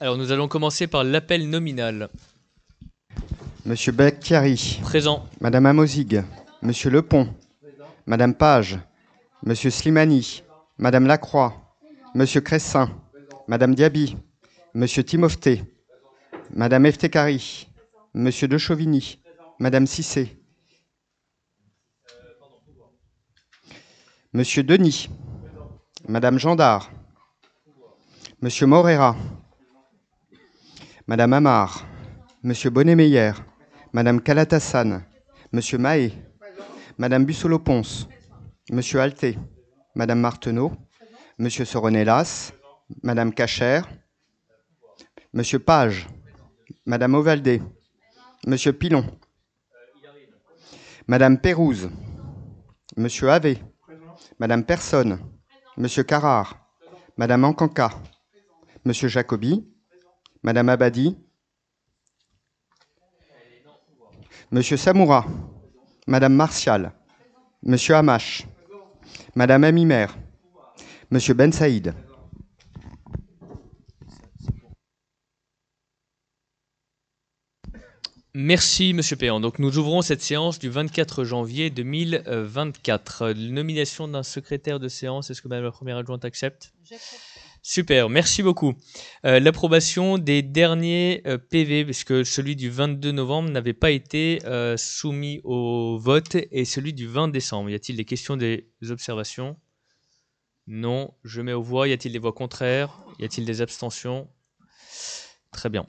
Alors nous allons commencer par l'appel nominal. Monsieur Becchiari. Présent. Madame Amozig. Monsieur Lepont. Présent. Madame Page. Monsieur Slimani. Madame Lacroix. Monsieur Cressin. Présent. Madame Diaby. Monsieur Timofté. Madame Eftekari. Monsieur De Chauvigny. Présent. Madame Cissé. Monsieur Denis. Madame Gendard. Monsieur Morera. Madame Amar, Monsieur Bonnet-Meyer, Madame Kalatassan, Monsieur Mahé, Madame Bussolo-Ponce, Monsieur Alté, Madame Marteneau, Monsieur Soronelas, Madame Cacher, Monsieur Page, Madame Ovaldé, Monsieur Pilon, Madame Pérouse, Monsieur Avé, Madame Personne, Monsieur Carrard, Madame Ankanka, Monsieur Jacobi, Madame Abadi Monsieur Samoura Madame Martial Monsieur Hamache Madame Amimer Monsieur Ben Saïd Merci, Monsieur Péan. Donc, nous ouvrons cette séance du 24 janvier 2024. Nomination d'un secrétaire de séance. Est-ce que Madame la Première adjointe accepte Super, merci beaucoup. Euh, l'approbation des derniers euh, PV, puisque celui du 22 novembre n'avait pas été euh, soumis au vote, et celui du 20 décembre. Y a-t-il des questions, des observations Non, je mets aux voix. Y a-t-il des voix contraires Y a-t-il des abstentions Très bien.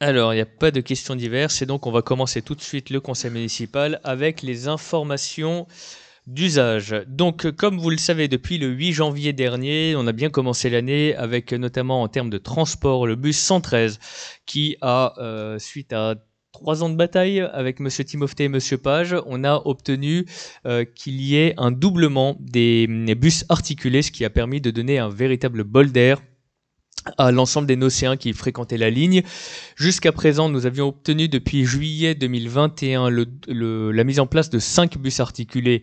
Alors, il n'y a pas de questions diverses, et donc on va commencer tout de suite le conseil municipal avec les informations d'usage. Donc, euh, comme vous le savez, depuis le 8 janvier dernier, on a bien commencé l'année avec euh, notamment en termes de transport le bus 113 qui a, euh, suite à trois ans de bataille avec M. Timofte et M. Page, on a obtenu qu'il y ait un doublement mm, des, bus articulés, ce qui a permis de donner un véritable bol d'air à l'ensemble des nocéens qui fréquentaient la ligne. Jusqu'à présent, nous avions obtenu depuis juillet 2021 le, la mise en place de cinq bus articulés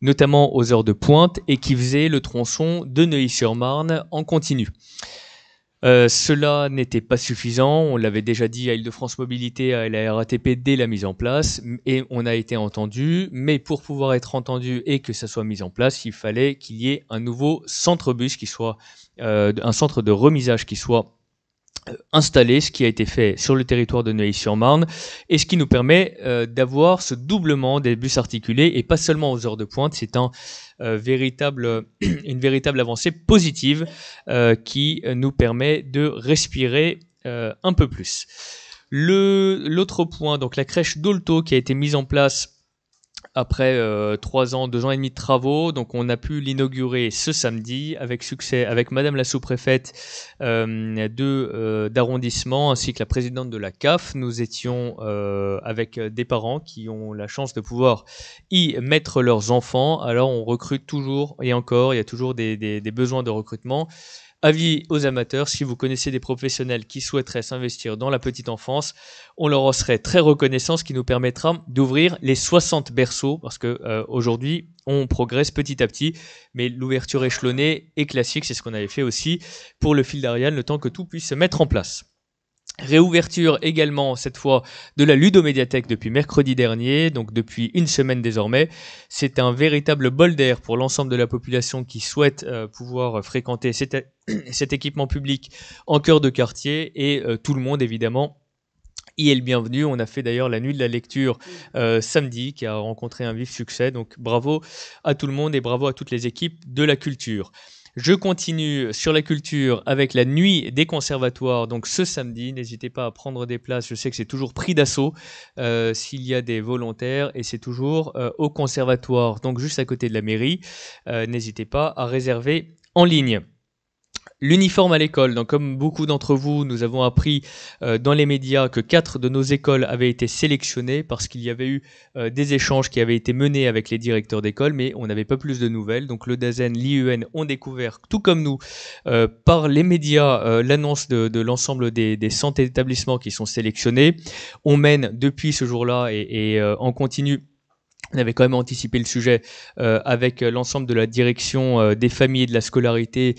notamment aux heures de pointe, et qui faisait le tronçon de Neuilly-sur-Marne en continu. Euh, cela n'était pas suffisant, on l'avait déjà dit à Île-de-France Mobilité, à la RATP dès la mise en place, et on a été entendu, mais pour pouvoir être entendu et que ça soit mis en place, il fallait qu'il y ait un nouveau centre bus qui soit, euh, un centre de remisage qui soit installer ce qui a été fait sur le territoire de Neuilly-sur-Marne et ce qui nous permet euh, d'avoir ce doublement des bus articulés et pas seulement aux heures de pointe. C'est un euh, véritable, une véritable avancée positive euh, qui nous permet de respirer un peu plus. L'autre point, donc la crèche d'Olto qui a été mise en place après euh, trois ans, deux ans et demi de travaux. Donc on a pu l'inaugurer ce samedi avec succès avec Madame la sous-préfète euh, de euh, d'arrondissement ainsi que la présidente de la CAF. Nous étions euh, avec des parents qui ont la chance de pouvoir y mettre leurs enfants. Alors on recrute toujours et encore, il y a toujours des, des besoins de recrutement. Avis aux amateurs, si vous connaissez des professionnels qui souhaiteraient s'investir dans la petite enfance, on leur en serait très reconnaissant, ce qui nous permettra d'ouvrir les 60 berceaux, parce que euh, aujourd'hui, on progresse petit à petit, mais l'ouverture échelonnée est classique, c'est ce qu'on avait fait aussi pour le fil d'Ariane, le temps que tout puisse se mettre en place. Réouverture également cette fois de la Ludomédiathèque depuis mercredi dernier, donc depuis une semaine désormais. C'est un véritable bol d'air pour l'ensemble de la population qui souhaite euh, pouvoir fréquenter cet, équipement public en cœur de quartier et euh, tout le monde évidemment y est le bienvenu. On a fait d'ailleurs la nuit de la lecture euh, samedi qui a rencontré un vif succès. Donc bravo à tout le monde et bravo à toutes les équipes de la culture. Je continue sur la culture avec la nuit des conservatoires, donc ce samedi. N'hésitez pas à prendre des places. Je sais que c'est toujours pris d'assaut euh, s'il y a des volontaires et c'est toujours euh, au conservatoire, donc juste à côté de la mairie. Euh, n'hésitez pas à réserver en ligne. L'uniforme à l'école, donc comme beaucoup d'entre vous, nous avons appris euh, dans les médias que quatre de nos écoles avaient été sélectionnées parce qu'il y avait eu euh, des échanges qui avaient été menés avec les directeurs d'école, mais on n'avait pas plus de nouvelles. Donc le DAZEN, l'IUN ont découvert, tout comme nous, euh, par les médias, l'annonce de, l'ensemble des, des établissements qui sont sélectionnés. On mène depuis ce jour-là et, et en continu on avait quand même anticipé le sujet euh, avec euh, l'ensemble de la direction euh, des familles et de la scolarité.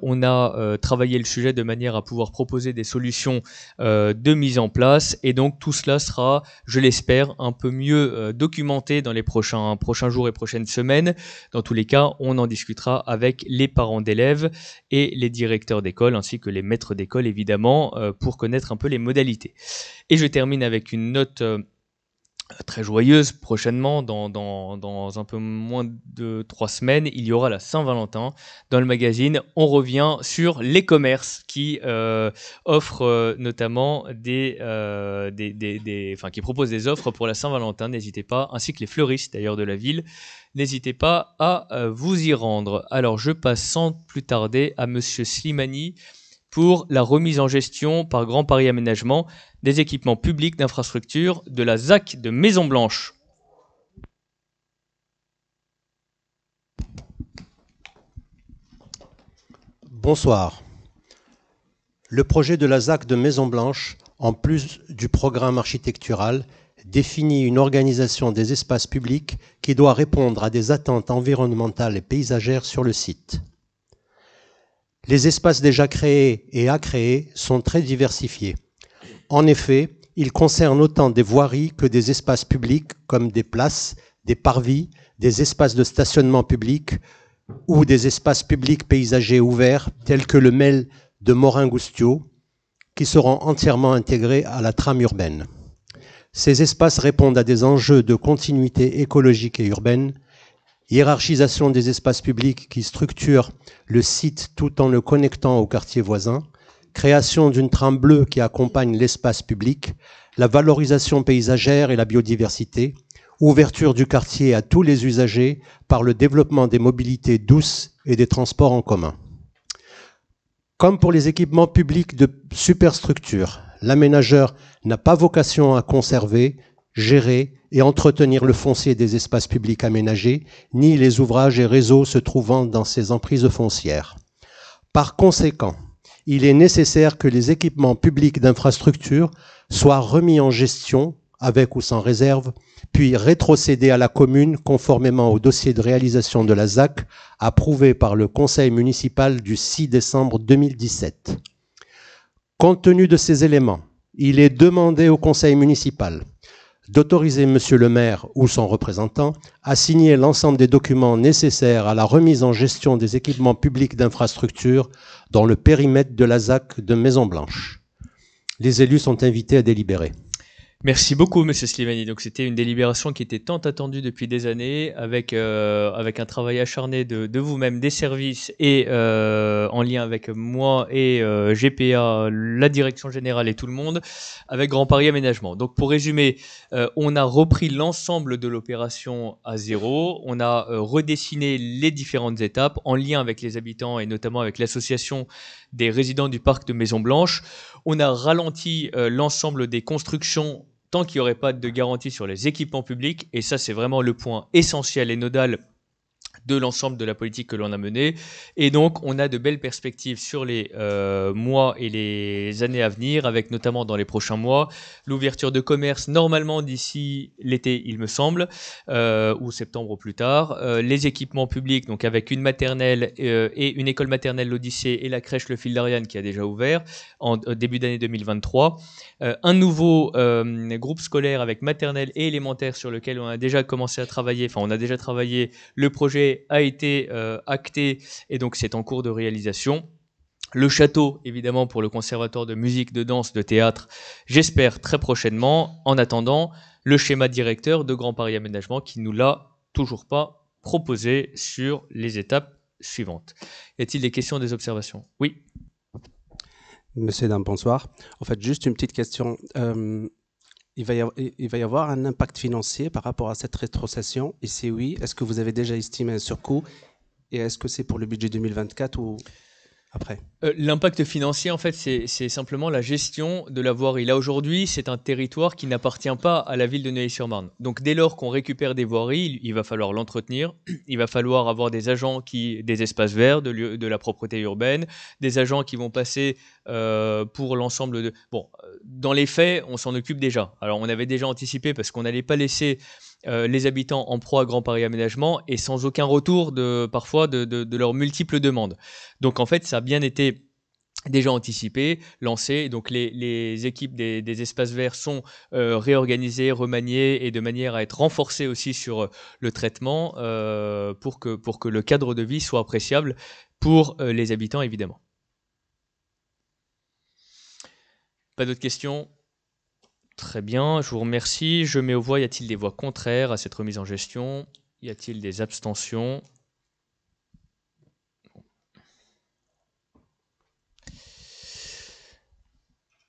on a travaillé le sujet de manière à pouvoir proposer des solutions de mise en place. Et donc tout cela sera, je l'espère, un peu mieux documenté dans les prochains, prochains jours et prochaines semaines. Dans tous les cas, on en discutera avec les parents d'élèves et les directeurs d'école, ainsi que les maîtres d'école, évidemment, pour connaître un peu les modalités. Et je termine avec une note euh, très joyeuse prochainement, dans, un peu moins de trois semaines, il y aura la Saint-Valentin. Dans le magazine, on revient sur les commerces qui euh, offrent euh, notamment des, qui proposent des offres pour la Saint-Valentin, n'hésitez pas, ainsi que les fleuristes d'ailleurs de la ville. N'hésitez pas à vous y rendre. Alors je passe sans plus tarder à Monsieur Slimani pour la remise en gestion par Grand Paris Aménagement des équipements publics d'infrastructures de la ZAC de Maison-Blanche. Bonsoir. Le projet de la ZAC de Maison-Blanche, en plus du programme architectural, définit une organisation des espaces publics qui doit répondre à des attentes environnementales et paysagères sur le site. Les espaces déjà créés et à créer sont très diversifiés. En effet, il concerne autant des voiries que des espaces publics comme des places, des parvis, des espaces de stationnement public ou des espaces publics paysagers ouverts tels que le mail de morin qui seront entièrement intégrés à la trame urbaine. Ces espaces répondent à des enjeux de continuité écologique et urbaine, hiérarchisation des espaces publics qui structurent le site tout en le connectant aux quartiers voisins, création d'une trame bleue qui accompagne l'espace public, la valorisation paysagère et la biodiversité, ouverture du quartier à tous les usagers par le développement des mobilités douces et des transports en commun. Comme pour les équipements publics de superstructure, l'aménageur n'a pas vocation à conserver, gérer et entretenir le foncier des espaces publics aménagés, ni les ouvrages et réseaux se trouvant dans ces emprises foncières. Par conséquent, il est nécessaire que les équipements publics d'infrastructure soient remis en gestion, avec ou sans réserve, puis rétrocédés à la commune conformément au dossier de réalisation de la ZAC approuvé par le conseil municipal du 6 décembre 2017. Compte tenu de ces éléments, il est demandé au conseil municipal d'autoriser Monsieur le maire ou son représentant à signer l'ensemble des documents nécessaires à la remise en gestion des équipements publics d'infrastructure dans le périmètre de la ZAC de Maison-Blanche. Les élus sont invités à délibérer. Merci beaucoup, Monsieur Slimani. Donc, c'était une délibération qui était tant attendue depuis des années, avec, euh, avec un travail acharné de, de vous-même, des services, et euh, en lien avec moi et euh, GPA, la direction générale et tout le monde, avec Grand Paris Aménagement. Donc, pour résumer, on a repris l'ensemble de l'opération à zéro, on a redessiné les différentes étapes en lien avec les habitants et notamment avec l'association des résidents du parc de Maison Blanche. On a ralenti l'ensemble des constructions qu'il n'y aurait pas de garantie sur les équipements publics, et ça c'est vraiment le point essentiel et nodal de l'ensemble de la politique que l'on a menée. Et donc, on a de belles perspectives sur les euh, mois et les années à venir, avec notamment dans les prochains mois l'ouverture de commerce normalement d'ici l'été, il me semble, euh, ou septembre ou plus tard. Euh, les équipements publics, donc avec une maternelle et une école maternelle, l'Odyssée, et la crèche Le Fil d'Ariane qui a déjà ouvert en début d'année 2023. un nouveau groupe scolaire avec maternelle et élémentaire sur lequel on a déjà commencé à travailler, enfin, on a déjà travaillé le projet a été euh, acté et donc c'est en cours de réalisation. Le château, évidemment, pour le conservatoire de musique, de danse, de théâtre, j'espère très prochainement. En attendant, le schéma directeur de Grand Paris Aménagement qui nous l'a toujours pas proposé sur les étapes suivantes. Y a-t-il des questions, des observations Oui. Monsieur, dame, bonsoir. En fait, juste une petite question. Euh, il va, y avoir, un impact financier par rapport à cette rétrocession Et si oui, est-ce que vous avez déjà estimé un surcoût Et est-ce que c'est pour le budget 2024 ou après euh, L'impact financier, en fait, c'est simplement la gestion de la voirie. Là, aujourd'hui, c'est un territoire qui n'appartient pas à la ville de Neuilly-sur-Marne. Donc, dès lors qu'on récupère des voiries, il va falloir l'entretenir, il va falloir avoir des agents qui, des espaces verts, de, de la propreté urbaine, des agents qui vont passer euh, pour l'ensemble de... Bon, euh, dans les faits, on s'en occupe déjà. Alors, on avait déjà anticipé parce qu'on n'allait pas laisser euh, les habitants en proie à Grand Paris Aménagement et sans aucun retour de, parfois de, leurs multiples demandes. Donc en fait, ça a bien été déjà anticipé, lancé. Donc les, équipes des, espaces verts sont euh, réorganisées, remaniées et de manière à être renforcées aussi sur euh, le traitement pour, que, pour que le cadre de vie soit appréciable pour les habitants évidemment. Pas d'autres questions Très bien, je vous remercie. Je mets aux voix, y a-t-il des voix contraires à cette remise en gestion Y a-t-il des abstentions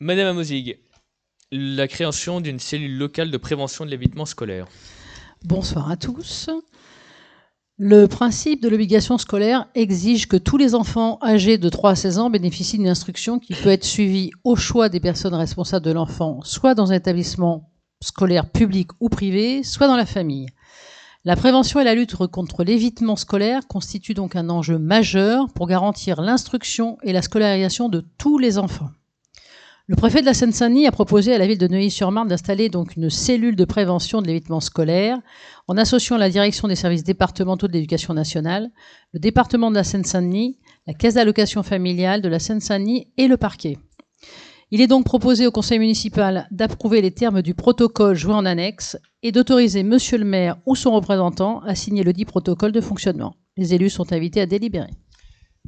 Madame Amozig, la création d'une cellule locale de prévention de l'évitement scolaire. Bonsoir à tous. Le principe de l'obligation scolaire exige que tous les enfants âgés de 3 à 16 ans bénéficient d'une instruction qui peut être suivie au choix des personnes responsables de l'enfant, soit dans un établissement scolaire public ou privé, soit dans la famille. La prévention et la lutte contre l'évitement scolaire constituent donc un enjeu majeur pour garantir l'instruction et la scolarisation de tous les enfants. Le préfet de la Seine-Saint-Denis a proposé à la ville de Neuilly-sur-Marne d'installer donc une cellule de prévention de l'évitement scolaire en associant la direction des services départementaux de l'éducation nationale, le département de la Seine-Saint-Denis, la caisse d'allocation familiale de la Seine-Saint-Denis et le parquet. Il est donc proposé au conseil municipal d'approuver les termes du protocole joué en annexe et d'autoriser monsieur le maire ou son représentant à signer le dit protocole de fonctionnement. Les élus sont invités à délibérer.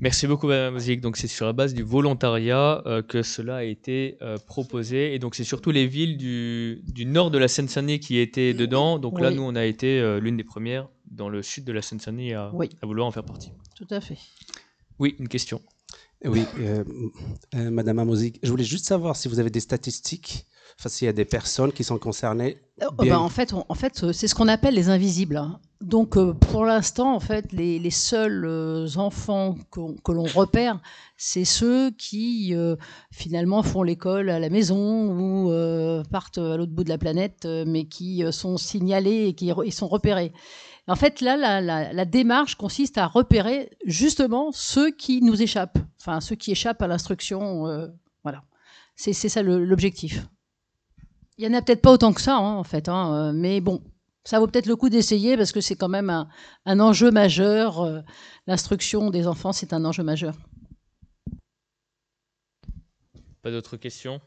Merci beaucoup, Madame Mosique. Donc, c'est sur la base du volontariat euh, que cela a été euh, proposé. Et donc, c'est surtout les villes du, nord de la Seine-Saint-Denis qui étaient dedans. Donc, là, nous, on a été euh, l'une des premières dans le sud de la Seine-Saint-Denis à, vouloir en faire partie. Tout à fait. Oui, une question. Oui, Madame Amosik, je voulais juste savoir si vous avez des statistiques Enfin, s'il y a des personnes qui sont concernées. Euh, oh, bah, en fait, en fait euh, c'est ce qu'on appelle les invisibles. Hein. Donc, euh, pour l'instant, en fait, les, seuls enfants que, l'on repère, c'est ceux qui finalement font l'école à la maison ou partent à l'autre bout de la planète, mais qui sont signalés et qui sont repérés. En fait, là, la, démarche consiste à repérer justement ceux qui nous échappent, enfin ceux qui échappent à l'instruction. voilà, c'est ça l'objectif. Il n'y en a peut-être pas autant que ça, hein, en fait. Hein, euh, mais bon, ça vaut peut-être le coup d'essayer parce que c'est quand même un, un enjeu majeur. Euh, l'instruction des enfants, c'est un enjeu majeur. Pas d'autres questions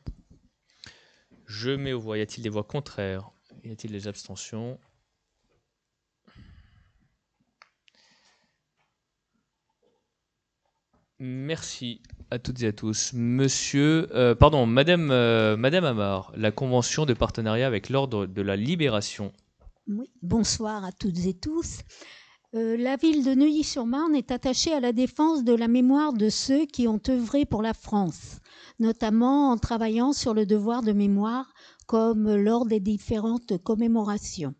Je mets aux voix. Y a-t-il des voix contraires Y a-t-il des abstentions Merci à toutes et à tous. Monsieur, euh, pardon, Madame, euh, Madame Amar, la convention de partenariat avec l'Ordre de la Libération. bonsoir à toutes et tous. Euh, la ville de Neuilly-sur-Marne est attachée à la défense de la mémoire de ceux qui ont œuvré pour la France, notamment en travaillant sur le devoir de mémoire, comme lors des différentes commémorations.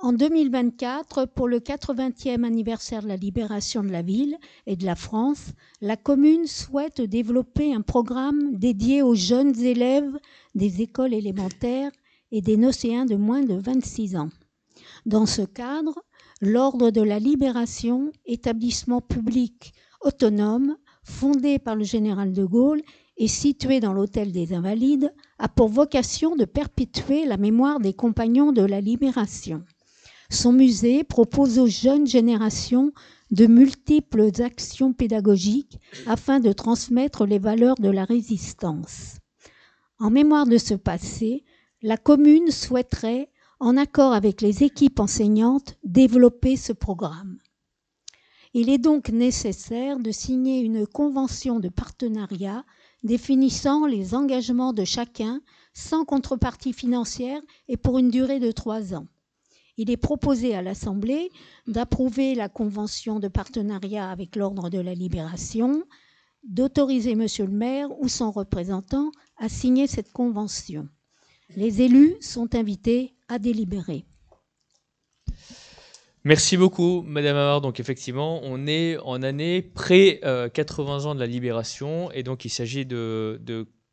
En 2024, pour le 80e anniversaire de la libération de la ville et de la France, la commune souhaite développer un programme dédié aux jeunes élèves des écoles élémentaires et des nocéens de moins de 26 ans. Dans ce cadre, l'Ordre de la Libération, établissement public autonome fondé par le général de Gaulle et situé dans l'hôtel des Invalides, a pour vocation de perpétuer la mémoire des compagnons de la Libération. Son musée propose aux jeunes générations de multiples actions pédagogiques afin de transmettre les valeurs de la résistance. En mémoire de ce passé, la commune souhaiterait, en accord avec les équipes enseignantes, développer ce programme. Il est donc nécessaire de signer une convention de partenariat définissant les engagements de chacun sans contrepartie financière et pour une durée de trois ans il est proposé à l'Assemblée d'approuver la convention de partenariat avec l'Ordre de la Libération, d'autoriser monsieur le maire ou son représentant à signer cette convention. Les élus sont invités à délibérer. Merci beaucoup, Madame Amar. Donc, effectivement, on est en année près euh, 80 ans de la libération. Et donc, il s'agit de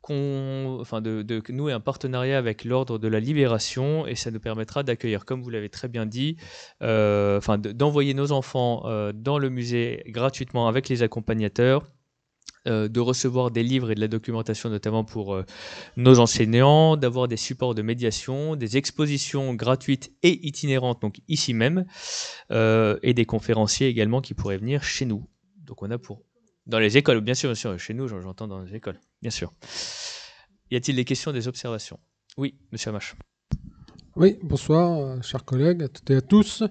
qu'on, enfin de, nouer un partenariat avec l'ordre de la libération et ça nous permettra d'accueillir, comme vous l'avez très bien dit, euh, enfin d'envoyer nos enfants euh, dans le musée gratuitement avec les accompagnateurs euh, de recevoir des livres et de la documentation, notamment pour nos enseignants, d'avoir des supports de médiation, des expositions gratuites et itinérantes, donc ici même, et des conférenciers également qui pourraient venir chez nous. Donc on a pour... Dans les écoles, bien sûr, bien sûr chez nous, j'entends dans les écoles. Bien sûr. Y a-t-il des questions, des observations Oui, monsieur Hamache. Oui, bonsoir, euh, chers collègues, à toutes et à tous.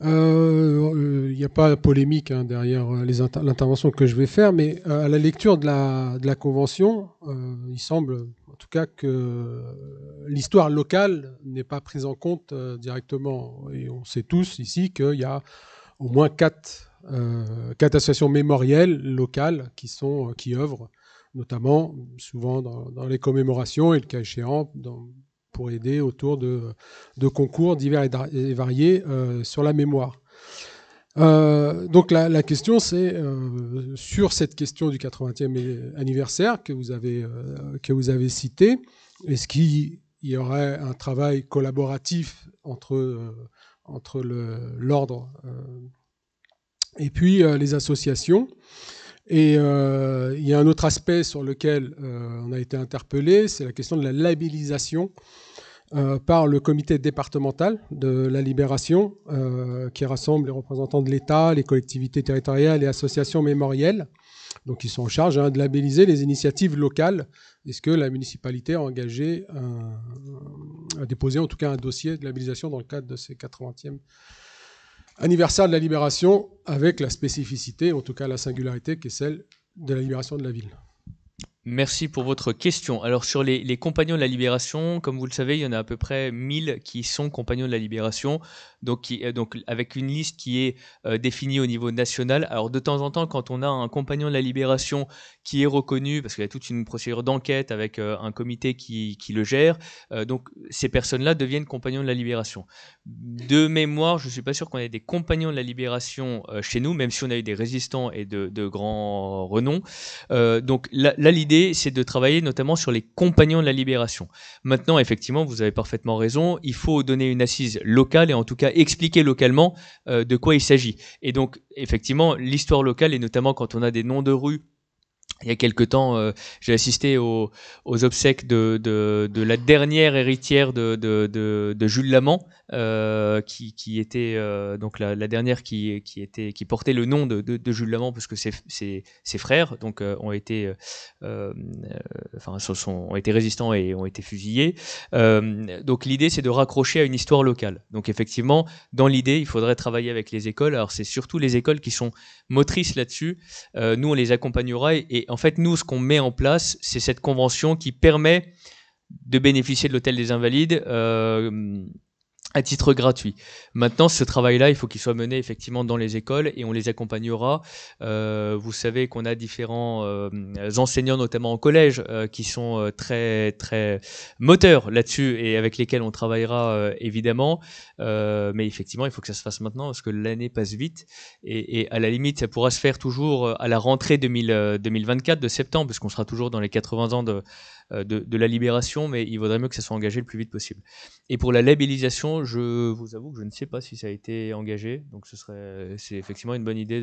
Euh, il n'y a pas de polémique hein, derrière euh, l'intervention que je vais faire, mais à la lecture de la, convention, il semble en tout cas que l'histoire locale n'est pas prise en compte directement. Et on sait tous ici qu'il y a au moins quatre, quatre associations mémorielles locales qui, sont, qui œuvrent notamment souvent dans, les commémorations et le cas échéant pour aider autour de, concours divers et variés euh, sur la mémoire. Euh, donc la, question, c'est euh, sur cette question du 80e anniversaire que vous avez, que avez cité, est-ce qu'il y aurait un travail collaboratif entre, entre l'ordre et puis les associations et euh, il y a un autre aspect sur lequel euh, on a été interpellé, c'est la question de la labellisation euh, par le comité départemental de la libération, qui rassemble les représentants de l'État, les collectivités territoriales et associations mémorielles. Donc ils sont en charge hein, de labelliser les initiatives locales. Est-ce que la municipalité a engagé, un, a déposé en tout cas un dossier de labellisation dans le cadre de ces 80e anniversaire de la libération avec la spécificité, en tout cas la singularité, qui est celle de la libération de la ville. Merci pour votre question. Alors sur les, compagnons de la libération, comme vous le savez, il y en a à peu près 1000 qui sont compagnons de la libération, donc, qui, euh, donc avec une liste qui est euh, définie au niveau national. Alors de temps en temps, quand on a un compagnon de la libération qui est reconnu, parce qu'il y a toute une procédure d'enquête avec euh, un comité qui, le gère, donc ces personnes-là deviennent compagnons de la libération. De mémoire, je ne suis pas sûr qu'on ait des compagnons de la libération chez nous, même si on a eu des résistants et de, de grands renoms. donc la libération c'est de travailler notamment sur les compagnons de la libération. Maintenant, effectivement, vous avez parfaitement raison, il faut donner une assise locale et en tout cas expliquer localement euh, de quoi il s'agit. Et donc, effectivement, l'histoire locale, et notamment quand on a des noms de rues il y a quelque temps, euh, j'ai assisté aux, obsèques de, la dernière héritière de, Jules Lamant, euh, qui, était euh, donc la, dernière qui, qui, était, qui portait le nom de, Jules Lamant, parce que ses, frères donc ont été enfin sont, été résistants et ont été fusillés. donc l'idée c'est de raccrocher à une histoire locale. Donc effectivement, dans l'idée, il faudrait travailler avec les écoles. Alors c'est surtout les écoles qui sont motrices là-dessus. nous on les accompagnera et, et en fait, nous, ce qu'on met en place, c'est cette convention qui permet de bénéficier de l'hôtel des Invalides euh, à titre gratuit. Maintenant, ce travail-là, il faut qu'il soit mené effectivement dans les écoles et on les accompagnera. Euh, vous savez qu'on a différents euh, enseignants, notamment au collège, euh, qui sont très très moteurs là-dessus et avec lesquels on travaillera évidemment. mais effectivement, il faut que ça se fasse maintenant parce que l'année passe vite et, à la limite, ça pourra se faire toujours à la rentrée 2000, 2024 de septembre, puisqu'on sera toujours dans les 80 ans de euh, de, la libération, mais il vaudrait mieux que ça soit engagé le plus vite possible. Et pour la labellisation, je vous avoue que je ne sais pas si ça a été engagé, donc c'est effectivement une bonne idée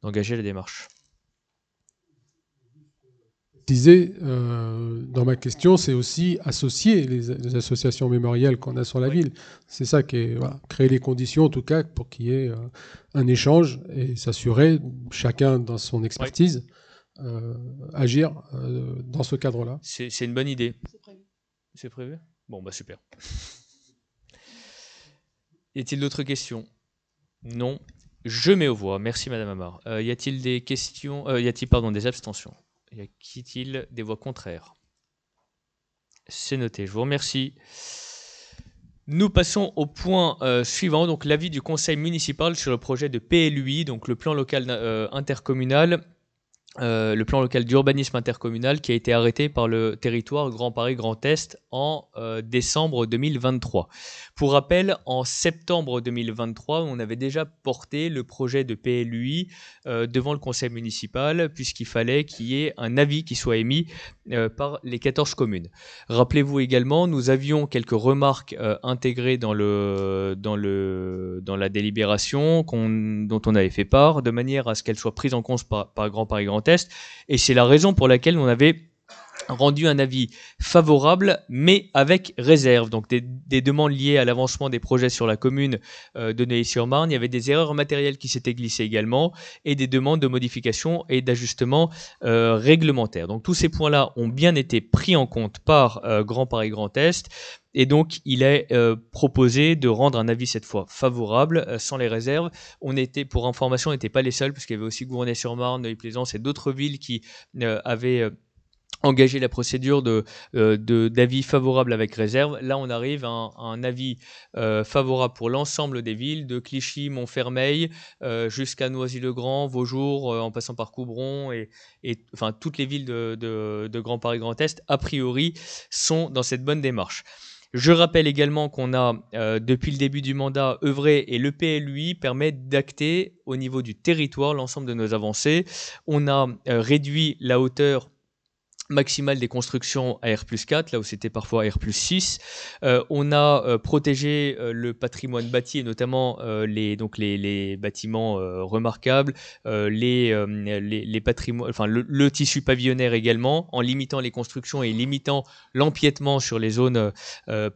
d'engager la démarche. Disais euh, dans ma question, c'est aussi associer les, associations mémorielles qu'on a sur la ville. C'est ça qui est créer les conditions en tout cas pour qu'il y ait euh, un échange et s'assurer chacun dans son expertise. Euh, agir euh, dans ce cadre-là. C'est une bonne idée. C'est prévu. Bon, bah super. y a-t-il d'autres questions Non. Je mets aux voix. Merci, Madame Amar. Euh, y a-t-il des questions Y a-t-il, pardon, des abstentions Y a-t-il des voix contraires C'est noté. Je vous remercie. Nous passons au point suivant, donc l'avis du conseil municipal sur le projet de PLUI, donc le plan local intercommunal euh, le plan local d'urbanisme intercommunal qui a été arrêté par le territoire Grand Paris Grand Est en euh, décembre 2023. Pour rappel, en septembre 2023, on avait déjà porté le projet de PLUI euh, devant le conseil municipal puisqu'il fallait qu'il y ait un avis qui soit émis par les 14 communes. Rappelez-vous également, nous avions quelques remarques intégrées dans, le, dans, le, dans la délibération dont on avait fait part de manière à ce qu'elles soient prises en compte par, par Grand Paris Grand et c'est la raison pour laquelle on avait rendu un avis favorable, mais avec réserve. Donc des, demandes liées à l'avancement des projets sur la commune euh, de Neuilly-sur-Marne, il y avait des erreurs matérielles qui s'étaient glissées également, et des demandes de modification et d'ajustement euh, réglementaires. Donc tous ces points-là ont bien été pris en compte par euh, Grand Paris Grand Est. Et donc, il est euh, proposé de rendre un avis cette fois favorable, euh, sans les réserves. On était, pour information, on n'était pas les seuls, puisqu'il qu'il y avait aussi Gournay-sur-Marne, Neuilly-Plaisance et d'autres villes qui euh, avaient engagé la procédure d'avis favorable avec réserve. Là, on arrive à un, avis favorable pour l'ensemble des villes, de Clichy, Montfermeil, jusqu'à Noisy-le-Grand, Vaujour, en passant par Coubron, et, enfin toutes les villes de Grand Paris Grand Est, a priori, sont dans cette bonne démarche. Je rappelle également qu'on a, euh, depuis le début du mandat, œuvré et le PLUI permet d'acter au niveau du territoire l'ensemble de nos avancées. On a euh, réduit la hauteur maximale des constructions à R 4, là où c'était parfois R 6. Euh, on a euh, protégé euh, le patrimoine bâti et notamment les, donc les, bâtiments remarquables, les, les, enfin, le, tissu pavillonnaire également, en limitant les constructions et limitant l'empiètement sur les zones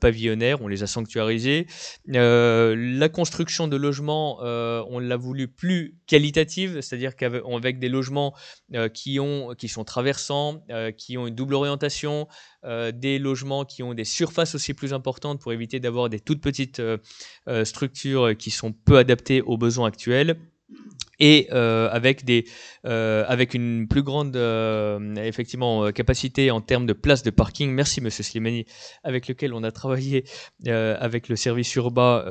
pavillonnaires, on les a sanctuarisés. la construction de logements, on l'a voulu plus qualitative, c'est-à-dire qu'avec des logements qui, ont, qui sont traversants, qui ont une double orientation, euh, des logements qui ont des surfaces aussi plus importantes pour éviter d'avoir des toutes petites euh, euh, structures qui sont peu adaptées aux besoins actuels et avec des avec une plus grande effectivement capacité en termes de place de parking. Merci Monsieur Slimani, avec lequel on a travaillé avec le service urbain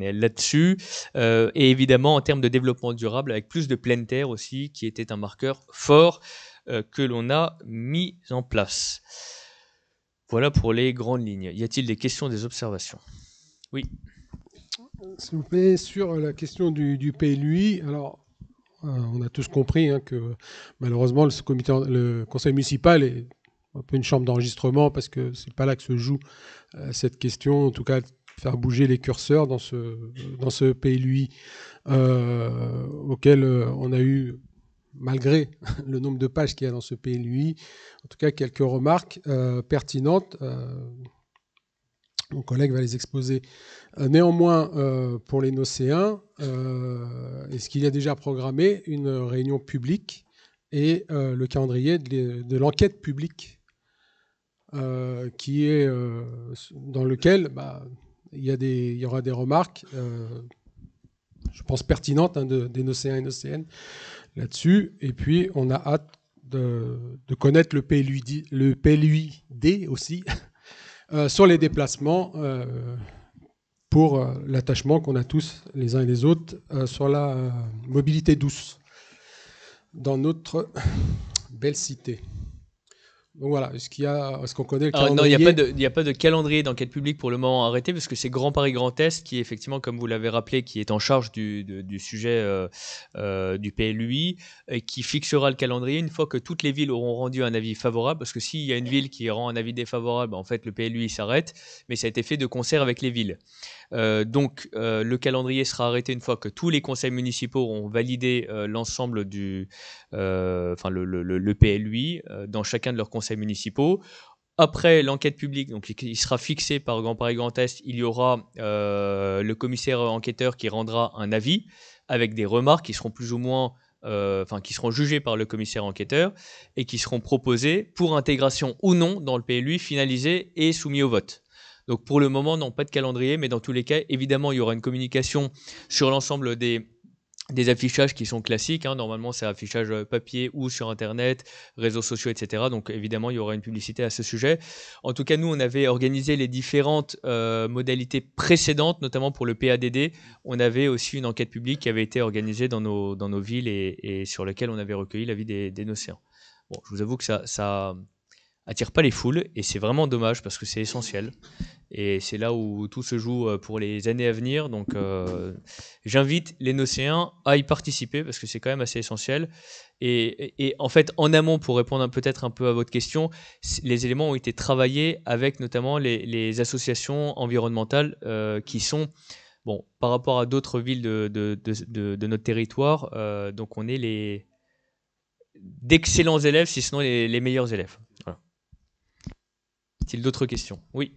là-dessus, et évidemment en termes de développement durable avec plus de pleine terre aussi, qui était un marqueur fort. Euh, que l'on a mis en place. Voilà pour les grandes lignes. Y a-t-il des questions, des observations Oui. S'il vous plaît, sur la question du, PLUI, alors euh, on a tous compris hein, que malheureusement le, le conseil municipal est un peu une chambre d'enregistrement parce que c'est pas là que se joue euh, cette question, en tout cas faire bouger les curseurs dans ce, dans ce PLUI auquel on a eu malgré le nombre de pages qu'il y a dans ce PLUI, en tout cas quelques remarques euh, pertinentes. Euh, mon collègue va les exposer. Euh, néanmoins, pour les nocéens, est-ce qu'il y a déjà programmé une réunion publique et le calendrier de l'enquête publique qui est dans lequel bah, il, y aura des remarques je pense, pertinentes hein, des nocéens et nocéennes, là-dessus. Et puis, on a hâte de, connaître le PLUD, le PLUID aussi euh, sur les déplacements euh, pour euh, l'attachement qu'on a tous les uns et les autres sur la mobilité douce dans notre belle cité voilà, ce qu'on connaît le ah, calendrier il n'y a, pas de, calendrier d'enquête publique pour le moment arrêté, parce que c'est Grand Paris Grand Est qui, effectivement, comme vous l'avez rappelé, qui est en charge du, sujet euh, euh, du PLUI, et qui fixera le calendrier une fois que toutes les villes auront rendu un avis favorable, parce que s'il y a une ville qui rend un avis défavorable, en fait, le PLUI s'arrête, mais ça a été fait de concert avec les villes. Euh, donc, euh, le calendrier sera arrêté une fois que tous les conseils municipaux auront validé euh, l'ensemble du, enfin le, le, dans chacun de leurs conseils municipaux. Après l'enquête publique, donc il sera fixé par Grand Paris Grand Est, il y aura le commissaire enquêteur qui rendra un avis avec des remarques qui seront plus ou moins enfin qui seront jugées par le commissaire enquêteur et qui seront proposées pour intégration ou non dans le PLU finalisé et soumis au vote. Donc pour le moment, non, pas de calendrier, mais dans tous les cas, évidemment, il y aura une communication sur l'ensemble des, des affichages qui sont classiques. Hein. Normalement, c'est affichage euh, papier ou sur Internet, réseaux sociaux, etc. Donc, évidemment, il y aura une publicité à ce sujet. En tout cas, nous, on avait organisé les différentes euh, modalités précédentes, notamment pour le PADD. On avait aussi une enquête publique qui avait été organisée dans nos, dans nos villes et, sur laquelle on avait recueilli l'avis des, des Bon, je vous avoue que ça, attire pas les foules et c'est vraiment dommage parce que c'est essentiel et c'est là où tout se joue euh, pour les années à venir donc euh, j'invite les nocéens à y participer parce que c'est quand même assez essentiel et, et, en fait en amont pour répondre peut-être un peu à votre question les éléments ont été travaillés avec notamment les, associations environnementales euh, qui sont bon par rapport à d'autres villes de, de, de, notre territoire donc on est les d'excellents élèves si ce n'est les meilleurs élèves a t il d'autres questions Oui.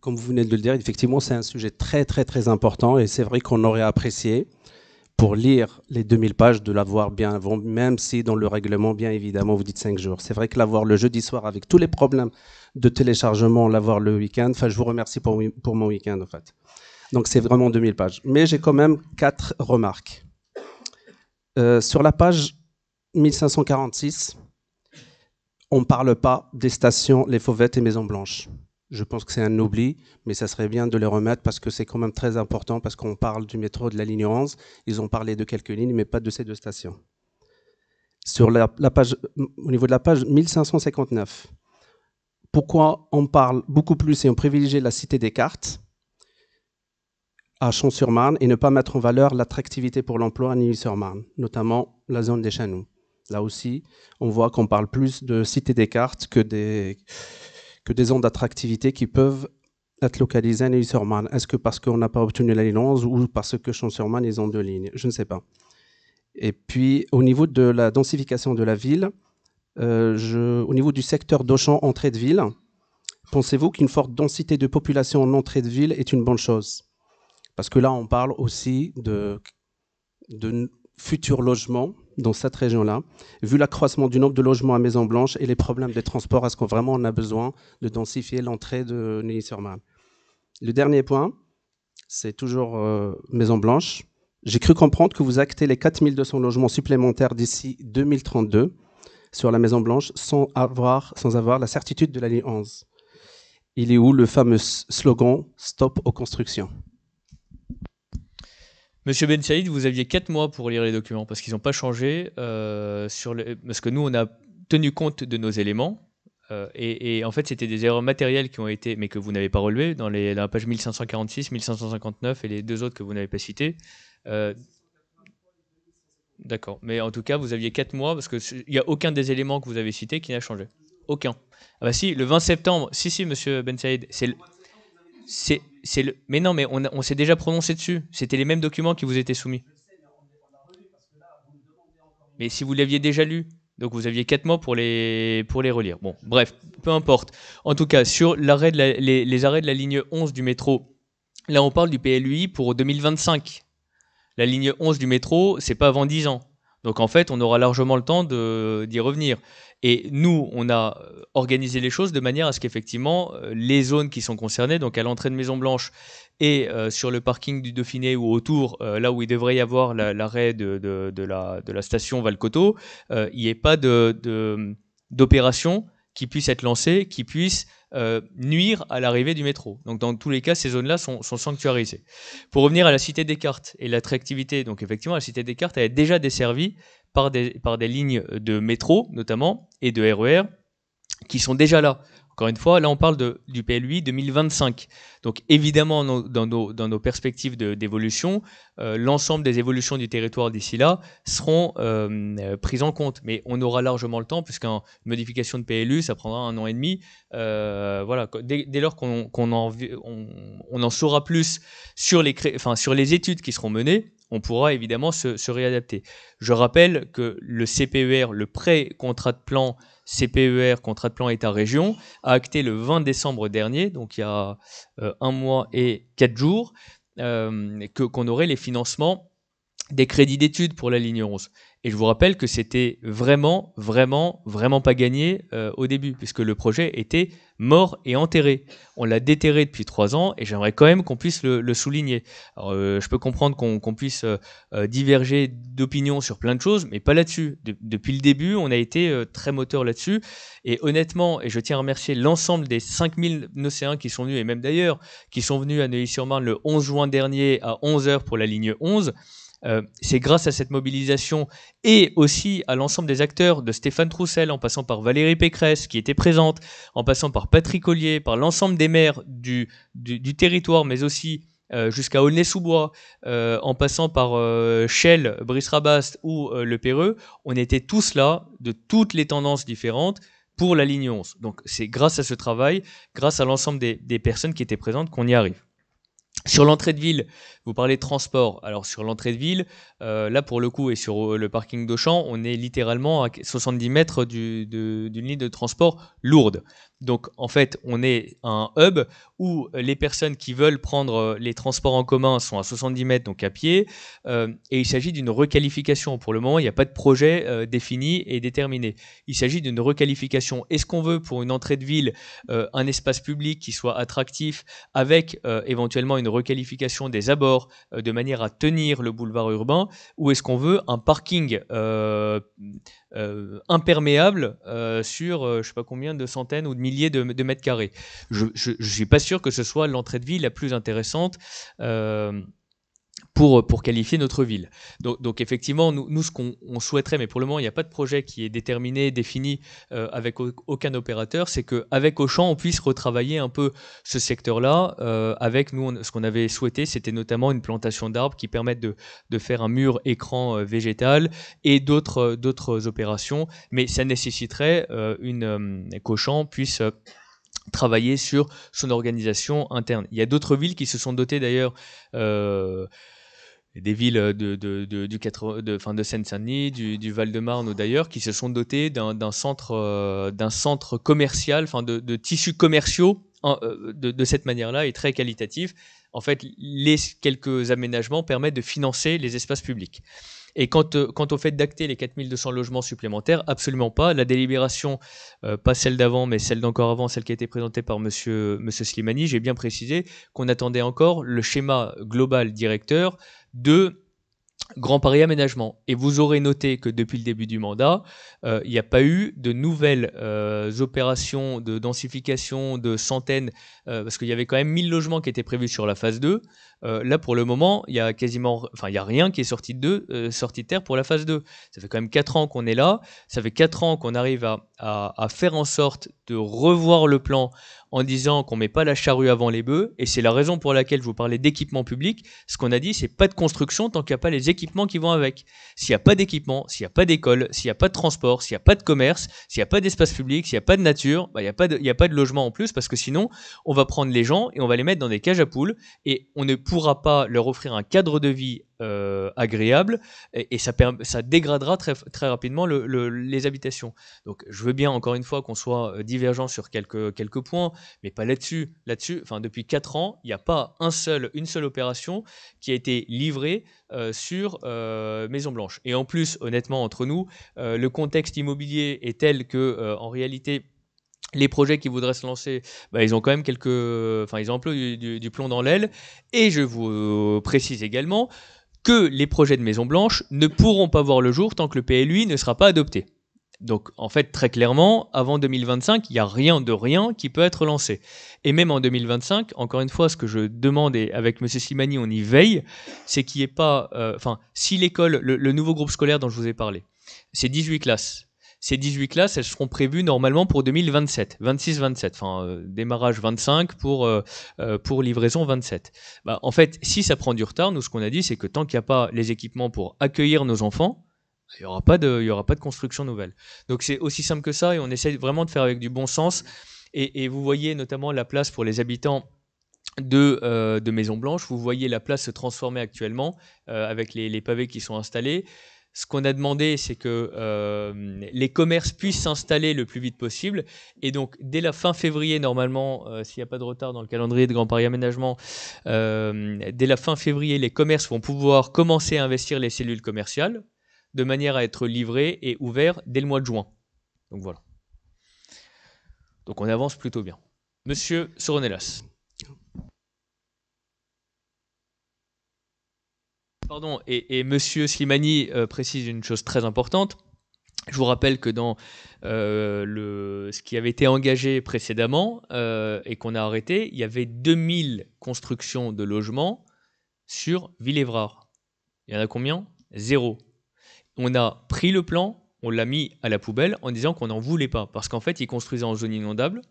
Comme vous venez de le dire, effectivement, c'est un sujet très, très, très important et c'est vrai qu'on aurait apprécié pour lire les 2000 pages de l'avoir bien avant, même si dans le règlement, bien évidemment, vous dites 5 jours. C'est vrai que l'avoir le jeudi soir avec tous les problèmes de téléchargement, l'avoir le week-end, enfin, je vous remercie pour, mon week-end, en fait. Donc, c'est vraiment 2000 pages. Mais j'ai quand même quatre remarques. Euh, sur la page 1546, on ne parle pas des stations Les Fauvettes et Maison Blanche. Je pense que c'est un oubli, mais ça serait bien de les remettre parce que c'est quand même très important parce qu'on parle du métro de la ligne 11. Ils ont parlé de quelques lignes, mais pas de ces deux stations. Sur la, page, au niveau de la page 1559, pourquoi on parle beaucoup plus et on privilégie la cité des cartes à Champs-sur-Marne et ne pas mettre en valeur l'attractivité pour l'emploi à Nîmes-sur-Marne, notamment la zone des Chanoux Là aussi, on voit qu'on parle plus de cité des cartes que des, que des zones d'attractivité qui peuvent être localisées à neuilly Est-ce que parce qu'on n'a pas obtenu la ou parce que Champs-sur-Marne, ils ont deux lignes Je ne sais pas. Et puis, au niveau de la densification de la ville, euh, au niveau du secteur d'Auchan entrée de ville, pensez-vous qu'une forte densité de population en entrée de ville est une bonne chose Parce que là, on parle aussi de, de futurs logements dans cette région-là, vu l'accroissement du nombre de logements à Maison-Blanche et les problèmes des transports, est-ce qu'on vraiment on a besoin de densifier l'entrée de Neuilly-sur-Marne Le dernier point, c'est toujours euh, Maison-Blanche. J'ai cru comprendre que vous actez les 4200 logements supplémentaires d'ici 2032 sur la Maison-Blanche sans avoir, sans avoir la certitude de l'année 11. Il est où le fameux slogan Stop aux constructions Monsieur Ben Saïd, vous aviez 4 mois pour lire les documents parce qu'ils n'ont pas changé. Euh, parce que nous, on a tenu compte de nos éléments. Euh, et, en fait, c'était des erreurs matérielles qui ont été, mais que vous n'avez pas relevées dans, les, la page 1546, 1559 et les deux autres que vous n'avez pas citées. Euh, d'accord. Mais en tout cas, vous aviez 4 mois parce qu'il n'y a aucun des éléments que vous avez cités qui n'a changé. Aucun. Ah bah si, le 20 septembre, si, si, monsieur Ben Saïd, c'est le. C'est, le... Mais non, mais on, s'est déjà prononcé dessus. C'était les mêmes documents qui vous étaient soumis. Mais si vous l'aviez déjà lu, donc vous aviez 4 mois pour les, pour les relire. Bon, bref, peu importe. En tout cas, sur l'arrêt les, arrêts de la ligne 11 du métro, là on parle du PLUI pour 2025. La ligne 11 du métro, c'est pas avant 10 ans. Donc en fait, on aura largement le temps d'y revenir. Et nous, on a euh, organisé les choses de manière à ce qu'effectivement, euh, les zones qui sont concernées, donc à l'entrée de Maison-Blanche et euh, sur le parking du Dauphiné ou autour, là où il devrait y avoir l'arrêt de, de, la, station Valcoteau, il n'y ait pas d'opération qui puisse être lancée, qui puisse nuire à l'arrivée du métro. Donc dans tous les cas, ces zones-là sont, sont, sanctuarisées. Pour revenir à la Cité des Cartes et l'attractivité, donc effectivement, la Cité des Cartes, elle est déjà desservie par des, par des lignes de métro notamment et de RER e qui sont déjà là. Encore une fois, là on parle de, du PLUI 2025. Donc évidemment, dans nos, perspectives d'évolution, euh, l'ensemble des évolutions du territoire d'ici là seront euh, prises en compte. Mais on aura largement le temps, puisqu'une modification de PLU, ça prendra un an et demi. Euh, voilà, dès, lors qu'on en, en saura plus sur les, sur les études qui seront menées, on pourra évidemment se, réadapter. Je rappelle que le CPER, le pré-contrat de plan CPER, contrat de plan État-région, a acté le 20 décembre dernier, donc il y a euh, un mois et quatre jours, euh, que qu'on aurait les financements des crédits d'études pour la ligne 11. Et je vous rappelle que c'était vraiment, vraiment, vraiment pas gagné euh, au début, puisque le projet était mort et enterré. On l'a déterré depuis trois ans, et j'aimerais quand même qu'on puisse le, souligner. Euh, je peux comprendre qu'on puisse euh, diverger d'opinion sur plein de choses, mais pas là-dessus. depuis le début, on a été très moteur là-dessus, et honnêtement, et je tiens à remercier l'ensemble des 5000 Nocéens qui sont venus, et même d'ailleurs, qui sont venus à Neuilly-sur-Marne le 11 juin dernier à 11h pour la ligne 11. Euh, c'est grâce à cette mobilisation et aussi à l'ensemble des acteurs, de Stéphane Troussel en passant par Valérie Pécresse qui était présente, en passant par Patrick Collier, par l'ensemble des maires du, du, territoire, mais aussi euh, jusqu'à Aulnay-sous-Bois, euh, en passant par Shell, Brice-Rabast ou Le Péreux, on était tous là, de toutes les tendances différentes, pour la ligne 11. Donc c'est grâce à ce travail, grâce à l'ensemble des personnes qui étaient présentes, qu'on y arrive. Sur l'entrée de ville, vous parlez de transport. Alors sur l'entrée de ville, euh, là pour le coup et sur euh, le parking d'Auchan, on est littéralement à 70 mètres d'une ligne de transport lourde. Donc en fait, on est un hub où les personnes qui veulent prendre euh, les transports en commun sont à 70 mètres, donc à pied. et il s'agit d'une requalification. Pour le moment, il n'y a pas de projet défini et déterminé. Il s'agit d'une requalification. Est-ce qu'on veut pour une entrée de ville un espace public qui soit attractif avec éventuellement une requalification des abords euh, de manière à tenir le boulevard urbain ou est-ce qu'on veut un parking euh, euh, imperméable sur je sais pas combien de centaines ou de milliers de, mètres carrés Je ne suis pas sûr que ce soit l'entrée de vie la plus intéressante. Euh, pour, qualifier notre ville. Donc, effectivement, nous, ce qu'on souhaiterait, mais pour le moment, il n'y a pas de projet qui est déterminé, défini euh, avec aucun opérateur, c'est qu'avec Auchan, on puisse retravailler un peu ce secteur-là. Euh, avec nous, ce qu'on avait souhaité, c'était notamment une plantation d'arbres qui permettent de, faire un mur écran végétal et d'autres opérations, mais ça nécessiterait une qu'Auchan puisse travailler sur son organisation interne. Il y a d'autres villes qui se sont dotées d'ailleurs des villes euh, de, de, du fin de Seine-Saint-Denis, du, Val-de-Marne ou d'ailleurs, qui se sont dotées d'un centre, euh, d'un centre commercial, de, de, tissus commerciaux euh, de, cette manière-là et très qualitatif. En fait, les quelques aménagements permettent de financer les espaces publics. Et quant, euh, au fait d'acter les 4200 logements supplémentaires, absolument pas. La délibération, euh, pas celle d'avant, mais celle d'encore avant, celle qui a été présentée par M. monsieur Slimani, j'ai bien précisé qu'on attendait encore le schéma global directeur de Grand Paris Aménagement. Et vous aurez noté que depuis le début du mandat, euh, il n'y a pas eu de nouvelles euh, opérations de densification de centaines, euh, parce qu'il y avait quand même 1000 logements qui étaient prévus sur la phase 2. là, pour le moment, il y a quasiment, enfin, y a rien qui est sorti de, sorti de terre pour la phase 2. Ça fait quand même 4 ans qu'on est là. Ça fait 4 ans qu'on arrive à à, faire en sorte de revoir le plan en disant qu'on ne met pas la charrue avant les bœufs. Et c'est la raison pour laquelle je vous parlais d'équipement public. Ce qu'on a dit, c'est pas de construction tant qu'il n'y a pas les équipements qui vont avec. S'il n'y a pas d'équipement, s'il n'y a pas d'école, s'il n'y a pas de transport, s'il n'y a pas de commerce, s'il n'y a pas d'espace public, s'il n'y a pas de nature, bah, il n'y a, pas de, a pas de logement en plus parce que sinon, on va prendre les gens et on va les mettre dans des cages à poules et on ne pourra pas leur offrir un cadre de vie euh, agréable et, ça, ça, dégradera très, rapidement les habitations. Donc je veux bien encore une fois qu'on soit euh, divergent sur quelques, quelques points, mais pas là-dessus. Là-dessus, enfin depuis 4 ans, il n'y a pas un seul, une seule opération qui a été livrée euh, sur Maison Blanche. Et en plus, honnêtement, entre nous, le contexte immobilier est tel que en réalité les projets qui voudraient se lancer, bah, ils ont quand même quelques, enfin ils ont un peu du, du plomb dans l'aile. Et je vous précise également que les projets de Maison Blanche ne pourront pas voir le jour tant que le PLUI ne sera pas adopté. Donc en fait, très clairement, avant 2025, il n'y a rien de rien qui peut être lancé. Et même en 2025, encore une fois, ce que je demande, et avec M. Slimani, on y veille, c'est qu'il n'y ait pas... Euh, enfin, si l'école, le nouveau groupe scolaire dont je vous ai parlé, c'est 18 classes, ces 18 classes, elles seront prévues normalement pour 2027, 26-27, enfin euh, démarrage 25 pour, euh, euh, pour livraison 27. Bah, en fait, si ça prend du retard, nous ce qu'on a dit, c'est que tant qu'il n'y a pas les équipements pour accueillir nos enfants, il n'y aura, pas de, il y aura pas de construction nouvelle. Donc c'est aussi simple que ça et on essaie vraiment de faire avec du bon sens. Et, vous voyez notamment la place pour les habitants de, de Maison Blanche. Vous voyez la place se transformer actuellement avec les, les, pavés qui sont installés. Ce qu'on a demandé, c'est que euh, les commerces puissent s'installer le plus vite possible. Et donc, dès la fin février, normalement, euh, s'il n'y a pas de retard dans le calendrier de Grand Paris Aménagement, euh, dès la fin février, les commerces vont pouvoir commencer à investir les cellules commerciales de manière à être livrés et ouverts dès le mois de juin. Donc voilà. Donc on avance plutôt bien. Monsieur Soronelas. Pardon, et, et Monsieur Slimani euh, précise une chose très importante. Je vous rappelle que dans euh, le, ce qui avait été engagé précédemment euh, et qu'on a arrêté, il y avait 2000 constructions de logements sur villevra Il y en a combien Zéro. On a pris le plan, on l'a mis à la poubelle en disant qu'on n'en voulait pas. Parce qu'en fait, ils construisaient en zone inondable.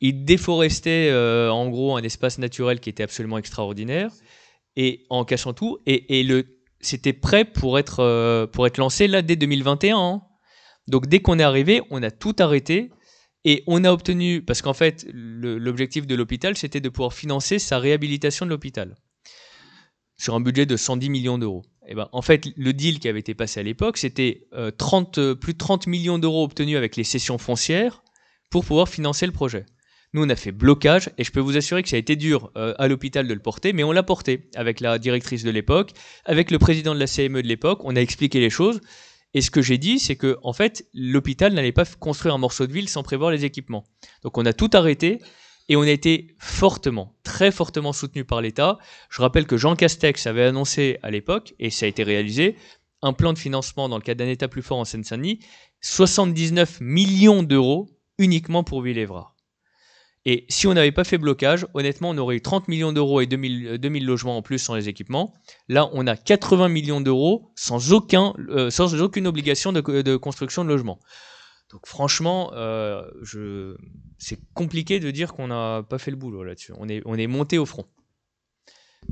Ils déforestaient en gros un espace naturel qui était absolument extraordinaire et en cachant tout. Et, le, c'était prêt pour être, euh, pour être lancé là dès 2021. Hein. Donc dès qu'on est arrivé, on a tout arrêté et on a obtenu, parce qu'en fait, l'objectif de l'hôpital, c'était de pouvoir financer sa réhabilitation de l'hôpital sur un budget de 110 millions d'euros. Et eh ben, en fait, le deal qui avait été passé à l'époque, c'était 30, euh, plus de 30 millions d'euros obtenus avec les cessions foncières pour pouvoir financer le projet. Nous, on a fait blocage et je peux vous assurer que ça a été dur euh, à l'hôpital de le porter, mais on l'a porté avec la directrice de l'époque, avec le président de la CME de l'époque. On a expliqué les choses. Et ce que j'ai dit, c'est que en fait, l'hôpital n'allait pas construire un morceau de ville sans prévoir les équipements. Donc on a tout arrêté et on a été fortement, très fortement soutenu par l'État. Je rappelle que Jean Castex avait annoncé à l'époque, et ça a été réalisé, un plan de financement dans le cadre d'un État plus fort en Seine-Saint-Denis, 79 millions d'euros uniquement pour Villevra. Et si on n'avait pas fait blocage, honnêtement, on aurait eu 30 millions d'euros et 2000, 2000, euh, logements en plus sans les équipements. Là, on a 80 millions d'euros sans, aucun, euh, aucune obligation de, construction de logements. Donc franchement, euh, je... c'est compliqué de dire qu'on n'a pas fait le boulot là-dessus. On est, monté au front.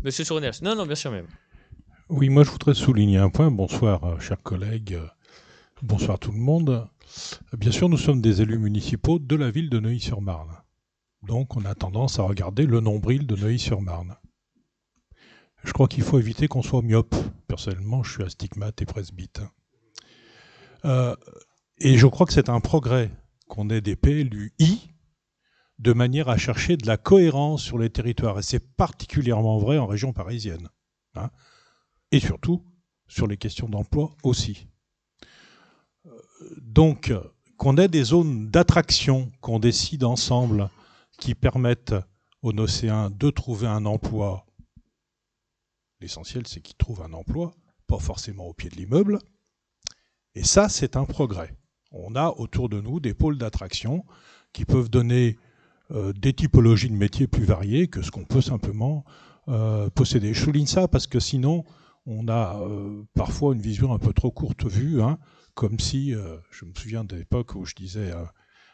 Monsieur Sournel, non, non, bien sûr même. Oui, moi je voudrais souligner un point. Bonsoir, chers collègues. Bonsoir tout le monde. Bien sûr, nous sommes des élus municipaux de la ville de Neuilly-sur-Marne. Donc on a tendance à regarder le nombril de Neuilly-sur-Marne. Je crois qu'il faut éviter qu'on soit myope. Personnellement, je suis astigmate et presbyte. Euh, et je crois que c'est un progrès qu'on ait des PLUI de manière à chercher de la cohérence sur les territoires. Et c'est particulièrement vrai en région parisienne. Hein. et surtout sur les questions d'emploi aussi. Euh, donc, qu'on ait des zones d'attraction qu'on décide ensemble qui permettent aux Nocéens de trouver un emploi. L'essentiel, c'est qu'ils trouvent un emploi, pas forcément au pied de l'immeuble. Et ça, c'est un progrès. On a autour de nous des pôles d'attraction qui peuvent donner euh, des typologies de métiers plus variées que ce qu'on peut simplement euh, posséder. Je souligne ça parce que sinon, on a euh, parfois une vision un peu trop courte vue, hein, comme si, je me souviens de l'époque où je disais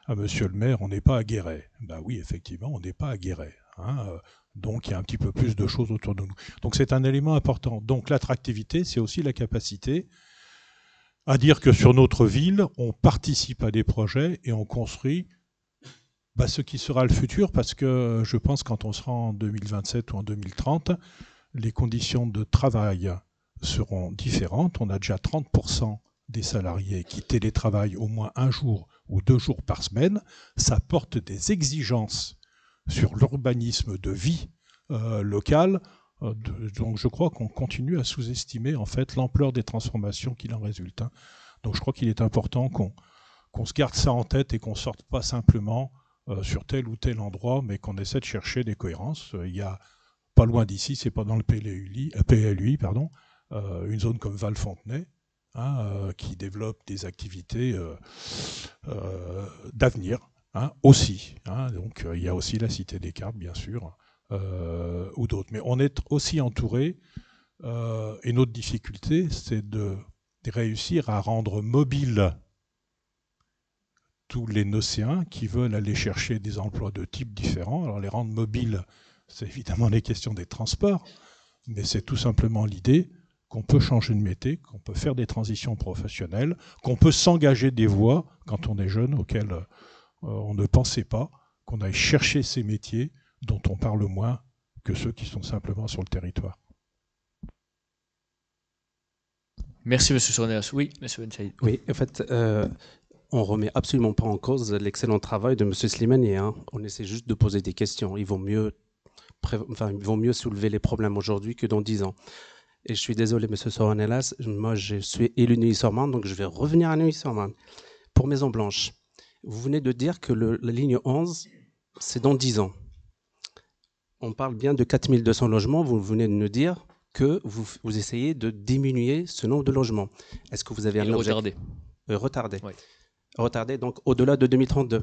ah, monsieur le maire, on n'est pas à Guéret. Ben oui, effectivement, on n'est pas à Guéret. Hein, euh, donc il y a un petit peu plus de choses autour de nous. Donc c'est un élément important. Donc l'attractivité, c'est aussi la capacité à dire que sur notre ville, on participe à des projets et on construit ben, ce qui sera le futur, parce que je pense quand on sera en 2027 ou en 2030, les conditions de travail seront différentes. On a déjà 30% des salariés qui télétravaillent au moins un jour ou deux jours par semaine, ça porte des exigences sur l'urbanisme de vie euh, locale. Euh, donc je crois qu'on continue à sous-estimer en fait l'ampleur des transformations qui en résultent. Hein. Donc je crois qu'il est important qu'on qu'on se garde ça en tête et qu'on sorte pas simplement euh, sur tel ou tel endroit, mais qu'on essaie de chercher des cohérences. Euh, il y a pas loin d'ici, c'est pas dans le PLUI, pardon, une zone comme Val-Fontenay Hein, euh, qui développent des activités euh, euh, d'avenir hein, aussi. Hein. donc il y a aussi la Cité des Cartes, bien sûr, ou d'autres. Mais on est aussi entouré, et notre difficulté, c'est de, réussir à rendre mobile tous les nocéens qui veulent aller chercher des emplois de type différents. Alors les rendre mobiles, c'est évidemment les questions des transports, mais c'est tout simplement l'idée qu'on peut changer de métier, qu'on peut faire des transitions professionnelles, qu'on peut s'engager des voies quand on est jeune auxquelles euh, on ne pensait pas, qu'on aille chercher ces métiers dont on parle moins que ceux qui sont simplement sur le territoire. Merci, M. Sourneus. Oui, M. Benchaïd. Oui, en fait, euh, on ne remet absolument pas en cause l'excellent travail de M. Slimani. Hein. On essaie juste de poser des questions. Ils vont mieux, mieux soulever les problèmes aujourd'hui que dans dix ans. Et je suis désolé, monsieur Soranelas. moi je suis élu nuit sur marne donc je vais revenir à nuit sur Pour Maison Blanche, vous venez de dire que la ligne 11, c'est dans 10 ans. On parle bien de 4200 logements, vous venez de nous dire que vous, essayez de diminuer ce nombre de logements. Est-ce que vous avez un un retardé. Euh, retardé. Retardé, donc au-delà de 2032.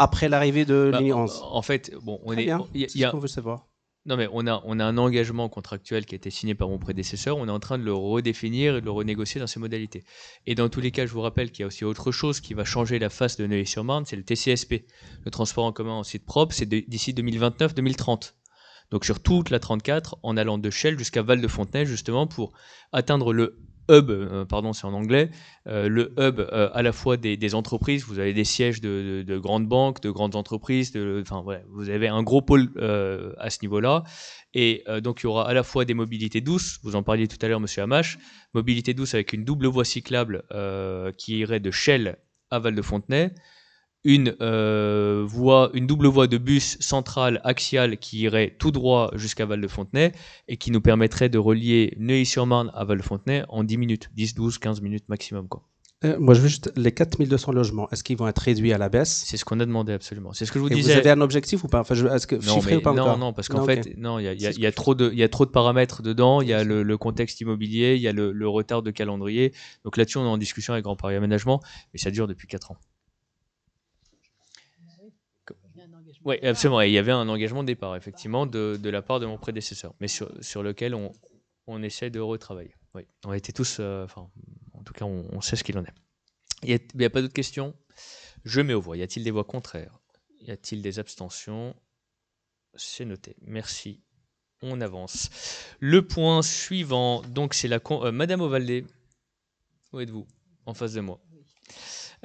Après l'arrivée de la bah, ligne 11. En fait, bon, on est. Il ce qu'on veut savoir. Non, mais on a, on a un engagement contractuel qui a été signé par mon prédécesseur. On est en train de le redéfinir et de le renégocier dans ses modalités. Et dans tous les cas, je vous rappelle qu'il y a aussi autre chose qui va changer la face de Neuilly-sur-Marne, c'est le TCSP, le transport en commun en site propre. C'est d'ici 2029-2030. Donc sur toute la 34, en allant de Shell jusqu'à Val-de-Fontenay, justement, pour atteindre le hub, euh, pardon, c'est en anglais, euh, le hub euh, à la fois des, entreprises, vous avez des sièges de, grandes banques, de grandes entreprises, vous avez un gros pôle à ce niveau-là. Et donc il y aura à la fois des mobilités douces, vous en parliez tout à l'heure, monsieur Hamache, mobilité douce avec une double voie cyclable qui irait de Chelles à Val-de-Fontenay une euh, voie, une double voie de bus centrale axiale qui irait tout droit jusqu'à Val-de-Fontenay et qui nous permettrait de relier Neuilly-sur-Marne à Val-de-Fontenay en 10 minutes, 10, 12, 15 minutes maximum. Quoi. Euh, moi, je veux juste les 4200 logements, est-ce qu'ils vont être réduits à la baisse C'est ce qu'on a demandé absolument. C'est ce que je vous disais. Vous avez un objectif ou pas enfin, je... Est-ce que non, chiffré ou pas Non, non, parce qu'en fait, non, il y a, trop de, il y a trop de paramètres dedans. Il y a le, contexte immobilier, il y a le, le, retard de calendrier. Donc là-dessus, on est en discussion avec Grand Paris Aménagement, mais ça dure depuis 4 ans. Oui, absolument. il y avait un engagement de départ, effectivement, de, la part de mon prédécesseur, mais sur, lequel on, essaie de retravailler. Oui, on était tous, euh, enfin, en tout cas, on, sait ce qu'il en est. Il n'y a, pas d'autres questions Je mets aux voix. Y a-t-il des voix contraires Y a-t-il des abstentions C'est noté. Merci. On avance. Le point suivant, donc c'est la euh, Madame Ovalde. Où êtes-vous En face de moi.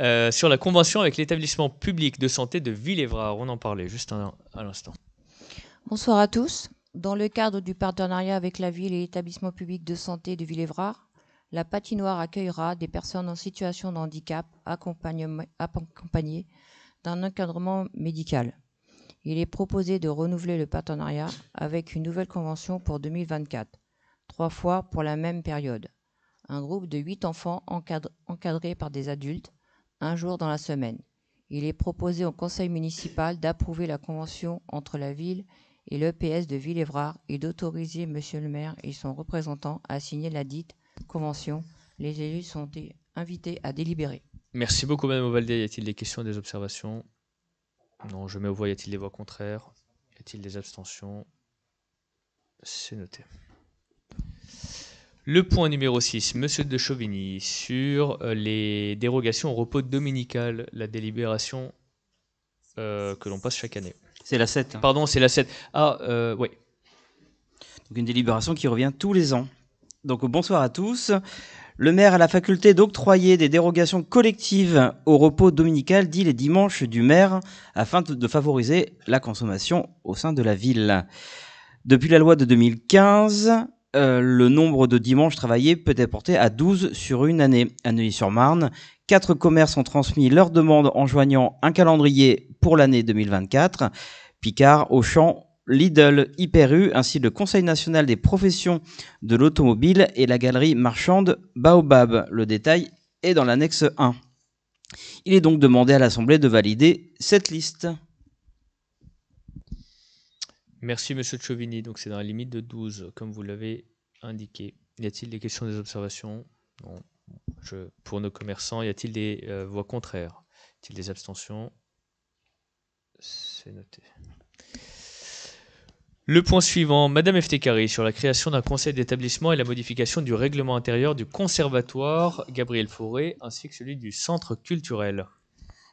Euh, sur la convention avec l'établissement public de santé de Villévrard. On en parlait juste à l'instant. Bonsoir à tous. Dans le cadre du partenariat avec la ville et l'établissement public de santé de Villévrard, la patinoire accueillera des personnes en situation de handicap accompagnées d'un encadrement médical. Il est proposé de renouveler le partenariat avec une nouvelle convention pour 2024, trois fois pour la même période. Un groupe de huit enfants encadrés par des adultes un jour dans la semaine. Il est proposé au conseil municipal d'approuver la convention entre la ville et l'EPS de Villévrard et d'autoriser M. le maire et son représentant à signer la dite convention. Les élus sont invités à délibérer. Merci beaucoup, Madame Ovaldé. Y a-t-il des questions, des observations Non, je mets au voix. Y a-t-il des voix contraires Y a-t-il des abstentions C'est noté. Le point numéro 6, Monsieur de Chauvigny, sur euh, les dérogations au repos dominical, la délibération euh, que l'on passe chaque année. C'est la 7. Hein. Pardon, c'est la 7. Ah, euh, oui. Donc une délibération qui revient tous les ans. Donc bonsoir à tous. Le maire a la faculté d'octroyer des dérogations collectives au repos dominical dit les dimanches du maire afin de favoriser la consommation au sein de la ville. Depuis la loi de 2015, euh, le nombre de dimanches travaillés peut être porté à 12 sur une année. À Neuilly-sur-Marne, quatre commerces ont transmis leur demande en joignant un calendrier pour l'année 2024. Picard, Auchan, Lidl, Hyper-U, ainsi le Conseil national des professions de l'automobile et la galerie marchande Baobab. Le détail est dans l'annexe 1. Il est donc demandé à l'Assemblée de valider cette liste. Merci, monsieur Chauvigny. Donc, c'est dans la limite de 12, comme vous l'avez indiqué. Y a-t-il des questions, des observations Non. pour nos commerçants, y a-t-il des euh, voix contraires Y a-t-il des abstentions C'est noté. Le point suivant, Madame Eftekari, sur la création d'un conseil d'établissement et la modification du règlement intérieur du conservatoire Gabriel Fauré, ainsi que celui du centre culturel.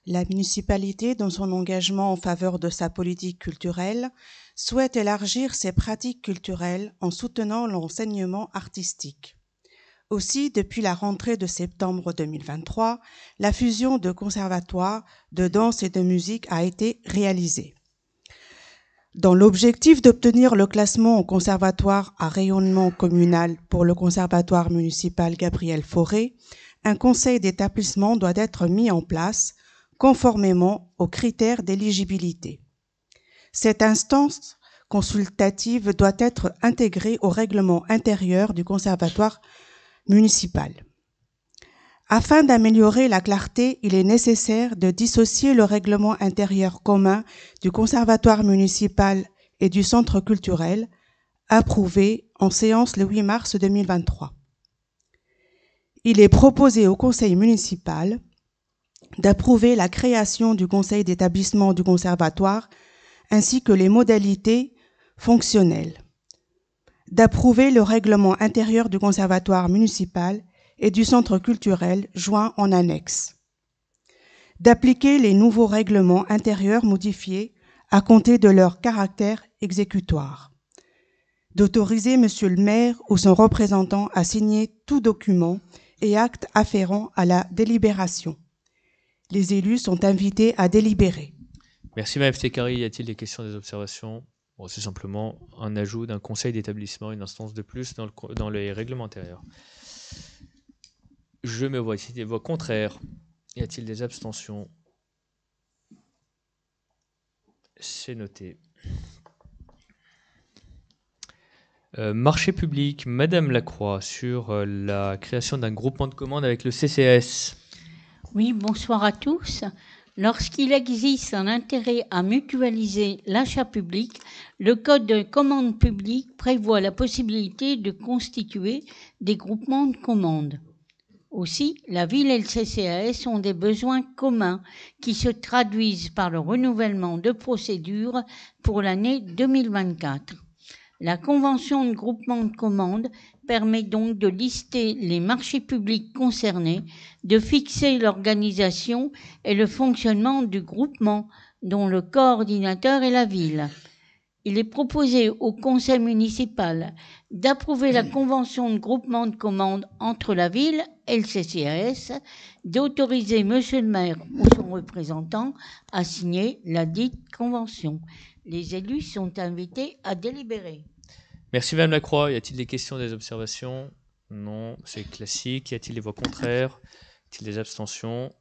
La municipalité, dans son engagement en faveur de sa politique culturelle, souhaite élargir ses pratiques culturelles en soutenant l'enseignement artistique. Aussi, depuis la rentrée de septembre 2023, la fusion de conservatoires de danse et de musique a été réalisée. Dans l'objectif d'obtenir le classement au conservatoire à rayonnement communal pour le conservatoire municipal Gabriel Fauré, un conseil d'établissement doit être mis en place conformément aux critères d'éligibilité. Cette instance consultative doit être intégrée au règlement intérieur du conservatoire municipal. Afin d'améliorer la clarté, il est nécessaire de dissocier le règlement intérieur commun du conservatoire municipal et du centre culturel, approuvé en séance le 8 mars 2023. Il est proposé au conseil municipal d'approuver la création du conseil d'établissement du conservatoire ainsi que les modalités fonctionnelles, d'approuver le règlement intérieur du conservatoire municipal et du centre culturel joint en annexe, d'appliquer les nouveaux règlements intérieurs modifiés à compter de leur caractère exécutoire, d'autoriser Monsieur le maire ou son représentant à signer tout document et acte afférent à la délibération, les élus sont invités à délibérer. Merci Mme Carrie. Y a-t-il des questions, des observations C'est simplement un ajout d'un conseil d'établissement, une instance de plus dans, le, les règlements intérieurs. Je me vois ici des voix contraires. Y a-t-il des abstentions C'est noté. Euh, marché public, Madame Lacroix, sur euh, la création d'un groupement de commandes avec le CCS. Oui, bonsoir à tous. Lorsqu'il existe un intérêt à mutualiser l'achat public, le Code de commande publique prévoit la possibilité de constituer des groupements de commandes. Aussi, la ville et le CCAS ont des besoins communs qui se traduisent par le renouvellement de procédures pour l'année 2024. La convention de groupement de commandes permet donc de lister les marchés publics concernés, de fixer l'organisation et le fonctionnement du groupement dont le coordinateur est la ville. Il est proposé au conseil municipal d'approuver la convention de groupement de commandes entre la ville et le CCAS, d'autoriser monsieur le maire ou son représentant à signer la dite convention. Les élus sont invités à délibérer. Merci Madame Lacroix. Y a-t-il des questions, des observations Non, c'est classique. Y a-t-il des voix contraires Y a-t-il des abstentions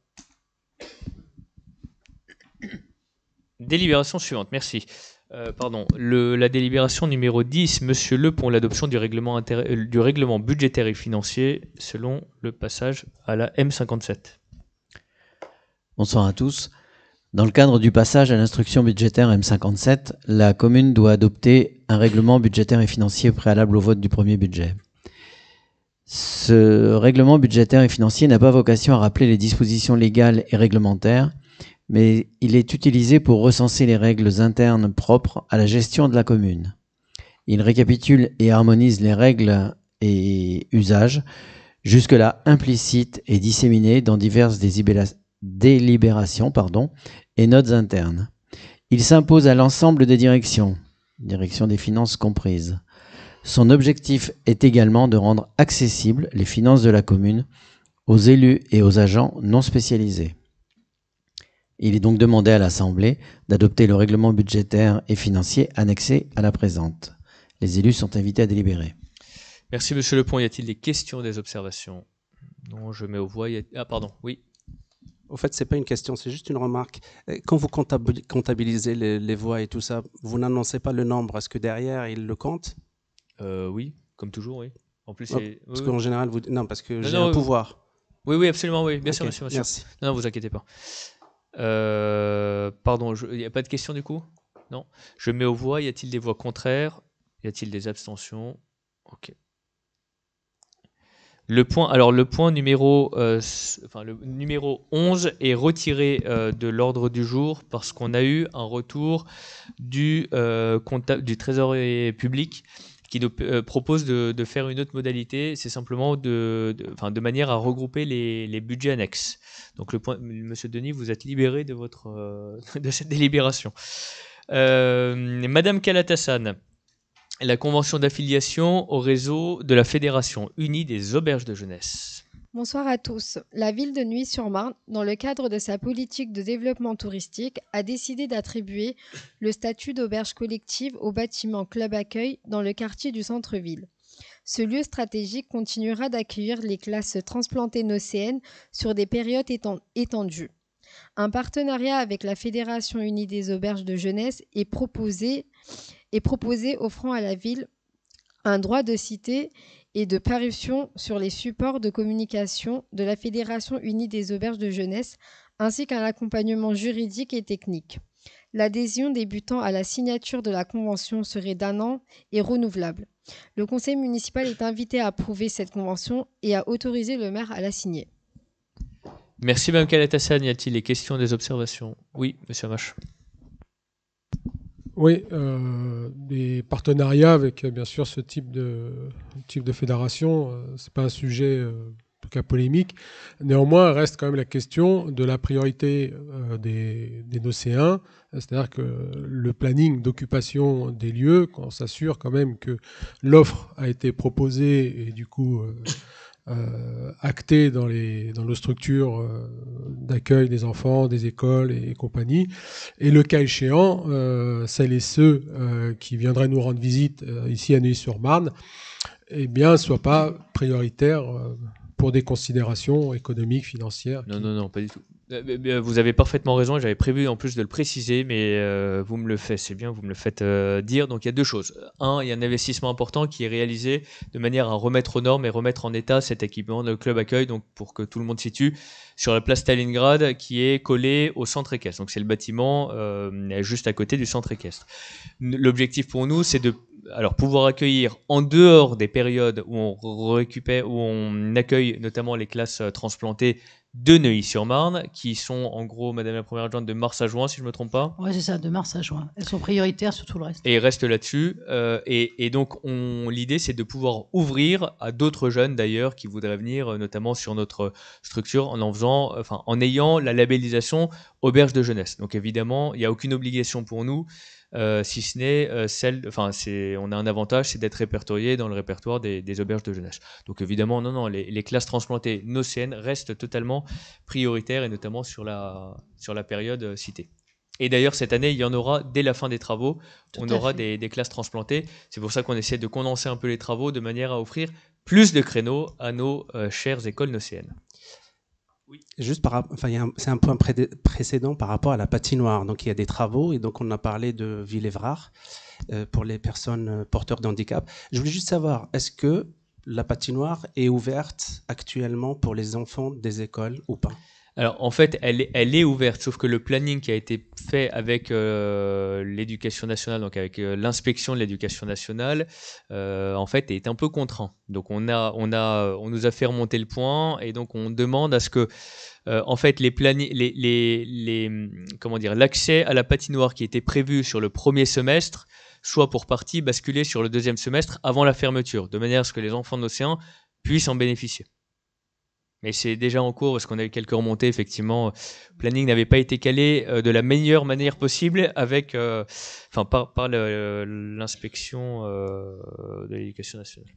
Délibération suivante, merci. Euh, pardon, la délibération numéro 10, Monsieur Le, pour l'adoption du règlement, euh, du règlement budgétaire et financier selon le passage à la M57. Bonsoir à tous. Dans le cadre du passage à l'instruction budgétaire M57, la commune doit adopter un règlement budgétaire et financier préalable au vote du premier budget. Ce règlement budgétaire et financier n'a pas vocation à rappeler les dispositions légales et réglementaires, mais il est utilisé pour recenser les règles internes propres à la gestion de la commune. Il récapitule et harmonise les règles et usages jusque-là implicites et disséminés dans diverses délibérations pardon, et notes internes. Il s'impose à l'ensemble des directions, direction des finances comprises. Son objectif est également de rendre accessibles les finances de la commune aux élus et aux agents non spécialisés. Il est donc demandé à l'Assemblée d'adopter le règlement budgétaire et financier annexé à la présente. Les élus sont invités à délibérer. Merci Monsieur Pont. Y a-t-il des questions, des observations Non, je mets au voix. Ah pardon, oui. Au fait, c'est pas une question, c'est juste une remarque. Euh, quand vous comptabilisez les, voix et tout ça, vous n'annoncez pas le nombre. Est-ce que derrière, ils le comptent euh, Oui, comme toujours, oui. En plus, parce qu'en général, vous... non, parce que j'ai un pouvoir. Oui, oui, absolument, oui. Bien, sûr, bien Merci. Non, vous inquiétez pas. Euh, pardon, il n'y a pas de question du coup Non. Je mets aux voix. Y a-t-il des voix contraires Y a-t-il des abstentions Ok. Le point, alors le point numéro, euh, enfin, le numéro 11 est retiré euh, de l'ordre du jour parce qu'on a eu un retour du, euh, Trésor trésorier public qui nous propose de, faire une autre modalité, c'est simplement de, manière à regrouper les, budgets annexes. Donc le point, Monsieur Denis, vous êtes libéré de, votre, de cette délibération. Madame Kalatasan la convention d'affiliation au réseau de la Fédération unie des auberges de jeunesse. Bonsoir à tous. La ville de Nuit-sur-Marne, dans le cadre de sa politique de développement touristique, a décidé d'attribuer le statut d'auberge collective au bâtiment Club Accueil dans le quartier du centre-ville. Ce lieu stratégique continuera d'accueillir les classes transplantées nocéennes sur des périodes étendues. Un partenariat avec la Fédération unie des auberges de jeunesse est proposé et proposé offrant à la ville un droit de cité et de parution sur les supports de communication de la Fédération unie des auberges de jeunesse, ainsi qu'un accompagnement juridique et technique. L'adhésion débutant à la signature de la convention serait d'un an et renouvelable. Le conseil municipal est invité à approuver cette convention et à autoriser le maire à la signer. Merci Mme Kalatassan. Y a-t-il des questions, des observations Oui, Monsieur Mache. Oui, euh, des partenariats avec euh, bien sûr ce type de, type de fédération, euh, c'est pas un sujet euh, en tout cas polémique. Néanmoins, reste quand même la question de la priorité des, des c'est-à-dire que le planning d'occupation des lieux, quand on s'assure quand même que l'offre a été proposée et du coup euh, actés dans, les, dans nos structures euh, d'accueil des enfants, des écoles et, compagnie. Et le cas échéant, euh, celles et ceux qui viendraient nous rendre visite ici à Neuilly-sur-Marne, eh bien, ne soient pas prioritaires pour des considérations économiques, financières. Non, non, non, pas du tout. Euh, euh, vous avez parfaitement raison, j'avais prévu en plus de le préciser, mais euh, vous me le faites, c'est bien, vous me le faites dire. Donc il y a deux choses. Un, il y a un investissement important qui est réalisé de manière à remettre aux normes et remettre en état cet équipement de club accueil, donc pour que tout le monde situe, sur la place Stalingrad qui est collée au centre équestre. Donc c'est le bâtiment juste à côté du centre équestre. L'objectif pour nous, c'est de alors pouvoir accueillir en dehors des périodes où on récupère, où on accueille notamment les classes transplantées de Neuilly-sur-Marne, qui sont en gros, madame la première adjointe, de mars à juin, si je ne me trompe pas. Oui, c'est ça, de mars à juin. Elles sont prioritaires sur tout le reste. Et restent là-dessus. Euh, et, donc, l'idée, c'est de pouvoir ouvrir à d'autres jeunes, d'ailleurs, qui voudraient venir, euh, notamment sur notre structure, en, en, faisant, enfin, en ayant la labellisation auberge de jeunesse. Donc, évidemment, il n'y a aucune obligation pour nous euh, si ce n'est euh, celle, enfin, on a un avantage, c'est d'être répertorié dans le répertoire des, auberges de jeunesse. Donc évidemment, non, non, les, classes transplantées nocéennes restent totalement prioritaires et notamment sur la, sur la période euh, citée. Et d'ailleurs, cette année, il y en aura dès la fin des travaux. on aura des, classes transplantées. C'est pour ça qu'on essaie de condenser un peu les travaux de manière à offrir plus de créneaux à nos chères écoles nocéennes. Oui. Juste par, enfin, c'est un point précédent par rapport à la patinoire. Donc, il y a des travaux et donc on a parlé de Villévrard euh, pour les personnes euh, porteurs handicap. Je voulais juste savoir, est-ce que la patinoire est ouverte actuellement pour les enfants des écoles ou pas alors en fait, elle est, ouverte, sauf que le planning qui a été fait avec euh, l'éducation nationale, donc avec euh, l'inspection de l'éducation nationale, euh, en fait, est un peu contraint. Donc on a, on a, on nous a fait remonter le point et donc on demande à ce que, en fait, les, les, comment dire, l'accès à la patinoire qui était prévu sur le premier semestre soit pour partie basculé sur le deuxième semestre avant la fermeture, de manière à ce que les enfants de l'océan puissent en bénéficier mais c'est déjà en cours parce qu'on a eu quelques remontées. Effectivement, planning n'avait pas été calé euh, de la meilleure manière possible avec, euh, par, l'inspection euh, de l'éducation nationale.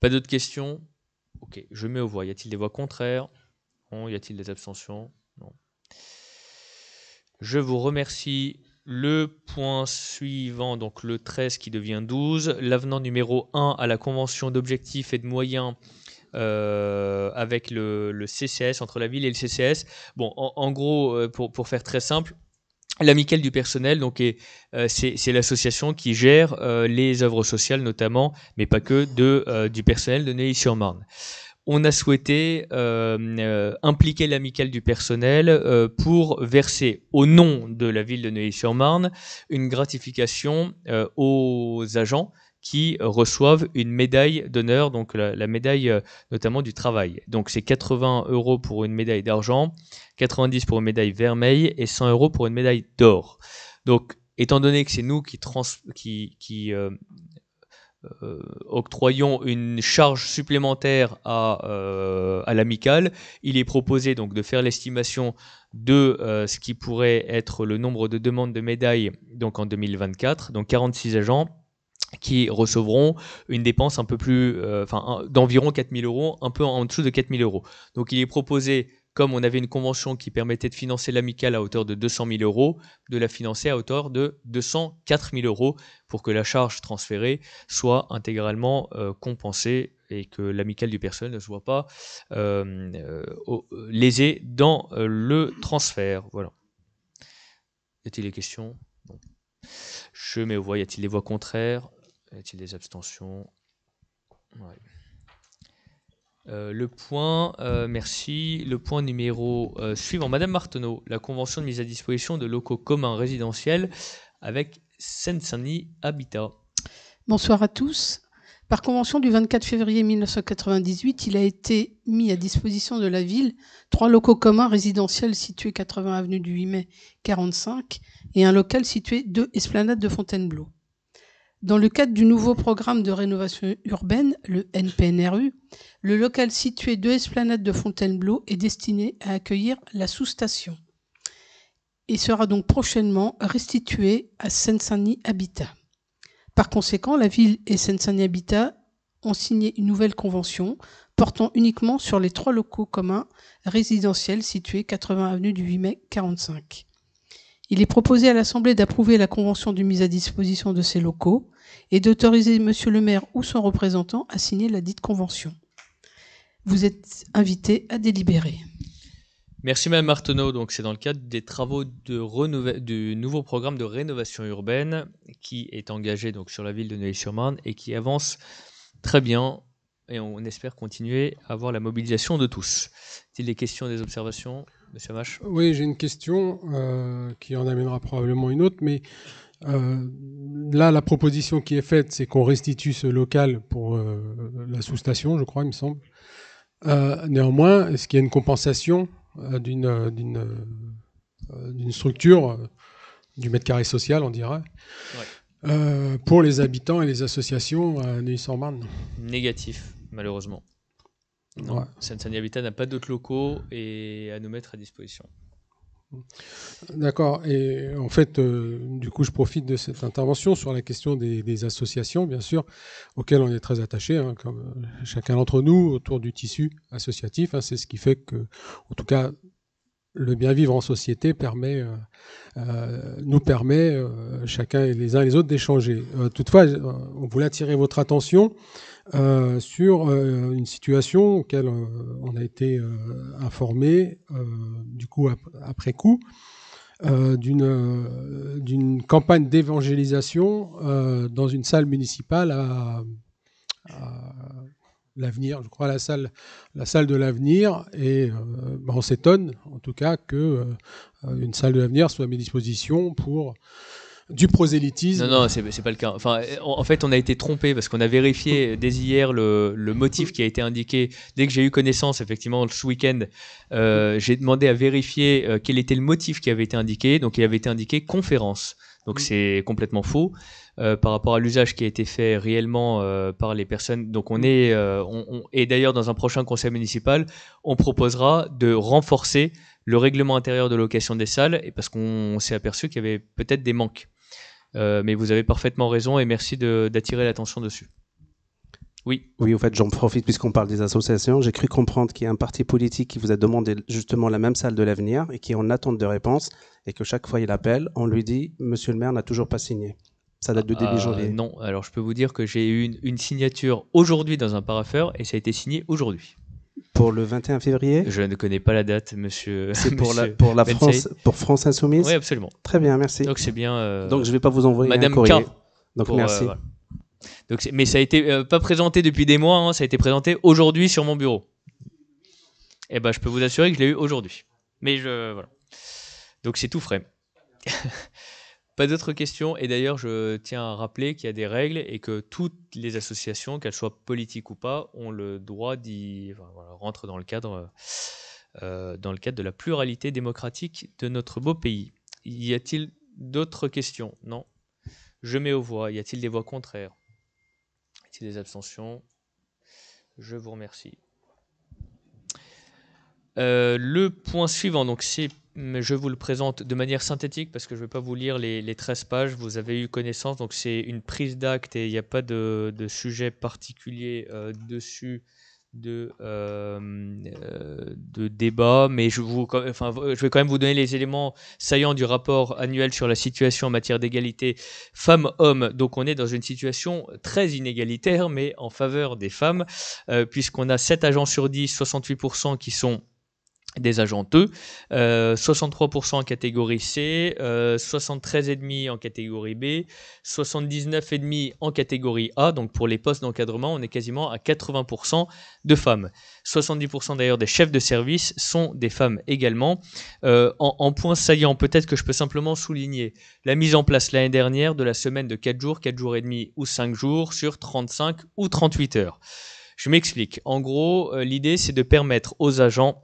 Pas d'autres questions Ok, je mets aux voix. Y a-t-il des voix contraires Non. Y a-t-il des abstentions Non. Je vous remercie. Le point suivant, donc le 13 qui devient 12, l'avenant numéro 1 à la Convention d'objectifs et de moyens euh, avec le, CCS, entre la ville et le CCS. Bon, en, gros, euh, pour, faire très simple, L'amicale du personnel, donc, euh, c'est l'association qui gère les œuvres sociales, notamment, mais pas que, de, du personnel de Neuilly-sur-Marne. On a souhaité impliquer l'amicale du personnel pour verser, au nom de la ville de Neuilly-sur-Marne, une gratification aux agents qui reçoivent une médaille d'honneur, donc la, médaille euh, notamment du travail. Donc c'est 80 euros pour une médaille d'argent, 90 pour une médaille vermeille et 100 euros pour une médaille d'or. Donc étant donné que c'est nous qui, qui, qui euh, euh, octroyons une charge supplémentaire à, euh, à l'amicale. Il est proposé donc de faire l'estimation de ce qui pourrait être le nombre de demandes de médailles donc en 2024, donc 46 agents qui recevront une dépense un peu plus, euh, d'environ 4000 euros, un peu en dessous de 4000 euros. Donc il est proposé, comme on avait une convention qui permettait de financer l'amicale à hauteur de 200 000 euros, de la financer à hauteur de 204 000 euros pour que la charge transférée soit intégralement euh, compensée et que l'amicale du personnel ne soit pas euh, lésée dans le transfert. Voilà. Y a-t-il des questions je mets aux voix. Y a-t-il des voix contraires Y a-t-il des abstentions euh, le point, euh, merci. Le point numéro euh, suivant. Madame Marteneau, la convention de mise à disposition de locaux communs résidentiels avec Seine-Saint-Denis Habitat. Bonsoir à tous. Par convention du 24 février 1998, il a été mis à disposition de la ville trois locaux communs résidentiels situés 80 avenue du 8 mai 45 et un local situé 2 esplanade de Fontainebleau. Dans le cadre du nouveau programme de rénovation urbaine, le NPNRU, le local situé 2 esplanade de Fontainebleau est destiné à accueillir la sous-station et sera donc prochainement restitué à Seine-Saint-Denis Habitat. Par conséquent, la ville et seine saint ont signé une nouvelle convention portant uniquement sur les trois locaux communs résidentiels situés 80 avenue du 8 mai 45. Il est proposé à l'Assemblée d'approuver la convention de mise à disposition de ces locaux et d'autoriser Monsieur le maire ou son représentant à signer la dite convention. Vous êtes invité à délibérer. Merci Madame Marteneau. Donc c'est dans le cadre des travaux de du nouveau programme de rénovation urbaine qui est engagé donc sur la ville de Neuilly-sur-Marne et qui avance très bien et on espère continuer à avoir la mobilisation de tous. Est-il des questions, des observations, Monsieur Vache Oui, j'ai une question euh, qui en amènera probablement une autre, mais euh, là, la proposition qui est faite, c'est qu'on restitue ce local pour euh, la sous-station, je crois, il me semble. néanmoins, est-ce qu'il y a une compensation euh, d'une euh, euh, d'une structure du mètre carré social, on dirait. pour les habitants et les associations à Neuilly-sur-Marne Négatif, malheureusement. saint Ouais. Habitat n'a pas d'autres locaux et à nous mettre à disposition. D'accord. Et en fait, euh, du coup, je profite de cette intervention sur la question des, associations, bien sûr, auxquelles on est très attaché, hein, comme euh, chacun d'entre nous, autour du tissu associatif. Hein. c'est ce qui fait que, en tout cas, le bien vivre en société permet, euh, euh, nous permet, euh, chacun et les uns et les autres, d'échanger. toutefois, on voulait attirer votre attention sur une situation auquel on a été informé, du coup, après coup, d'une campagne d'évangélisation dans une salle municipale à l'avenir, je crois, la salle, la salle de l'avenir. Et euh, ben, on s'étonne, en tout cas, que euh, euh, une salle de l'avenir soit à mes dispositions pour du prosélytisme. Non, non, c'est pas le cas. Enfin, en, fait, on a été trompé parce qu'on a vérifié dès hier le, motif qui a été indiqué. Dès que j'ai eu connaissance, effectivement, ce week-end, j'ai demandé à vérifier quel était le motif qui avait été indiqué. Donc, il avait été indiqué conférence. Donc, mm. c'est complètement faux. Euh, par rapport à l'usage qui a été fait réellement euh, par les personnes. Donc on mm. est, euh, on, et d'ailleurs dans un prochain conseil municipal, on proposera de renforcer le règlement intérieur de location des salles, et parce qu'on s'est aperçu qu'il y avait peut-être des manques. mais vous avez parfaitement raison et merci d'attirer l'attention dessus. Oui. Oui, en fait, j'en profite puisqu'on parle des associations. J'ai cru comprendre qu'il y a un parti politique qui vous a demandé justement la même salle de l'avenir et qui est en attente de réponse et que chaque fois il appelle, on lui dit Monsieur le maire n'a toujours pas signé. Ça date de début ah, janvier. Non, alors je peux vous dire que j'ai eu une, signature aujourd'hui dans un paraffeur et ça a été signé aujourd'hui. Pour le 21 février Je ne connais pas la date, monsieur. C'est pour la, pour la France, pour France Insoumise Oui, absolument. Très bien, merci. Donc c'est bien. Euh, Donc je ne vais pas vous envoyer Madame un courrier. Donc merci. Euh, Donc, mais ça a été euh, pas présenté depuis des mois, hein, ça a été présenté aujourd'hui sur mon bureau. Et eh ben je peux vous assurer que je l'ai eu aujourd'hui. Mais je. Voilà. Donc c'est tout frais. Pas d'autres questions. Et d'ailleurs, je tiens à rappeler qu'il y a des règles et que toutes les associations, qu'elles soient politiques ou pas, ont le droit d'y rentrer dans le cadre euh, euh, dans le cadre de la pluralité démocratique de notre beau pays. Y a-t-il d'autres questions Non. Je mets aux voix. Y a-t-il des voix contraires Y a-t-il des abstentions Je vous remercie. Euh, le point suivant, donc c'est je vous le présente de manière synthétique parce que je ne vais pas vous lire les, 13 pages, vous avez eu connaissance, donc c'est une prise d'acte et il n'y a pas de, sujet particulier euh, dessus de, euh, euh, de débat, mais je, vous, enfin, je vais quand même vous donner les éléments saillants du rapport annuel sur la situation en matière d'égalité femmes-hommes. Donc on est dans une situation très inégalitaire, mais en faveur des femmes, puisqu'on a 7 agents sur 10, 68% qui sont des agenteux, euh, 63% en catégorie C, euh, 73,5% en catégorie B, 79,5% en catégorie A, donc pour les postes d'encadrement, on est quasiment à 80% de femmes. 70% d'ailleurs des chefs de service sont des femmes également. Euh, en, en, point saillant, peut-être que je peux simplement souligner la mise en place l'année dernière de la semaine de 4 jours, 4 jours et demi ou 5 jours sur 35 ou 38 heures. Je m'explique. En gros, euh, l'idée c'est de permettre aux agents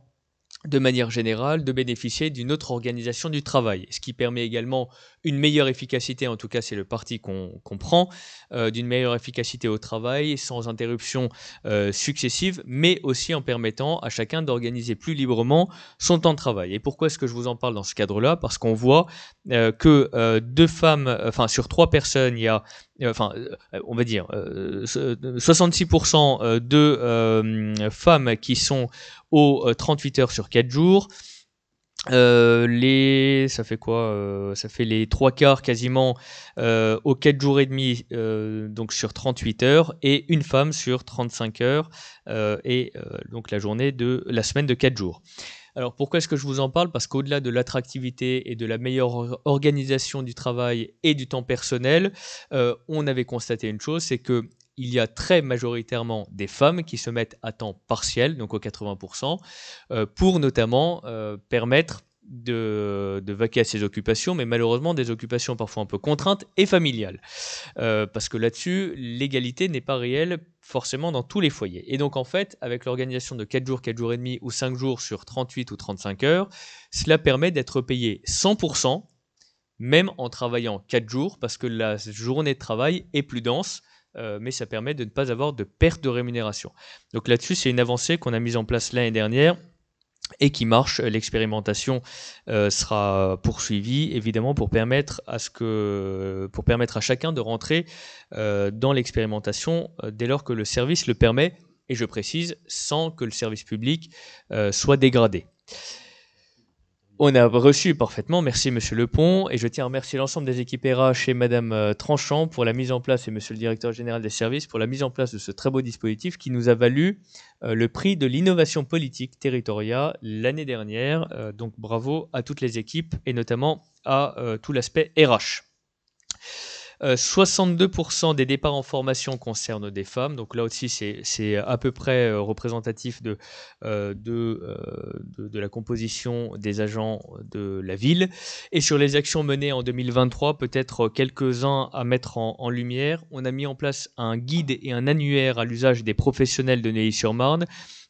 de manière générale, de bénéficier d'une autre organisation du travail, ce qui permet également une meilleure efficacité, en tout cas c'est le parti qu'on comprend prend, euh, d'une meilleure efficacité au travail, sans interruption euh, successive, mais aussi en permettant à chacun d'organiser plus librement son temps de travail. Et pourquoi est-ce que je vous en parle dans ce cadre-là Parce qu'on voit euh, que deux femmes, enfin sur trois personnes, il y a enfin, on va dire, 66% de femmes qui sont aux 38 heures sur 4 jours, euh, les, ça fait quoi euh, Ça fait les trois quarts quasiment euh, aux quatre jours et demi, donc sur 38 heures, et une femme sur 35 heures, et donc la journée de la semaine de quatre jours. Alors pourquoi est-ce que je vous en parle Parce qu'au-delà de l'attractivité et de la meilleure organisation du travail et du temps personnel, on avait constaté une chose, c'est que il y a très majoritairement des femmes qui se mettent à temps partiel, donc aux 80%, euh, pour notamment euh, permettre de, vaquer à ces occupations, mais malheureusement des occupations parfois un peu contraintes et familiales. Euh, parce que là-dessus, l'égalité n'est pas réelle forcément dans tous les foyers. Et donc en fait, avec l'organisation de 4 jours, 4 jours et demi ou 5 jours sur 38 ou 35 heures, cela permet d'être payé 100%, même en travaillant 4 jours, parce que la journée de travail est plus dense euh, mais ça permet de ne pas avoir de perte de rémunération. Donc là-dessus, c'est une avancée qu'on a mise en place l'année dernière et qui marche. L'expérimentation euh, sera poursuivie, évidemment, pour permettre à, ce que, pour permettre à chacun de rentrer euh, dans l'expérimentation dès lors que le service le permet, et je précise, sans que le service public soit dégradé. On a reçu parfaitement, merci Monsieur Lepont, et je tiens à remercier l'ensemble des équipes RH et Madame euh, Tranchant pour la mise en place, et Monsieur le Directeur Général des Services pour la mise en place de ce très beau dispositif qui nous a valu euh, le prix de l'innovation politique Territoria l'année dernière. Euh, donc bravo à toutes les équipes, et notamment à tout l'aspect RH. 62% euh, des départs en formation concernent des femmes. Donc là aussi, c'est à peu près euh, représentatif de, euh, de, de, la composition des agents de la ville. Et sur les actions menées en 2023, peut-être quelques-uns à mettre en, en, lumière. On a mis en place un guide et un annuaire à l'usage des professionnels de Neuilly-sur-Marne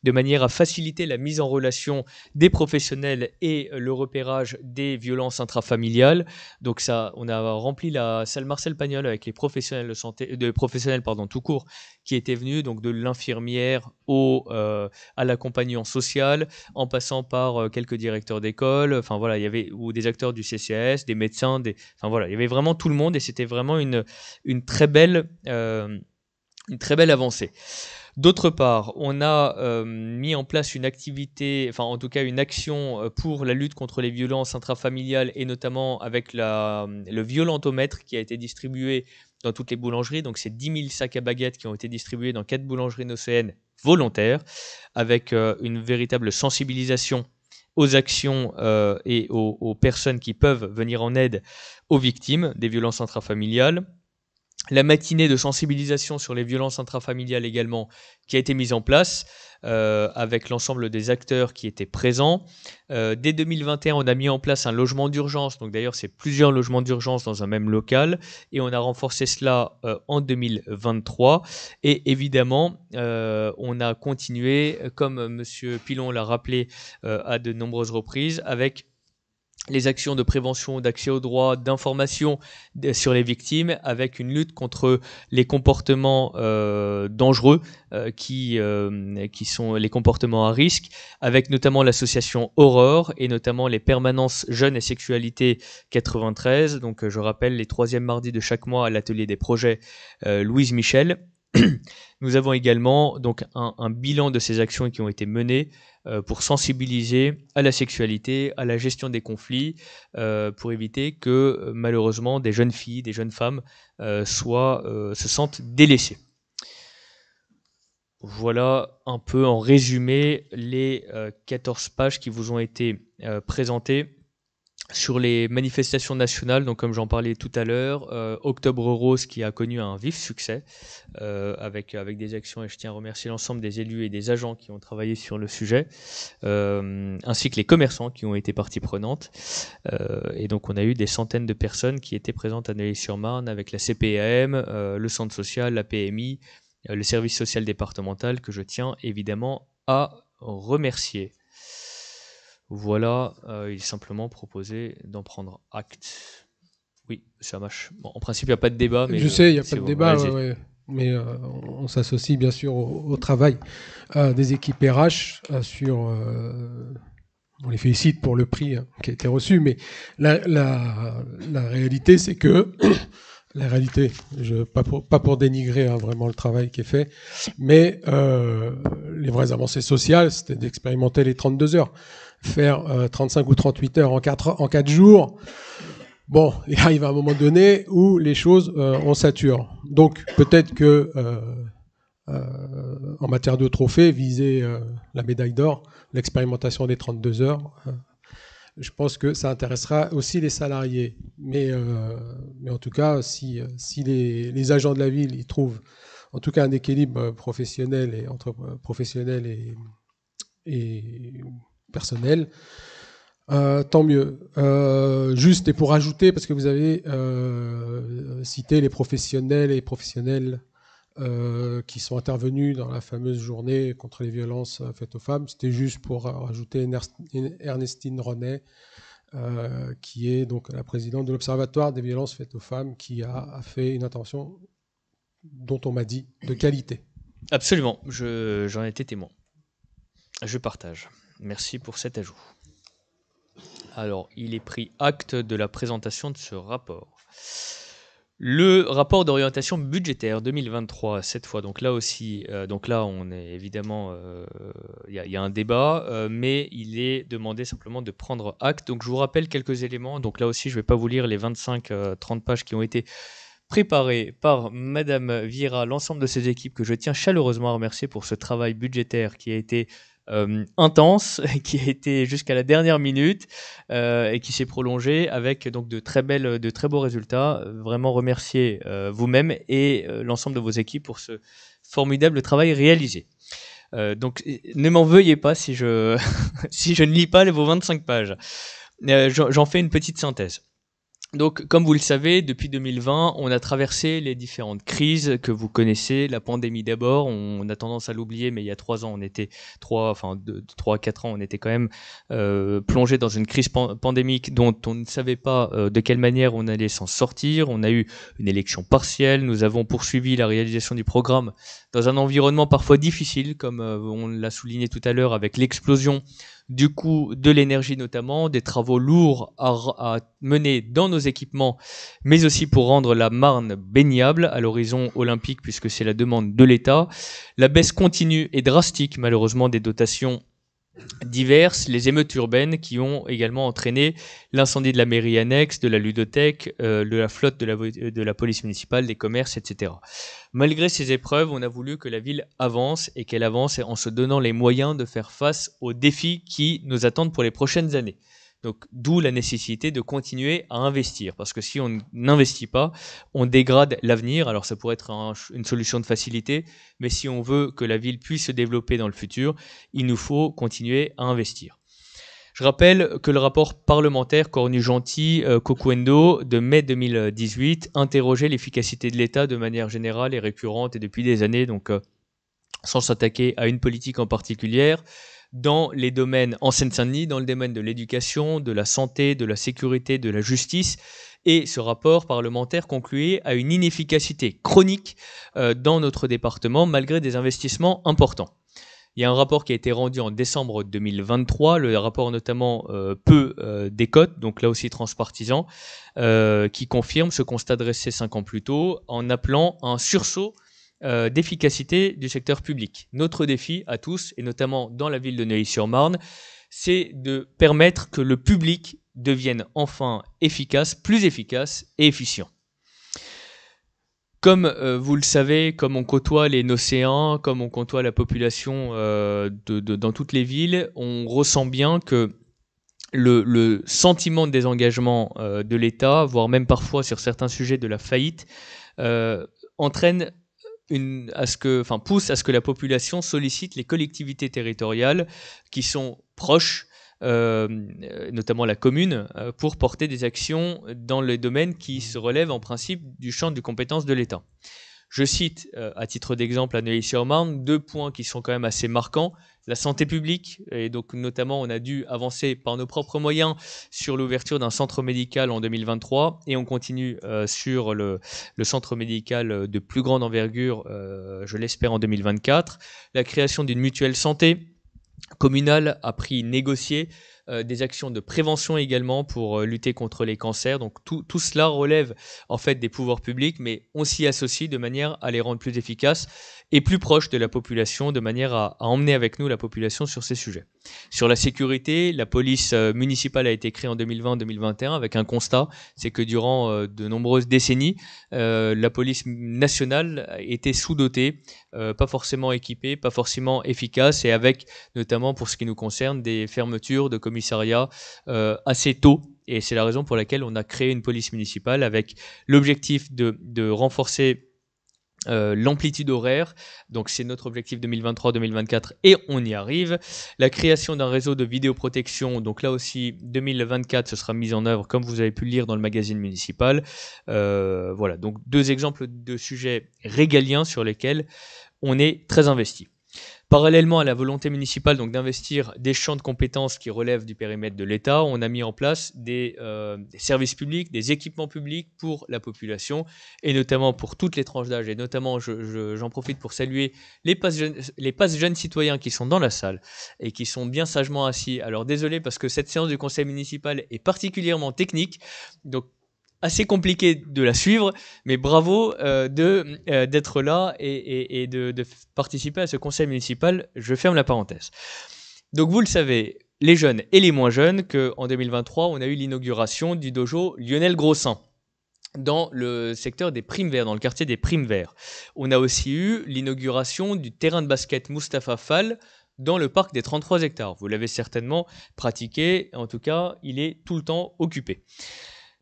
de manière à faciliter la mise en relation des professionnels et euh, le repérage des violences intrafamiliales. Donc ça, on a rempli la salle Marcel Pagnol avec les professionnels de santé, euh, de professionnels pardon, tout court qui étaient venus, donc de l'infirmière au euh, à l'accompagnant social, en passant par quelques directeurs d'école. Enfin voilà, il y avait ou des acteurs du CCS, des médecins, des, enfin voilà, il y avait vraiment tout le monde et c'était vraiment une une très belle une très belle avancée. D'autre part, on a euh, mis en place une activité, enfin en tout cas une action euh, pour la lutte contre les violences intrafamiliales et notamment avec euh, le violentomètre qui a été distribué dans toutes les boulangeries. Donc c'est 10 000 sacs à baguettes qui ont été distribués dans quatre boulangeries nocéennes volontaires avec une véritable sensibilisation aux actions et aux, personnes qui peuvent venir en aide aux victimes des violences intrafamiliales la matinée de sensibilisation sur les violences intrafamiliales également qui a été mise en place euh, avec l'ensemble des acteurs qui étaient présents. Euh, dès 2021, on a mis en place un logement d'urgence, donc d'ailleurs c'est plusieurs logements d'urgence dans un même local, et on a renforcé cela euh, en 2023. Et évidemment, on a continué, comme M. Pilon l'a rappelé à de nombreuses reprises, avec les actions de prévention, d'accès aux droits, d'information sur les victimes, avec une lutte contre les comportements euh, dangereux euh, qui, euh, qui sont les comportements à risque, avec notamment l'association Aurore et notamment les permanences jeunes et sexualité 93. Donc je rappelle les troisièmes mardis de chaque mois à l'atelier des projets Louise Michel Nous avons également donc un, bilan de ces actions qui ont été menées euh, pour sensibiliser à la sexualité, à la gestion des conflits, euh, pour éviter que euh, malheureusement des jeunes filles, des jeunes femmes soient, se sentent délaissées. Voilà un peu en résumé les 14 pages qui vous ont été présentées sur les manifestations nationales, donc comme j'en parlais tout à l'heure, euh, Octobre Rose qui a connu un vif succès euh, avec, avec des actions, et je tiens à remercier l'ensemble des élus et des agents qui ont travaillé sur le sujet, euh, ainsi que les commerçants qui ont été partie prenante. et donc on a eu des centaines de personnes qui étaient présentes à Neuilly-sur-Marne avec la CPAM, le centre social, la PMI, le service social départemental que je tiens évidemment à remercier. Voilà, euh, il est simplement proposé d'en prendre acte. Oui, ça marche. en principe, il n'y a pas de débat. Mais Je sais, il n'y a euh, pas de débat, mais euh, on, s'associe bien sûr au, travail des équipes RH sur. on les félicite pour le prix hein, qui a été reçu, mais la, réalité, c'est que la réalité, pas, pour, dénigrer hein, vraiment le travail qui est fait, mais les vraies avancées sociales, c'était d'expérimenter les 32 heures faire 35 euh, ou 38 heures en 4, en jours, bon, il arrive à un moment donné où les choses, ont euh, on Donc peut-être que euh, en matière de trophée, viser la médaille d'or, l'expérimentation des 32 heures, je pense que ça intéressera aussi les salariés. Mais, mais en tout cas, si, si les, agents de la ville y trouvent en tout cas un équilibre professionnel et entre professionnel et personnel. Euh, tant mieux. Euh, juste et pour ajouter, parce que vous avez euh, cité les professionnels et professionnels qui sont intervenus dans la fameuse journée contre les violences faites aux femmes, c'était juste pour rajouter Ernestine Renet, qui est donc la présidente de l'Observatoire des violences faites aux femmes, qui a, fait une attention dont on m'a dit de qualité. Absolument, j'en étais témoin. Je partage. Merci pour cet ajout. Alors, il est pris acte de la présentation de ce rapport. Le rapport d'orientation budgétaire 2023, cette fois, donc là aussi, euh, donc là on est évidemment, euh, il y, a un débat, euh, mais il est demandé simplement de prendre acte. Donc je vous rappelle quelques éléments, donc là aussi je ne vais pas vous lire les 25-30 pages qui ont été préparées par Madame Vira, l'ensemble de ses équipes que je tiens chaleureusement à remercier pour ce travail budgétaire qui a été euh, intense qui a été jusqu'à la dernière minute euh, et qui s'est prolongée avec donc de très belles, de très beaux résultats. Euh, vraiment remercier euh, vous-même et l'ensemble de vos équipes pour ce formidable travail réalisé. donc ne m'en veuillez pas si je si je ne lis pas vos 25 pages. J'en fais une petite synthèse. Donc, comme vous le savez, depuis 2020, on a traversé les différentes crises que vous connaissez. La pandémie d'abord, on a tendance à l'oublier, mais il y a trois ans, on était trois, enfin deux, trois, quatre ans, on était quand même euh, plongé dans une crise pandémique dont on ne savait pas euh, de quelle manière on allait s'en sortir. On a eu une élection partielle. Nous avons poursuivi la réalisation du programme dans un environnement parfois difficile, comme euh, on l'a souligné tout à l'heure, avec l'explosion du coût de l'énergie notamment, des travaux lourds à, mener dans nos équipements, mais aussi pour rendre la Marne baignable à l'horizon olympique puisque c'est la demande de l'État. La baisse continue et drastique malheureusement des dotations diverses, les émeutes urbaines qui ont également entraîné l'incendie de la mairie annexe, de la ludothèque, euh, de la flotte de la, de la, police municipale, des commerces, etc. Malgré ces épreuves, on a voulu que la ville avance et qu'elle avance en se donnant les moyens de faire face aux défis qui nous attendent pour les prochaines années. Donc d'où la nécessité de continuer à investir, parce que si on n'investit pas, on dégrade l'avenir. Alors ça pourrait être une solution de facilité, mais si on veut que la ville puisse se développer dans le futur, il nous faut continuer à investir. Je rappelle que le rapport parlementaire Cornu-Gentil-Cocuendo euh, de mai 2018 interrogeait l'efficacité de l'État de manière générale et récurrente et depuis des années, donc euh, sans s'attaquer à une politique en particulier, dans les domaines en Seine-Saint-Denis, dans le domaine de l'éducation, de la santé, de la sécurité, de la justice. Et ce rapport parlementaire concluait à une inefficacité chronique euh, dans notre département, malgré des investissements importants. Il y a un rapport qui a été rendu en décembre 2023, le rapport notamment euh, peu euh, décote, donc là aussi transpartisan, qui confirme ce constat dressé cinq ans plus tôt en appelant un sursaut euh, d'efficacité du secteur public. Notre défi à tous, et notamment dans la ville de Neuilly-sur-Marne, c'est de permettre que le public devienne enfin efficace, plus efficace et efficient. Comme euh, vous le savez, comme on côtoie les océans, comme on côtoie la population euh, dans toutes les villes, on ressent bien que le, sentiment de désengagement de l'État, voire même parfois sur certains sujets de la faillite, entraîne à ce que, enfin, pousse à ce que la population sollicite les collectivités territoriales qui sont proches euh, notamment la commune, euh, pour porter des actions dans les domaines qui mmh. se relèvent en principe du champ de compétences de l'État. Je cite euh, à titre d'exemple à Neuilly-sur-Marne deux points qui sont quand même assez marquants la santé publique. Et donc, notamment, on a dû avancer par nos propres moyens sur l'ouverture d'un centre médical en 2023. Et on continue euh, sur le, centre médical euh, de plus grande envergure, euh, je l'espère, en 2024. La création d'une mutuelle santé communale a pris négocié des actions de prévention également pour lutter contre les cancers. Donc tout, tout, cela relève en fait des pouvoirs publics, mais on s'y associe de manière à les rendre plus efficaces et plus proche de la population de manière à, emmener avec nous la population sur ces sujets. Sur la sécurité, la police euh, municipale a été créée en 2020-2021 avec un constat, c'est que durant euh, de nombreuses décennies, euh, la police nationale était sous-dotée, pas forcément équipée, pas forcément efficace et avec notamment pour ce qui nous concerne des fermetures de commissariats assez tôt et c'est la raison pour laquelle on a créé une police municipale avec l'objectif de, de, renforcer euh, l'amplitude horaire, donc c'est notre objectif 2023-2024 et on y arrive. La création d'un réseau de vidéoprotection, donc là aussi 2024, ce sera mis en œuvre comme vous avez pu le lire dans le magazine municipal. Euh, voilà, donc deux exemples de sujets régaliens sur lesquels on est très investi. Parallèlement à la volonté municipale donc d'investir des champs de compétences qui relèvent du périmètre de l'État, on a mis en place des, euh, services publics, des équipements publics pour la population et notamment pour toutes les tranches d'âge. Et notamment, j'en profite pour saluer les passes, jeunes, les passes jeunes citoyens qui sont dans la salle et qui sont bien sagement assis. Alors désolé parce que cette séance du conseil municipal est particulièrement technique, donc assez compliqué de la suivre, mais bravo euh, de euh, d'être là et, et, de, participer à ce conseil municipal. Je ferme la parenthèse. Donc vous le savez, les jeunes et les moins jeunes, qu'en 2023, on a eu l'inauguration du dojo Lionel Grossin dans le secteur des primes verts, dans le quartier des primes verts. On a aussi eu l'inauguration du terrain de basket Mustapha Fall dans le parc des 33 hectares. Vous l'avez certainement pratiqué, en tout cas, il est tout le temps occupé.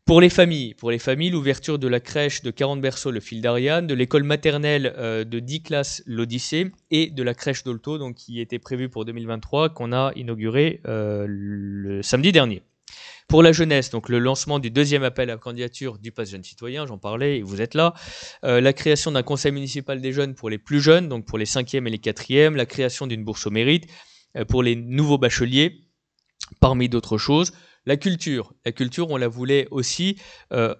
Pour les familles, pour les familles, l'ouverture de la crèche de 40 berceaux, le fil d'Ariane, de l'école maternelle euh, de 10 classes, l'Odyssée, et de la crèche d'Olto, donc qui était prévue pour 2023, qu'on a inauguré euh, le samedi dernier. Pour la jeunesse, donc le lancement du deuxième appel à candidature du Pass Jeune Citoyen, j'en parlais et vous êtes là. Euh, la création d'un conseil municipal des jeunes pour les plus jeunes, donc pour les 5e et les 4e. La création d'une bourse au mérite pour les nouveaux bacheliers, parmi d'autres choses. La culture, la culture, on la voulait aussi euh,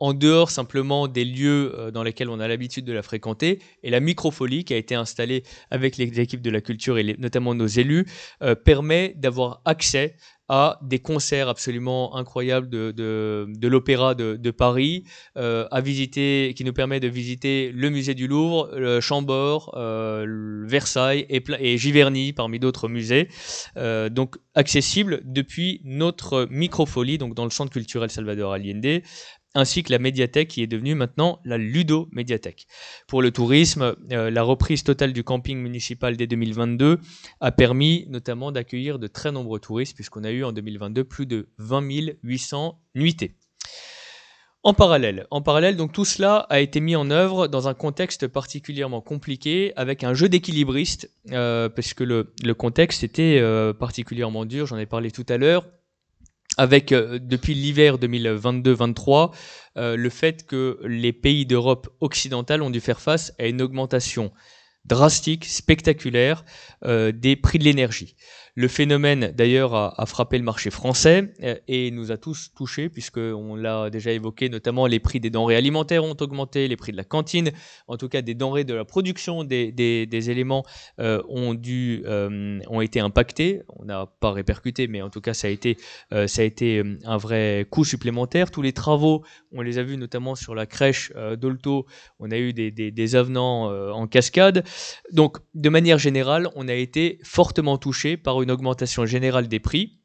en dehors simplement des lieux euh, dans lesquels on a l'habitude de la fréquenter. Et la microfolie qui a été installée avec les équipes de la culture et notamment nos élus euh, permet d'avoir accès à des concerts absolument incroyables de, l'Opéra de, Paris, euh, à visiter, qui nous permet de visiter le musée du Louvre, le Chambord, Versailles et, Giverny, parmi d'autres musées. donc accessible depuis notre microfolie, donc dans le centre culturel Salvador Allende, ainsi que la médiathèque qui est devenue maintenant la Ludo-médiathèque. Pour le tourisme, euh, la reprise totale du camping municipal dès 2022 a permis notamment d'accueillir de très nombreux touristes, puisqu'on a eu en 2022 plus de 20 800 nuitées. En parallèle, en parallèle, donc tout cela a été mis en œuvre dans un contexte particulièrement compliqué, avec un jeu d'équilibriste, euh, parce que le, le contexte était euh, particulièrement dur, j'en ai parlé tout à l'heure, avec euh, depuis l'hiver 2022-23 euh, le fait que les pays d'Europe occidentale ont dû faire face à une augmentation drastique, spectaculaire euh, des prix de l'énergie. Le phénomène, d'ailleurs, a, frappé le marché français euh, et nous a tous touchés, puisqu'on l'a déjà évoqué, notamment les prix des denrées alimentaires ont augmenté, les prix de la cantine, en tout cas des denrées de la production des, éléments euh, ont, dû, euh, ont été impactés. On n'a pas répercuté, mais en tout cas, ça a, été, ça a été un vrai coût supplémentaire. Tous les travaux, on les a vus notamment sur la crèche d'Olto, on a eu des, des avenants en cascade. Donc, de manière générale, on a été fortement touché par une augmentation générale des prix.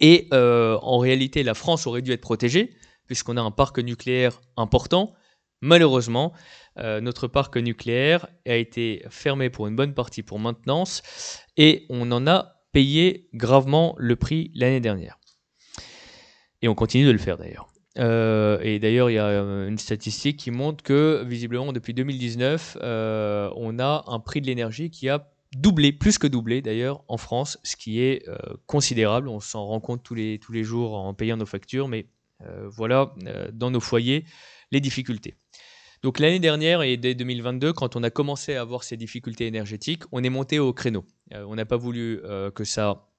Et euh, en réalité, la France aurait dû être protégée, puisqu'on a un parc nucléaire important. Malheureusement, euh, notre parc nucléaire a été fermé pour une bonne partie pour maintenance, et on en a payé gravement le prix l'année dernière. Et on continue de le faire d'ailleurs. Euh, et d'ailleurs, il y a une statistique qui montre que, visiblement, depuis 2019, on a un prix de l'énergie qui a doublé, plus que doublé d'ailleurs, en France, ce qui est euh, considérable. On s'en rend compte tous les, tous les jours en payant nos factures, mais euh, voilà, euh, dans nos foyers, les difficultés. Donc l'année dernière et dès 2022, quand on a commencé à avoir ces difficultés énergétiques, on est monté au créneau. on n'a pas voulu que ça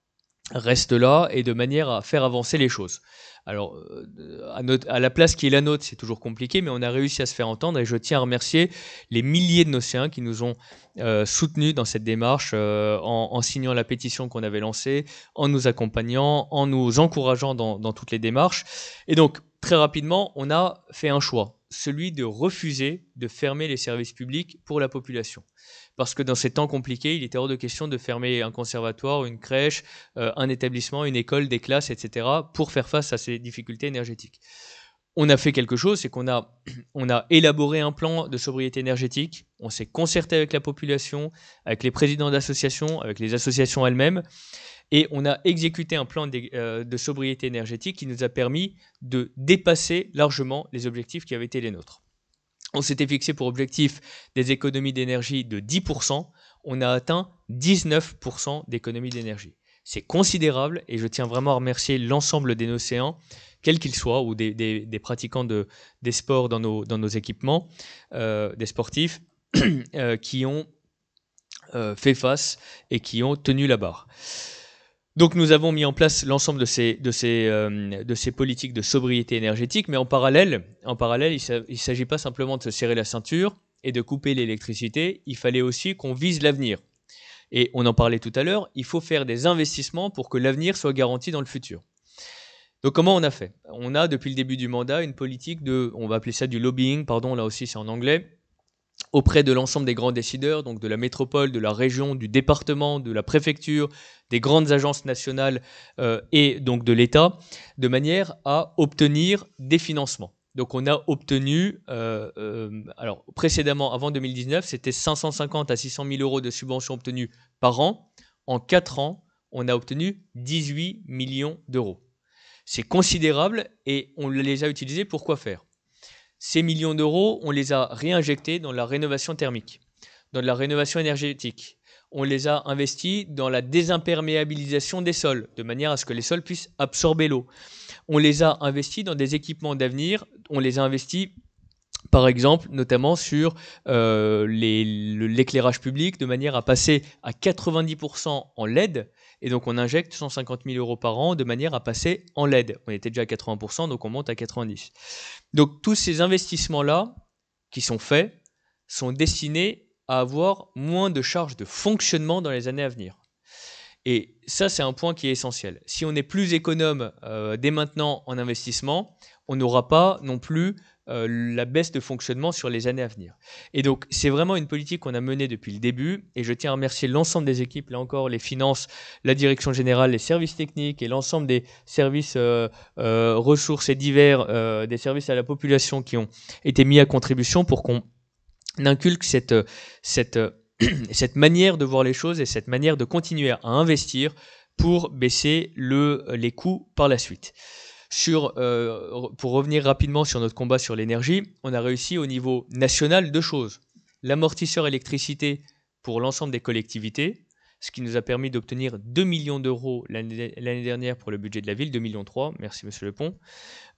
reste là et de manière à faire avancer les choses. Alors, euh, à, la place qui est la nôtre, c'est toujours compliqué, mais on a réussi à se faire entendre et je tiens à remercier les milliers de nos Nocéens qui nous ont euh, soutenus dans cette démarche euh, en, signant la pétition qu'on avait lancée, en nous accompagnant, en nous encourageant dans toutes les démarches. Et donc, très rapidement, on a fait un choix, celui de refuser de fermer les services publics pour la population parce que dans ces temps compliqués, il était hors de question de fermer un conservatoire, une crèche, euh, un établissement, une école, des classes, etc., pour faire face à ces difficultés énergétiques. On a fait quelque chose, c'est qu'on a, on a élaboré un plan de sobriété énergétique, on s'est concerté avec la population, avec les présidents d'associations, avec les associations elles-mêmes, et on a exécuté un plan de, euh, de sobriété énergétique qui nous a permis de dépasser largement les objectifs qui avaient été les nôtres. On s'était fixé pour objectif des économies d'énergie de 10%. On a atteint 19% d'économies d'énergie. C'est considérable et je tiens vraiment à remercier l'ensemble des océans, quels qu'ils soient, ou des, pratiquants de, des sports dans nos, dans nos équipements, euh, des sportifs, euh, qui ont euh, fait face et qui ont tenu la barre. Donc nous avons mis en place l'ensemble de ces, euh, de, ces, politiques de sobriété énergétique, mais en parallèle, en parallèle il ne s'agit pas simplement de se serrer la ceinture et de couper l'électricité, il fallait aussi qu'on vise l'avenir. Et on en parlait tout à l'heure, il faut faire des investissements pour que l'avenir soit garanti dans le futur. Donc comment on a fait On a depuis le début du mandat une politique de, on va appeler ça du lobbying, pardon, là aussi c'est en anglais, auprès de l'ensemble des grands décideurs, donc de la métropole, de la région, du département, de la préfecture, des grandes agences nationales euh, et donc de l'État, de manière à obtenir des financements. Donc on a obtenu, euh, euh, alors précédemment, avant 2019, c'était 550 à 600 000 euros de subventions obtenues par an. En 4 ans, on a obtenu 18 millions d'euros. C'est considérable et on les a utilisés pour quoi faire ces millions d'euros, on les a réinjectés dans la rénovation thermique, dans la rénovation énergétique. On les a investis dans la désimperméabilisation des sols, de manière à ce que les sols puissent absorber l'eau. On les a investis dans des équipements d'avenir. On les a investis par exemple, notamment sur euh, l'éclairage public, de manière à passer à 90% en LED et donc on injecte 150 000 euros par an de manière à passer en LED. On était déjà à 80%, donc on monte à 90%. Donc tous ces investissements-là qui sont faits sont destinés à avoir moins de charges de fonctionnement dans les années à venir. Et ça, c'est un point qui est essentiel. Si on est plus économe euh, dès maintenant en investissement, on n'aura pas non plus euh, la baisse de fonctionnement sur les années à venir. Et donc, c'est vraiment une politique qu'on a menée depuis le début. Et je tiens à remercier l'ensemble des équipes, là encore, les finances, la direction générale, les services techniques et l'ensemble des services euh, euh, ressources et divers, des services à la population qui ont été mis à contribution pour qu'on inculque cette, manière de voir les choses et cette manière de continuer à investir pour baisser les coûts par la suite sur, euh, pour revenir rapidement sur notre combat sur l'énergie, on a réussi au niveau national deux choses. L'amortisseur électricité pour l'ensemble des collectivités, ce qui nous a permis d'obtenir 2 millions d'euros l'année dernière pour le budget de la ville, 2 millions 3, merci Monsieur Lepont.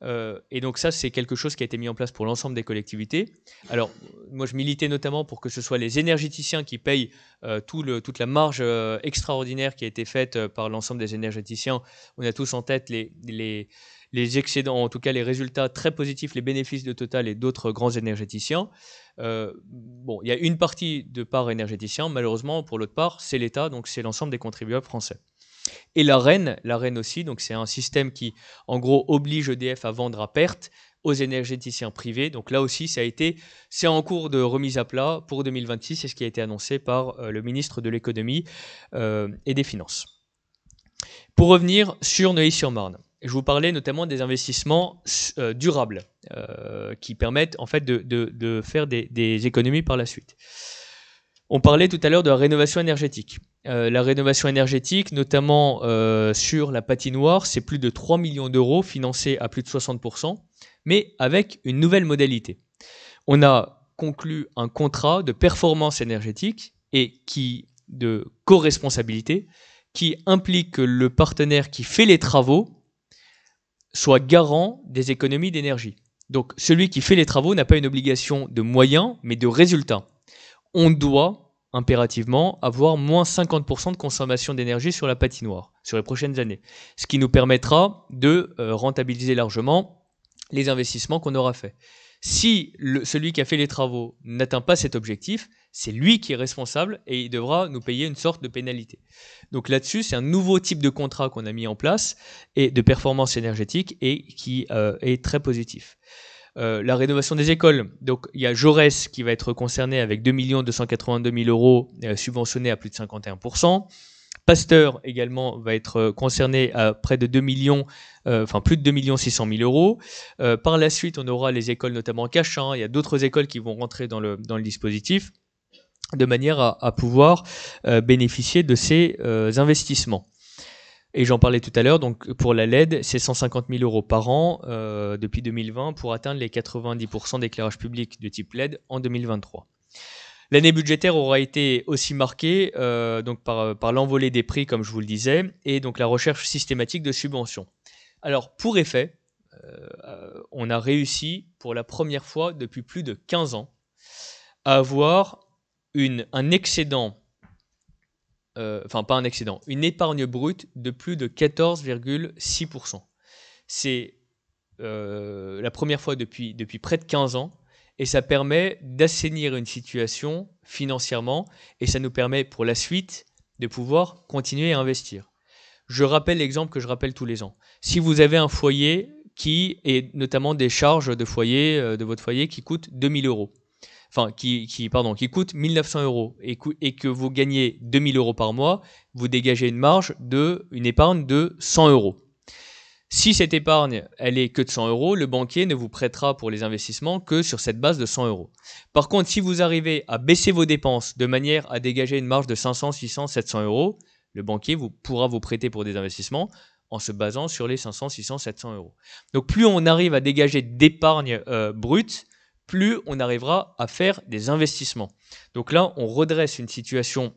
Euh, et donc ça, c'est quelque chose qui a été mis en place pour l'ensemble des collectivités. Alors, moi, je militais notamment pour que ce soit les énergéticiens qui payent euh, tout le, toute la marge euh, extraordinaire qui a été faite par l'ensemble des énergéticiens. On a tous en tête les, les excédents, en tout cas les résultats très positifs, les bénéfices de Total et d'autres grands énergéticiens. Euh, bon, il y a une partie de part énergéticien, malheureusement, pour l'autre part, c'est l'État, donc c'est l'ensemble des contribuables français. Et la Rennes, la Rennes aussi, donc c'est un système qui, en gros, oblige EDF à vendre à perte aux énergéticiens privés. Donc là aussi, ça a été, c'est en cours de remise à plat pour 2026, c'est ce qui a été annoncé par euh, le ministre de l'économie euh, et des finances. Pour revenir sur Neuilly-sur-Marne, je vous parlais notamment des investissements euh, durables euh, qui permettent en fait de, faire des, économies par la suite. On parlait tout à l'heure de la rénovation énergétique. Euh, la rénovation énergétique, notamment sur la patinoire, c'est plus de 3 millions d'euros financés à plus de 60%, mais avec une nouvelle modalité. On a conclu un contrat de performance énergétique et qui de co-responsabilité qui implique le partenaire qui fait les travaux soit garant des économies d'énergie. Donc celui qui fait les travaux n'a pas une obligation de moyens, mais de résultats. On doit impérativement avoir moins 50% de consommation d'énergie sur la patinoire sur les prochaines années, ce qui nous permettra de euh, rentabiliser largement les investissements qu'on aura faits. Si celui qui a fait les travaux n'atteint pas cet objectif, c'est lui qui est responsable et il devra nous payer une sorte de pénalité. Donc là-dessus, c'est un nouveau type de contrat qu'on a mis en place et de performance énergétique et qui euh, est très positif. Euh, la rénovation des écoles. Donc, il y a Jaurès qui va être concerné avec 2 282 000 euros euh, subventionnés à plus de 51%. Pasteur également va être concerné à près de 2 millions, enfin plus de 2 millions 600 000 euros. par la suite, on aura les écoles notamment Cachin. Il y a d'autres écoles qui vont rentrer dans le, dans le dispositif de manière à, pouvoir euh, bénéficier de ces euh, investissements. Et j'en parlais tout à l'heure, donc pour la LED, c'est 150 000 euros par an euh, depuis 2020 pour atteindre les 90% d'éclairage public de type LED en 2023. L'année budgétaire aura été aussi marquée donc par, par l'envolée des prix, comme je vous le disais, et donc la recherche systématique de subventions. Alors pour effet, on a réussi pour la première fois depuis plus de 15 ans à avoir une, un excédent, euh, enfin pas un excédent, une épargne brute de plus de 14,6%. C'est euh, la première fois depuis, depuis près de 15 ans et ça permet d'assainir une situation financièrement et ça nous permet pour la suite de pouvoir continuer à investir. Je rappelle l'exemple que je rappelle tous les ans. Si vous avez un foyer qui est notamment des charges de foyer euh, de votre foyer qui coûtent 2000 euros, qui, pardon, qui coûte 1900 euros et, que vous gagnez 2000 euros par mois, vous dégagez une marge de une épargne de 100 euros. Si cette épargne, elle est que de 100 euros, le banquier ne vous prêtera pour les investissements que sur cette base de 100 euros. Par contre, si vous arrivez à baisser vos dépenses de manière à dégager une marge de 500, 600, 700 euros, le banquier vous, pourra vous prêter pour des investissements en se basant sur les 500, 600, 700 euros. Donc plus on arrive à dégager d'épargne euh, brute, plus on arrivera à faire des investissements. Donc là, on redresse une situation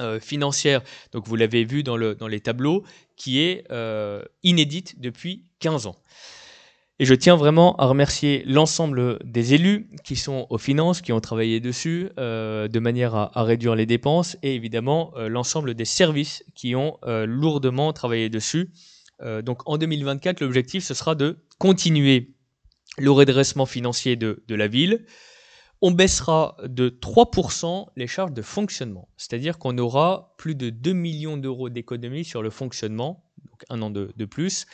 euh, financière, donc vous l'avez vu dans, le, dans, les tableaux, qui est euh, inédite depuis 15 ans. Et je tiens vraiment à remercier l'ensemble des élus qui sont aux finances, qui ont travaillé dessus euh, de manière à, à, réduire les dépenses, et évidemment l'ensemble des services qui ont lourdement travaillé dessus. donc en 2024, l'objectif, ce sera de continuer le redressement financier de, la ville, on baissera de 3% les charges de fonctionnement. C'est-à-dire qu'on aura plus de 2 millions d'euros d'économies sur le fonctionnement, donc un an de, plus,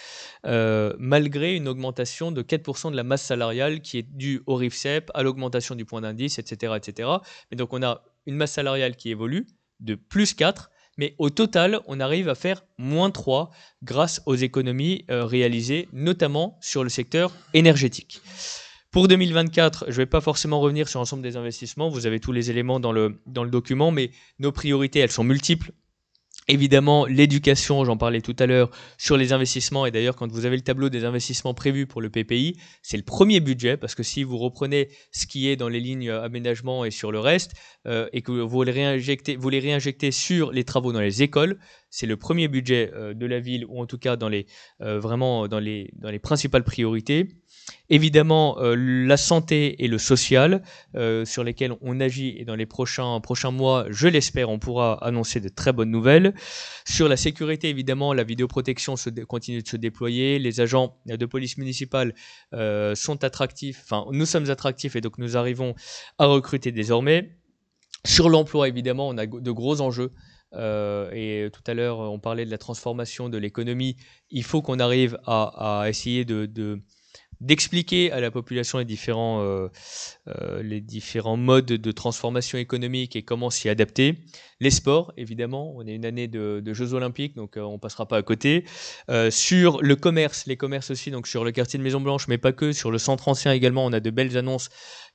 euh, malgré une augmentation de 4% de la masse salariale qui est due au RIFSEP, à l'augmentation du point d'indice, etc., etc. Mais donc on a une masse salariale qui évolue de plus 4 mais au total, on arrive à faire moins 3 grâce aux économies euh, réalisées, notamment sur le secteur énergétique. Pour 2024, je ne vais pas forcément revenir sur l'ensemble des investissements, vous avez tous les éléments dans le, dans le document, mais nos priorités, elles sont multiples. Évidemment, l'éducation, j'en parlais tout à l'heure, sur les investissements, et d'ailleurs quand vous avez le tableau des investissements prévus pour le PPI, c'est le premier budget, parce que si vous reprenez ce qui est dans les lignes euh, aménagement et sur le reste, euh, et que vous les, réinjectez, vous sur les travaux dans les écoles, c'est le premier budget euh, de la ville, ou en tout cas dans les, vraiment dans les principales priorités. Évidemment, euh, la santé et le social, euh, sur lesquels on agit et dans les prochains, prochains mois, je l'espère, on pourra annoncer de très bonnes nouvelles. Sur la sécurité, évidemment, la vidéoprotection continue de se déployer. Les agents de police municipale euh, sont attractifs, enfin, nous sommes attractifs et donc nous arrivons à recruter désormais. Sur l'emploi, évidemment, on a de gros enjeux. et tout à l'heure, on parlait de la transformation de l'économie. Il faut qu'on arrive à, essayer de d'expliquer à la population les différents, euh, euh, les différents modes de transformation économique et comment s'y adapter. Les sports, évidemment, on est une année de, de Jeux Olympiques, donc on euh, on passera pas à côté. Euh, sur le commerce, les commerces aussi, donc sur le quartier de Maison Blanche, mais pas que, sur le centre ancien également, on a de belles annonces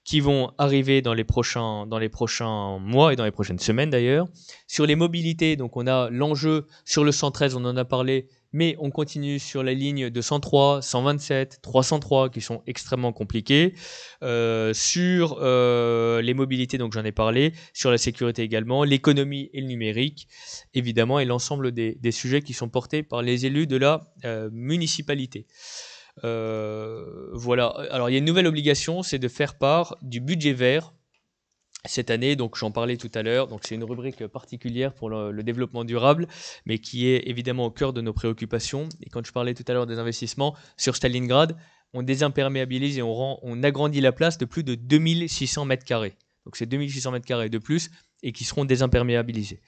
qui vont arriver dans les prochains, dans les prochains mois et dans les prochaines semaines d'ailleurs. Sur les mobilités, donc on a l'enjeu sur le 113, on en a parlé, mais on continue sur ligne lignes 203, 127, 303 qui sont extrêmement compliquées, euh, sur euh, les mobilités, donc j'en ai parlé, sur la sécurité également, l'économie et le numérique, évidemment, et l'ensemble des, sujets qui sont portés par les élus de la euh, municipalité. voilà, alors il y a une nouvelle obligation, c'est de faire part du budget vert cette année. Donc j'en parlais tout à l'heure. Donc c'est une rubrique particulière pour le, développement durable, mais qui est évidemment au cœur de nos préoccupations. Et quand je parlais tout à l'heure des investissements sur Stalingrad, on désimperméabilise et on, on agrandit la place de plus de 2600 mètres carrés. Donc c'est 2600 mètres carrés de plus et qui seront désimperméabilisés.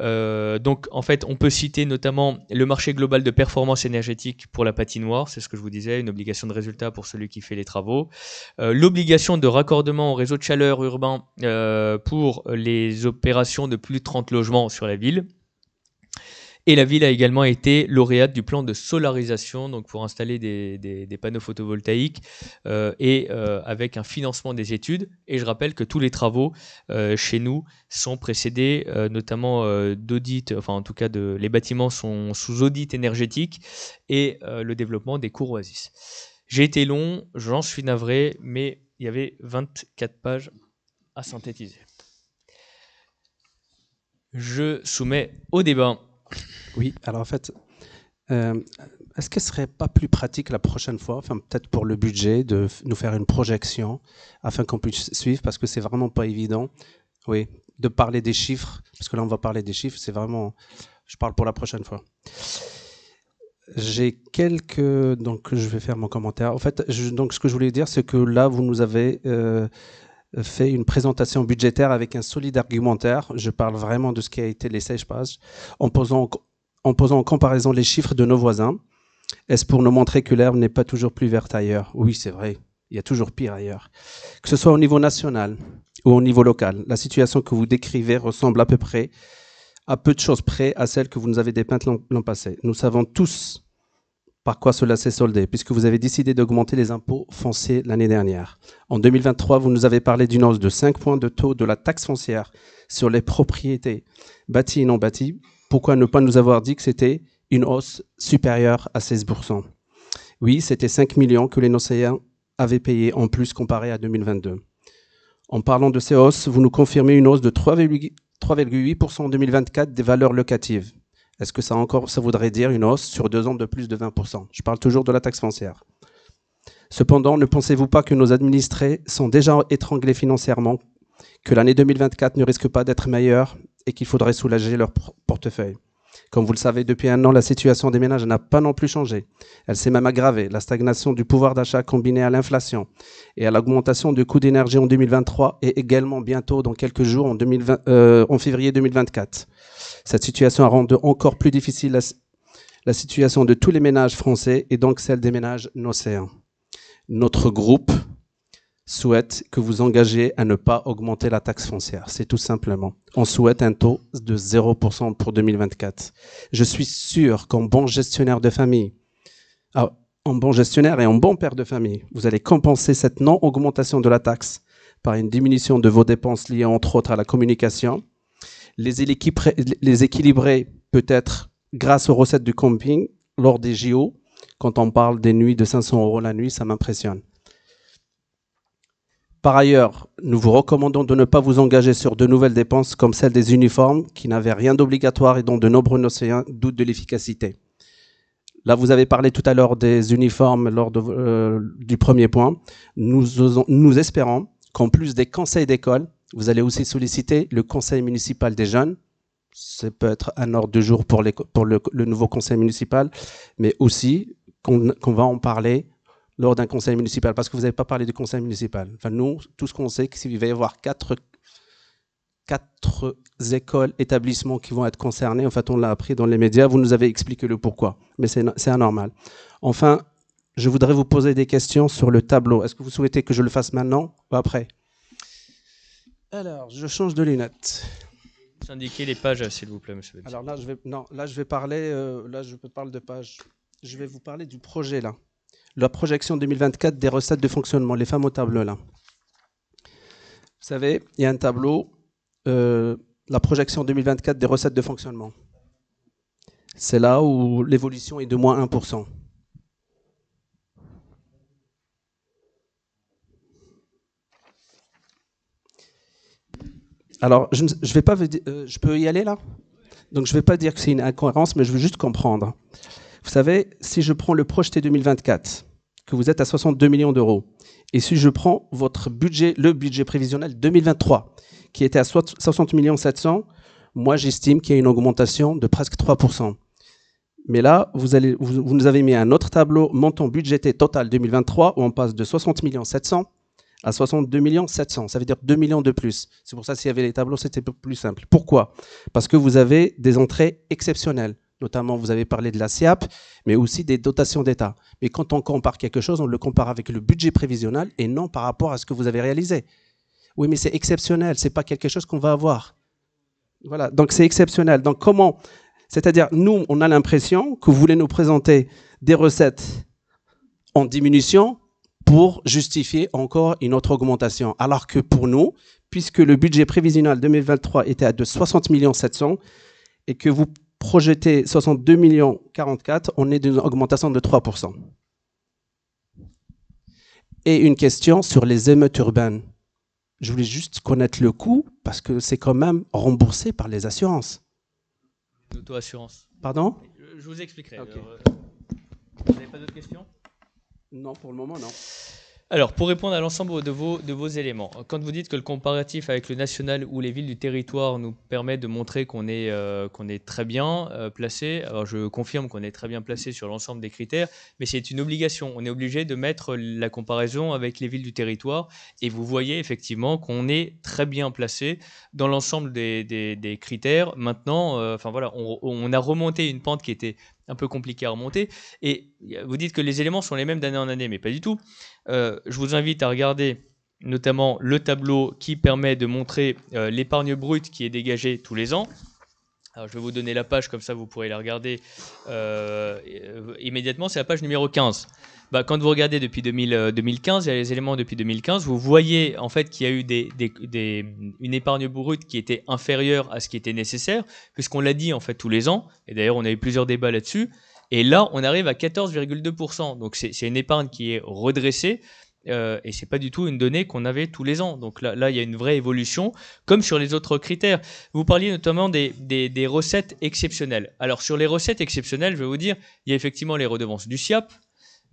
Euh, donc en fait, on peut citer notamment le marché global de performance énergétique pour la patinoire, c'est ce que je vous disais, une obligation de résultat pour celui qui fait les travaux, euh, l'obligation de raccordement au réseau de chaleur urbain euh, pour les opérations de plus de 30 logements sur la ville, et la ville a également été lauréate du plan de solarisation, donc pour installer des, panneaux photovoltaïques euh, et euh, avec un financement des études. Et je rappelle que tous les travaux euh, chez nous sont précédés notamment d'audit, enfin en tout cas de, les bâtiments sont sous audit énergétique et le développement des cours oasis. J'ai été long, j'en suis navré, mais il y avait 24 pages à synthétiser. Je soumets au débat. Oui, alors en fait, euh, est-ce que ce serait pas plus pratique la prochaine fois, enfin peut-être pour le budget, de nous faire une projection afin qu'on puisse suivre parce que c'est vraiment pas évident. Oui, de parler des chiffres parce que là on va parler des chiffres, c'est vraiment. Je parle pour la prochaine fois. J'ai quelques donc je vais faire mon commentaire. En fait, donc ce que je voulais dire, c'est que là vous nous avez euh, fait une présentation budgétaire avec un solide argumentaire. Je parle vraiment de ce qui a été les 16 pages, en posant en, posant en comparaison les chiffres de nos voisins. Est-ce pour nous montrer que l'herbe n'est pas toujours plus verte ailleurs Oui, c'est vrai, il y a toujours pire ailleurs. Que ce soit au niveau national ou au niveau local, la situation que vous décrivez ressemble à peu près, à peu de choses près, à celle que vous nous avez dépeinte l'an passé. Nous savons tous par quoi cela s'est soldé Puisque vous avez décidé d'augmenter les impôts fonciers l'année dernière. En 2023, vous nous avez parlé d'une hausse de 5 points de taux de la taxe foncière sur les propriétés bâties et non bâties. Pourquoi ne pas nous avoir dit que c'était une hausse supérieure à 16% Oui, c'était 5 millions que les Nocéens avaient payé en plus comparé à 2022. En parlant de ces hausses, vous nous confirmez une hausse de 3,8% en 2024 des valeurs locatives. Est-ce que ça, encore, ça voudrait dire une hausse sur deux ans de plus de 20% Je parle toujours de la taxe foncière. Cependant, ne pensez-vous pas que nos administrés sont déjà étranglés financièrement, que l'année 2024 ne risque pas d'être meilleure et qu'il faudrait soulager leur portefeuille comme vous le savez, depuis un an, la situation des ménages n'a pas non plus changé. Elle s'est même aggravée. La stagnation du pouvoir d'achat combinée à l'inflation et à l'augmentation du coût d'énergie en 2023 et également bientôt dans quelques jours en, euh, en février 2024. Cette situation a rendu encore plus difficile la, situation de tous les ménages français et donc celle des ménages nocéens. Notre groupe souhaite que vous engagez à ne pas augmenter la taxe foncière. C'est tout simplement. On souhaite un taux de 0% pour 2024. Je suis sûr qu'en bon gestionnaire de famille, en ah, bon gestionnaire et en bon père de famille, vous allez compenser cette non-augmentation de la taxe par une diminution de vos dépenses liées entre autres à la communication, les, équilibrer peut-être grâce aux recettes du camping lors des JO. Quand on parle des nuits de 500 euros la nuit, ça m'impressionne. Par ailleurs, nous vous recommandons de ne pas vous engager sur de nouvelles dépenses comme celle des uniformes qui n'avaient rien d'obligatoire et dont de nombreux océans doutent de l'efficacité. Là, vous avez parlé tout à l'heure des uniformes lors euh, du premier point. Nous, nous espérons qu'en plus des conseils d'école, vous allez aussi solliciter le conseil municipal des jeunes. Ça peut être un ordre de jour pour, le, nouveau conseil municipal, mais aussi qu'on va en parler lors d'un conseil municipal, parce que vous n'avez pas parlé du conseil municipal. Enfin, nous, tout ce qu'on sait, c'est qu'il va y avoir quatre écoles, établissements qui vont être concernés. En fait, on l'a appris dans les médias. Vous nous avez expliqué le pourquoi, mais c'est anormal. Enfin, je voudrais vous poser des questions sur le tableau. Est-ce que vous souhaitez que je le fasse maintenant ou après alors, je change de lunettes. Indiquer les pages, euh, s'il vous plaît, monsieur. Alors là, je vais, là, je vais parler, euh, là, je peux de pages. Je vais vous parler du projet, là. La projection 2024 des recettes de fonctionnement, les femmes au tableau, là. Vous savez, il y a un tableau, euh, la projection 2024 des recettes de fonctionnement. C'est là où l'évolution est de moins 1%. Alors, je, ne, vais pas, euh, je peux y aller là Donc, je ne vais pas dire que c'est une incohérence, mais je veux juste comprendre. Vous savez, si je prends le projeté 2024, que vous êtes à 62 millions d'euros, et si je prends votre budget, le budget prévisionnel 2023, qui était à 60 millions 700, moi j'estime qu'il y a une augmentation de presque 3%. Mais là, vous, allez, vous, vous nous avez mis un autre tableau, montant budgété total 2023, où on passe de 60 millions 700 à 62 millions 700. Ça veut dire 2 millions de plus. C'est pour ça s'il y avait les tableaux, c'était plus simple. Pourquoi Parce que vous avez des entrées exceptionnelles. Notamment, vous avez parlé de la SIAP, mais aussi des dotations d'État. Mais quand on compare quelque chose, on le compare avec le budget prévisionnel et non par rapport à ce que vous avez réalisé. Oui, mais c'est exceptionnel, c'est pas quelque chose qu'on va avoir. Voilà, donc c'est exceptionnel. Donc comment C'est-à-dire, nous, on a l'impression que vous voulez nous présenter des recettes en diminution, pour justifier encore une autre augmentation. Alors que pour nous, puisque le budget prévisionnel 2023 était à de 60 millions 700 et que vous projetez 62 millions 44, on est d'une augmentation de 3%. Et une question sur les émeutes urbaines. Je voulais juste connaître le coût parce que c'est quand même remboursé par les assurances. L'auto-assurance. Pardon Je vous expliquerai. Euh, vous n'avez pas d'autres questions non, pour le moment, non. Alors, pour répondre à l'ensemble de vos, éléments, quand vous dites que le comparatif avec le national ou les villes du territoire nous permet de montrer qu'on est, euh, qu'on est très bien euh, placé, alors je confirme qu'on est très bien placé sur l'ensemble des critères, mais c'est une obligation. On est obligé de mettre la comparaison avec les villes du territoire et vous voyez effectivement qu'on est très bien placé dans l'ensemble des, critères. Maintenant, euh, enfin voilà, on, a remonté une pente qui était un peu compliqué à remonter. Et vous dites que les éléments sont les mêmes d'année en année, mais pas du tout. Euh, je vous invite à regarder notamment le tableau qui permet de montrer euh, l'épargne brute qui est dégagée tous les ans. Alors, je vais vous donner la page, comme ça vous pourrez la regarder euh, euh, immédiatement. C'est la page numéro 15. Bah, quand vous regardez depuis 2015, euh, il y a les éléments depuis 2015, vous voyez en fait qu'il y a eu une épargne brute qui était inférieure à ce qui était nécessaire, puisqu'on l'a dit en fait tous les ans, et d'ailleurs on a eu plusieurs débats là-dessus, et là on arrive à 14,2%, donc c'est une épargne qui est redressée, euh, et c'est pas du tout une donnée qu'on avait tous les ans. Donc là, là, il y a une vraie évolution, comme sur les autres critères. Vous parliez notamment des, des, recettes exceptionnelles. Alors sur les recettes exceptionnelles, je vais vous dire, il y a effectivement les redevances du SIAP,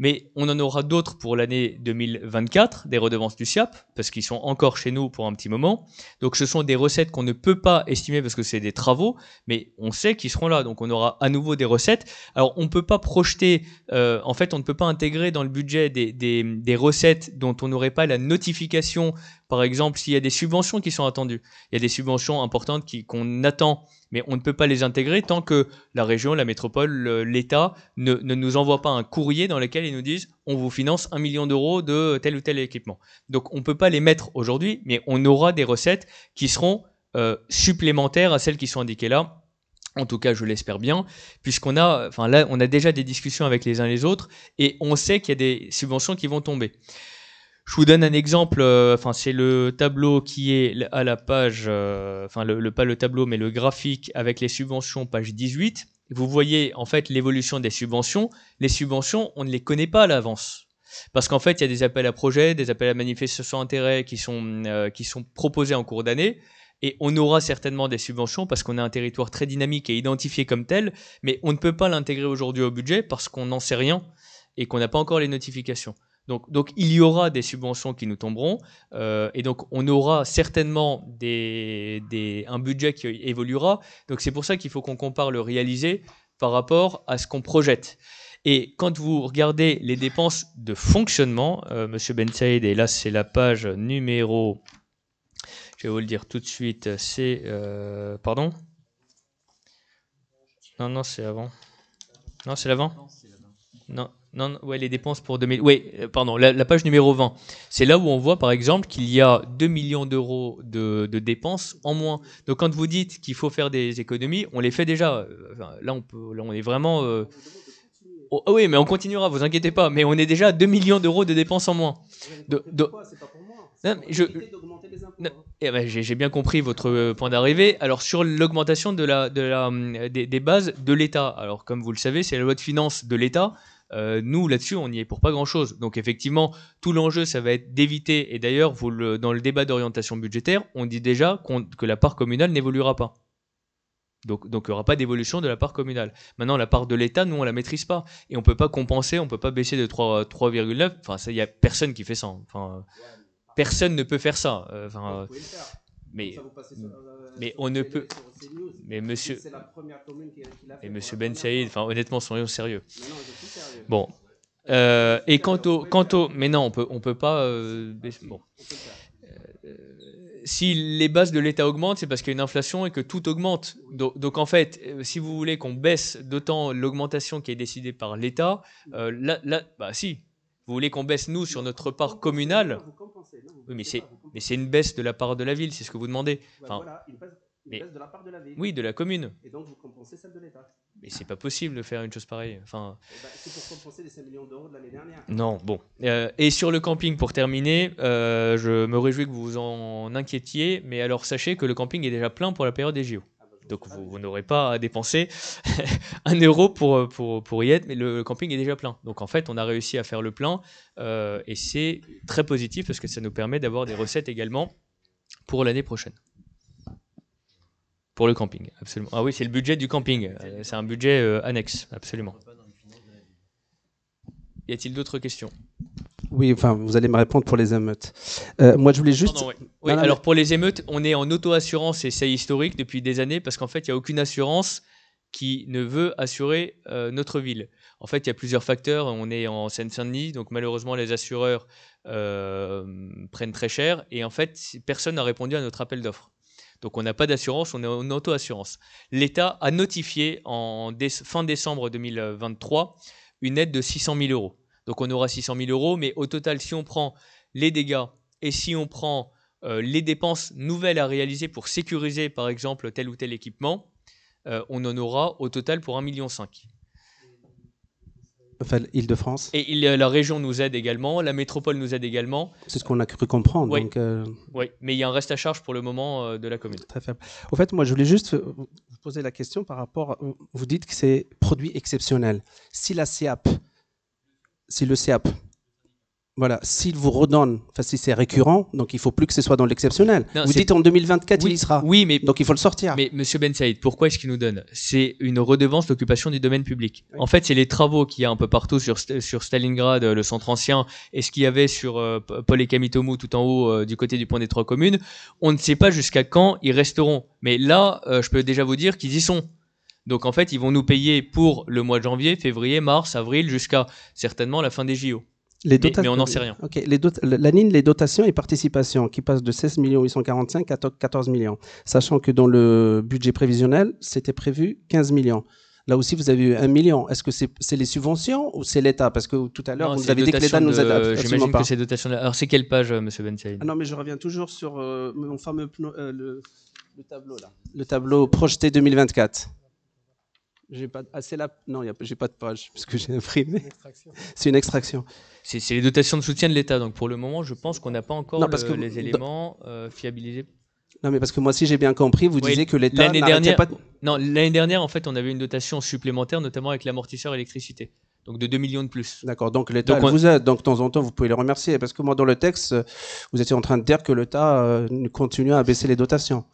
mais on en aura d'autres pour l'année 2024, des redevances du SIAP, parce qu'ils sont encore chez nous pour un petit moment. Donc ce sont des recettes qu'on ne peut pas estimer parce que c'est des travaux, mais on sait qu'ils seront là. Donc on aura à nouveau des recettes. Alors on ne peut pas projeter, euh, en fait on ne peut pas intégrer dans le budget des, des, recettes dont on n'aurait pas la notification. Par exemple, s'il y a des subventions qui sont attendues. Il y a des subventions importantes qu'on attend mais on ne peut pas les intégrer tant que la région, la métropole, l'État ne, nous envoie pas un courrier dans lequel ils nous disent on vous finance un million d'euros de tel ou tel équipement. Donc on ne peut pas les mettre aujourd'hui, mais on aura des recettes qui seront euh, supplémentaires à celles qui sont indiquées là. En tout cas, je l'espère bien, puisqu'on a, enfin là, on a déjà des discussions avec les uns et les autres et on sait qu'il y a des subventions qui vont tomber. Je vous donne un exemple. Euh, enfin, c'est le tableau qui est à la page, euh, enfin le, pas le tableau, mais le graphique avec les subventions, page 18. Vous voyez en fait l'évolution des subventions. Les subventions, on ne les connaît pas à l'avance. Parce qu'en fait, il y a des appels à projets, des appels à manifestation d'intérêt qui, sont euh, qui sont proposés en cours d'année. Et on aura certainement des subventions parce qu'on a un territoire très dynamique et identifié comme tel, mais on ne peut pas l'intégrer aujourd'hui au budget parce qu'on n'en sait rien et qu'on n'a pas encore les notifications. Donc, il y aura des subventions qui nous tomberont euh, et donc on aura certainement un budget qui évoluera. Donc c'est pour ça qu'il faut qu'on compare le réalisé par rapport à ce qu'on projette. Et quand vous regardez les dépenses de fonctionnement, euh, Monsieur Ben et là c'est la page numéro, je vais vous le dire tout de suite, c'est, euh, pardon Non, non, c'est avant. Non, c'est l'avant Non, non, les dépenses pour 2000. Oui, euh, pardon, la, page numéro 20. C'est là où on voit, par exemple, qu'il y a 2 millions d'euros de, dépenses en moins. Donc, quand vous dites qu'il faut faire des économies, on les fait déjà. Euh, là, on est vraiment. Euh, oh, ah oui, mais on continuera, vous inquiétez pas. Mais on est déjà à 2 millions d'euros de dépenses en moins. je... Hein. Eh ben, j'ai bien compris votre point d'arrivée. Alors, sur l'augmentation de la, des, des bases de l'État. Alors, comme vous le savez, c'est la loi de finances de l'État. Euh, nous, là-dessus, on n'y est pour pas grand-chose. Donc, effectivement, tout l'enjeu, ça va être d'éviter, et d'ailleurs, dans le débat d'orientation budgétaire, on dit déjà que la part communale n'évoluera pas. Donc, il n'y aura pas d'évolution de la part communale. Maintenant, la part de l'État, nous, on la maîtrise pas. Et on ne peut pas compenser, on ne peut pas baisser de 3,9. Enfin, il n'y a personne qui fait ça. personne ne peut faire ça. Euh, enfin, euh, mais, euh, mais on ne peut. Mais monsieur. Et monsieur Ben Saïd, enfin, honnêtement, soyons sérieux. Bon. Euh, et quant au, Mais non, on peut, on peut pas. Euh, ah, bon. Si les bases de l'État augmentent, c'est parce qu'il y a une inflation et que tout augmente. Donc, en fait, si vous voulez qu'on baisse d'autant l'augmentation qui est décidée par l'État, là, là, bah si, vous voulez qu'on baisse, nous, sur notre part communale Oui, mais c'est, mais c'est une baisse de la part de la ville, c'est ce que vous demandez. Enfin, de la part de la ville. Oui, de la commune. Et donc vous compensez celle de l'État. Mais c'est pas possible de faire une chose pareille. Enfin, eh ben, c'est pour compenser les 5 millions d'euros de l'année dernière. Non, bon. Euh, et sur le camping, pour terminer, euh, je me réjouis que vous vous en inquiétiez, mais alors sachez que le camping est déjà plein pour la période des JO. Donc vous, n'aurez pas à dépenser un euro pour, pour, y être, mais le camping est déjà plein. Donc en fait, on a réussi à faire le plein euh, et c'est très positif parce que ça nous permet d'avoir des recettes également pour l'année prochaine. Pour le camping, absolument. Ah oui, c'est le budget du camping. Euh, c'est un budget euh, annexe, absolument. Y a-t-il d'autres questions Oui, enfin, vous allez me répondre pour les émeutes. Euh, moi, je voulais juste. alors pour les émeutes, on est en auto-assurance et c'est historique depuis des années parce qu'en fait, il n'y a aucune assurance qui ne veut assurer euh, notre ville. En fait, il y a plusieurs facteurs. On est en Seine-Saint-Denis, donc malheureusement, les assureurs euh, prennent très cher. Et en fait, personne n'a répondu à notre appel d'offres. Donc, on n'a pas d'assurance, on est en auto-assurance. L'État a notifié en fin décembre 2023 une aide de 600 000 euros. Donc on aura 600 000 euros, mais au total, si on prend les dégâts et si on prend euh, les dépenses nouvelles à réaliser pour sécuriser par exemple tel ou tel équipement, euh, on en aura au total pour 1,5 million. Enfin, l'Île-de-France. Et euh, la région nous aide également, la métropole nous aide également. C'est ce qu'on a cru comprendre. Oui. Euh, mais il y a un reste à charge pour le moment euh, de la commune. Très faible. Au fait, moi, je voulais juste vous poser la question par rapport. Vous dites que c'est produit exceptionnel. Si la CAP, si le CAP voilà, s'il vous redonne, enfin si c'est récurrent, donc il faut plus que ce soit dans l'exceptionnel. Vous dites en 2024 il y sera. Oui, mais donc il faut le sortir. Mais Monsieur Ben Saïd, pourquoi est-ce qu'il nous donne C'est une redevance d'occupation du domaine public. En fait, c'est les travaux qu'il y a un peu partout sur, sur Stalingrad, le centre ancien, et ce qu'il y avait sur euh, Paul et Kamitomo tout en haut euh, du côté du pont des trois communes. On ne sait pas jusqu'à quand ils resteront. Mais là, euh, je peux déjà vous dire qu'ils y sont. Donc en fait, ils vont nous payer pour le mois de janvier, février, mars, avril, jusqu'à certainement la fin des JO les mais, on n'en sait rien. OK. Les la ligne les dotations et participations qui passent de 16 845 à 14 millions, sachant que dans le budget prévisionnel, c'était prévu 15 millions. Là aussi, vous avez eu 1 million. Est-ce que c'est les subventions ou c'est l'État Parce que tout à l'heure, vous avez dit que l'État nous aide absolument J'imagine que c'est dotation. De... Alors, c'est quelle page, M. Euh, Monsieur ah Non, mais je reviens toujours sur euh, mon fameux euh, le, tableau là. Le tableau projeté 2024. J'ai pas assez ah, la non, j'ai pas de page parce que j'ai imprimé. C'est une extraction. C'est les dotations de soutien de l'État. Donc pour le moment, je pense qu'on n'a pas encore parce que, les éléments euh, fiabilisés. Non, mais parce que moi, si j'ai bien compris, vous disiez que l'État l'année dernière. Pas Non, l'année dernière, en fait, on avait une dotation supplémentaire, notamment avec l'amortisseur électricité. Donc de 2 millions de plus. D'accord, donc l'État vous aide, donc de temps en temps vous pouvez le remercier, parce que moi dans le texte, euh, vous étiez en train de dire que l'État euh, continue à baisser les dotations.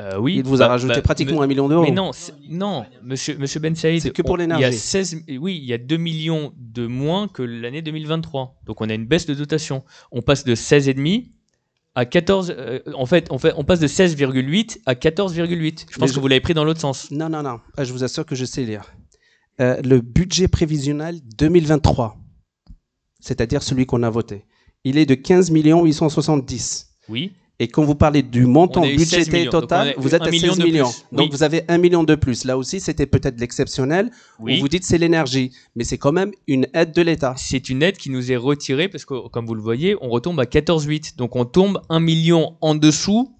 Euh, oui, il vous a bah, rajouté bah, pratiquement un million d'euros. Mais non, non, monsieur, monsieur Ben c'est que pour l'énergie. Il y a oui, il y a 2 millions de moins que l'année 2023. Donc on a une baisse de dotation. On passe de 16,5 à 14. Euh, en, fait, on fait, on passe de 16,8 à 14,8. Je pense que vous l'avez pris dans l'autre sens. Non, non, non. Ah, je vous assure que je sais lire. Euh, le budget prévisionnel 2023, c'est-à-dire celui qu'on a voté, il est de 15 millions 870. Oui. Et quand vous parlez du montant budgétaire total, vous êtes à 16 millions. Donc vous avez 1 million de plus. Là aussi, c'était peut-être l'exceptionnel. Vous Vous dites c'est l'énergie, mais c'est quand même une aide de l'État. C'est une aide qui nous est retirée parce que, comme vous le voyez, on retombe à 14,8. Donc on tombe 1 million en dessous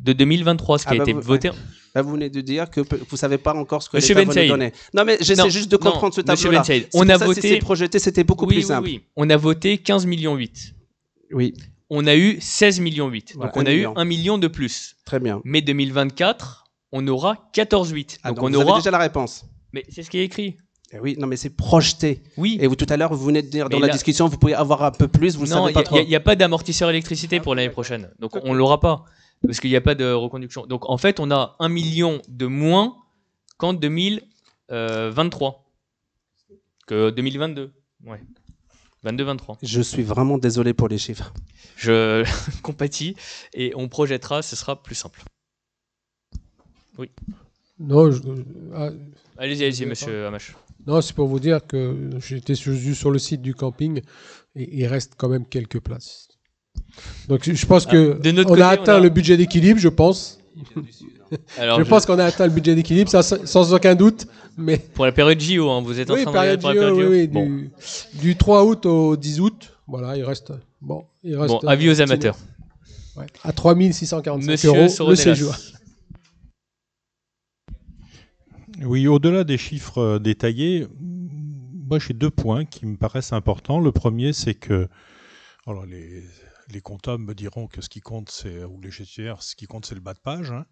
de 2023, ce qui ah a bah été voté. Eh, vous venez de dire que vous ne savez pas encore ce que l'État va nous donner. Non, mais j'essaie juste de comprendre ce tableau-là. On a voté. projeté, c'était beaucoup oui, plus simple. On a voté 15,8 millions 8. Oui on a eu 16 millions 8. donc on a eu 1 million de plus. Très bien. Mais 2024, on aura 14 8. Ah, donc, on vous aura déjà la réponse. Mais c'est ce qui est écrit. Eh oui, non mais c'est projeté. Oui. Et vous tout à l'heure vous venez de dire dans la discussion vous pourriez avoir un peu plus, vous non, savez pas Il n'y a, pas d'amortisseur électricité pour l'année prochaine. Donc on l'aura pas parce qu'il n'y a pas de reconduction. Donc en fait, on a 1 million de moins qu'en 2023 euh, que 2022. Ouais. 22-23. Je suis vraiment désolé pour les chiffres. Je compatis et on projettera, ce sera plus simple. Oui. Non, ah, allez-y, allez-y, monsieur Hamash. Non, c'est pour vous dire que j'étais sur, le site du camping et il reste quand même quelques places. Donc je pense ah, que on a atteint le budget d'équilibre, je pense je, pense qu'on a atteint le budget d'équilibre, sans aucun doute. Mais... Pour la période JO, hein, vous êtes en train de la du, 3 août au 10 août. Voilà, il reste. Bon, il avis aux euh, amateurs. à 3645 euros le séjour. Oui, au-delà des chiffres euh, détaillés, moi j'ai deux points qui me paraissent importants. Le premier, c'est que. Alors, les, comptables me diront que ce qui compte, c'est, ou les gestionnaires, ce qui compte, c'est le bas de page. Hein.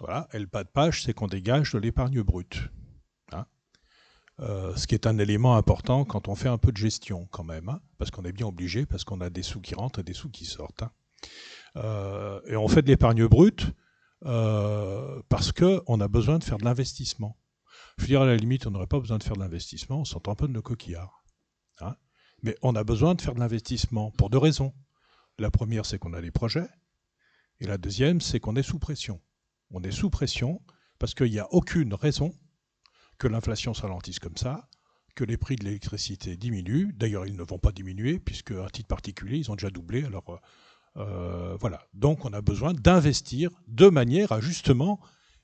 Voilà. Et le pas de page, c'est qu'on dégage de l'épargne brute. Hein. Euh, ce qui est un élément important quand on fait un peu de gestion quand même, hein, parce qu'on est bien obligé, parce qu'on a des sous qui rentrent et des sous qui sortent. Hein. Euh, et on fait de l'épargne brute euh, parce qu'on a besoin de faire de l'investissement. Je veux dire, à la limite, on n'aurait pas besoin de faire de l'investissement, on s'en de nos coquillard. Mais on a besoin de faire de l'investissement pour deux raisons. La première, c'est qu'on a des projets, et la deuxième, c'est qu'on est sous pression on est sous pression parce qu'il n'y a aucune raison que l'inflation s'alentisse comme ça, que les prix de l'électricité diminuent. D'ailleurs, ils ne vont pas diminuer puisque, à titre particulier, ils ont déjà doublé. Alors euh, voilà. Donc, on a besoin d'investir de manière à justement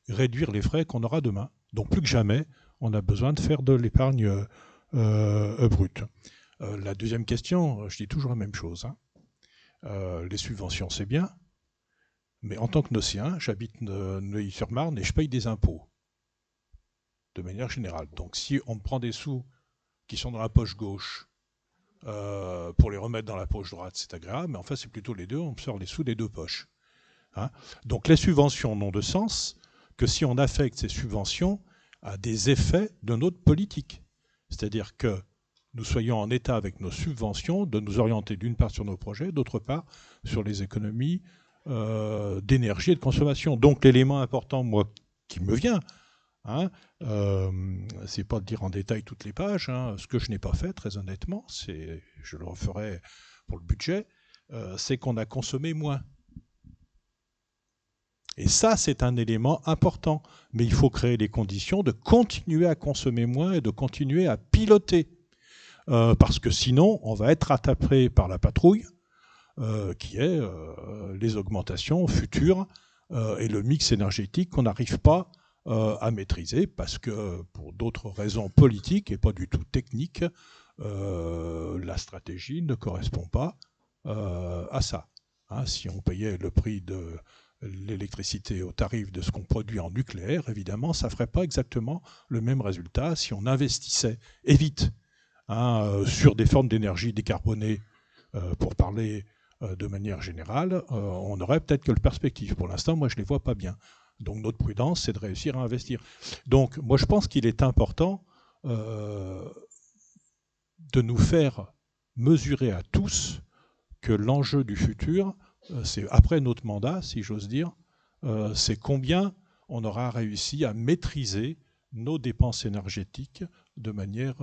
réduire les frais qu'on aura demain. Donc, plus que jamais, on a besoin de faire de l'épargne euh, brute. Euh, la deuxième question, je dis toujours la même chose. Hein. les subventions, c'est bien, mais en tant que nocien, j'habite euh, Neuilly-sur-Marne et je paye des impôts, de manière générale. Donc si on me prend des sous qui sont dans la poche gauche euh, pour les remettre dans la poche droite, c'est agréable, mais en fait c'est plutôt les deux, on sort les sous des deux poches. Hein. Donc les subventions n'ont de sens que si on affecte ces subventions à des effets de notre politique. C'est-à-dire que nous soyons en état avec nos subventions de nous orienter d'une part sur nos projets, d'autre part sur les économies, euh, d'énergie et de consommation. Donc l'élément important, moi, qui me vient, hein, euh, c'est pas de dire en détail toutes les pages, hein. ce que je n'ai pas fait, très honnêtement, c'est, je le referai pour le budget, euh, c'est qu'on a consommé moins. Et ça, c'est un élément important. Mais il faut créer les conditions de continuer à consommer moins et de continuer à piloter. parce que sinon, on va être attrapé par la patrouille euh, qui est euh, les augmentations futures euh, et le mix énergétique qu'on n'arrive pas à maîtriser parce que pour d'autres raisons politiques et pas du tout techniques, la stratégie ne correspond pas à ça. Hein. si on payait le prix de l'électricité au tarif de ce qu'on produit en nucléaire, évidemment, ça ne ferait pas exactement le même résultat si on investissait et vite hein, sur des formes d'énergie décarbonée, pour parler euh, de manière générale, euh, on aurait peut-être que le perspective. Pour l'instant, moi, je ne les vois pas bien. Donc notre prudence, c'est de réussir à investir. Donc moi, je pense qu'il est important euh, de nous faire mesurer à tous que l'enjeu du futur, c'est après notre mandat, si j'ose dire, c'est combien on aura réussi à maîtriser nos dépenses énergétiques de manière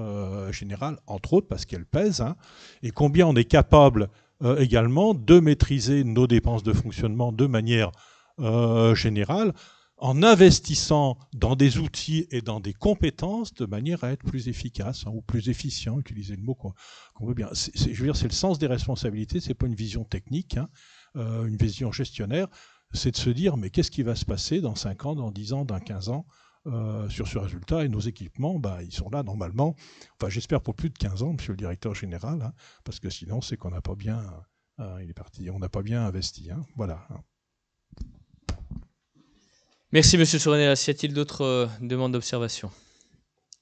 générale, entre autres parce qu'elles pèsent, hein, et combien on est capable euh, également de maîtriser nos dépenses de fonctionnement de manière euh, générale en investissant dans des outils et dans des compétences de manière à être plus efficace hein, ou plus efficient, utiliser le mot qu'on veut bien. je veux dire, c'est le sens des responsabilités, c'est pas une vision technique, hein, euh, une vision gestionnaire, c'est de se dire mais qu'est-ce qui va se passer dans 5 ans, dans 10 ans, dans 15 ans euh, sur ce résultat. Et nos équipements, bah, ils sont là normalement. Enfin, j'espère pour plus de 15 ans, monsieur le directeur général, hein, parce que sinon, c'est qu'on n'a pas bien. Euh, il est parti, on n'a pas bien investi. Hein, voilà. Hein. Merci, monsieur Sorenelas. Y a-t-il d'autres euh, demandes d'observation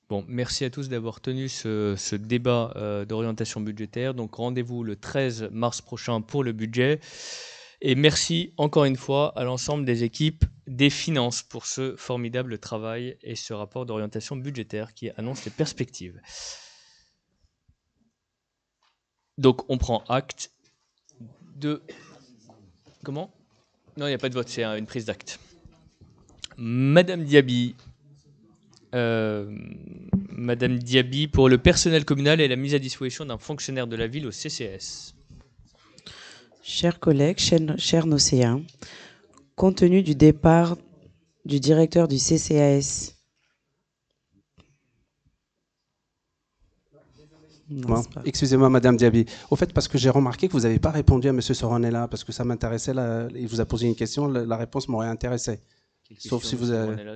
Bon, merci à tous d'avoir tenu ce, ce débat d'orientation budgétaire. Donc, rendez-vous le 13 mars prochain pour le budget. Et merci encore une fois à l'ensemble des équipes des finances pour ce formidable travail et ce rapport d'orientation budgétaire qui annonce les perspectives. Donc on prend acte de... Comment Non, il n'y a pas de vote, c'est une prise d'acte. Madame Diaby. Euh, Madame Diaby pour le personnel communal et la mise à disposition d'un fonctionnaire de la ville au CCS. Chers collègues, chers Nocéens, compte tenu du départ du directeur du CCAS, Excusez-moi, Madame Diaby. Au fait, parce que j'ai remarqué que vous n'avez pas répondu à M. Soronella, parce que ça m'intéressait. Il vous a posé une question, la, réponse m'aurait intéressé. Sauf si vous avez.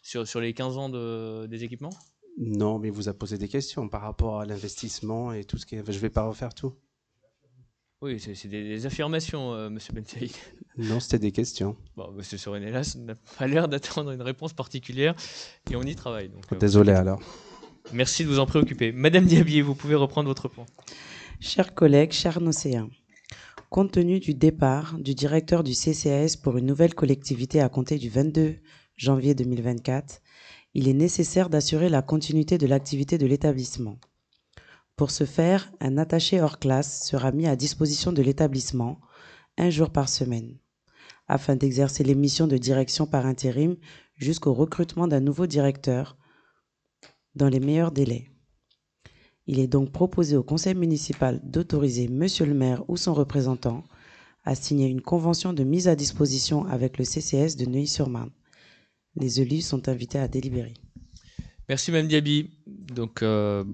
Sur, sur, les 15 ans des équipements Non, mais il vous a posé des questions par rapport à l'investissement et tout ce qui est. Je ne vais pas refaire tout. Oui, c'est des, affirmations, euh, monsieur Non, c'était des questions. Bon, monsieur Sorenelas n'a pas l'air d'attendre une réponse particulière et on y travaille. Euh. Désolé alors. Merci de vous en préoccuper. Madame Diabier, vous pouvez reprendre votre point. Chers collègues, chers Nocéens, compte tenu du départ du directeur du CCAS pour une nouvelle collectivité à compter du 22 janvier 2024, il est nécessaire d'assurer la continuité de l'activité de l'établissement. Pour ce faire, un attaché hors classe sera mis à disposition de l'établissement un jour par semaine afin d'exercer les missions de direction par intérim jusqu'au recrutement d'un nouveau directeur dans les meilleurs délais. Il est donc proposé au conseil municipal d'autoriser M. le maire ou son représentant à signer une convention de mise à disposition avec le CCS de Neuilly-sur-Marne. Les élus sont invités à délibérer. Merci Mme Diaby. Donc euh,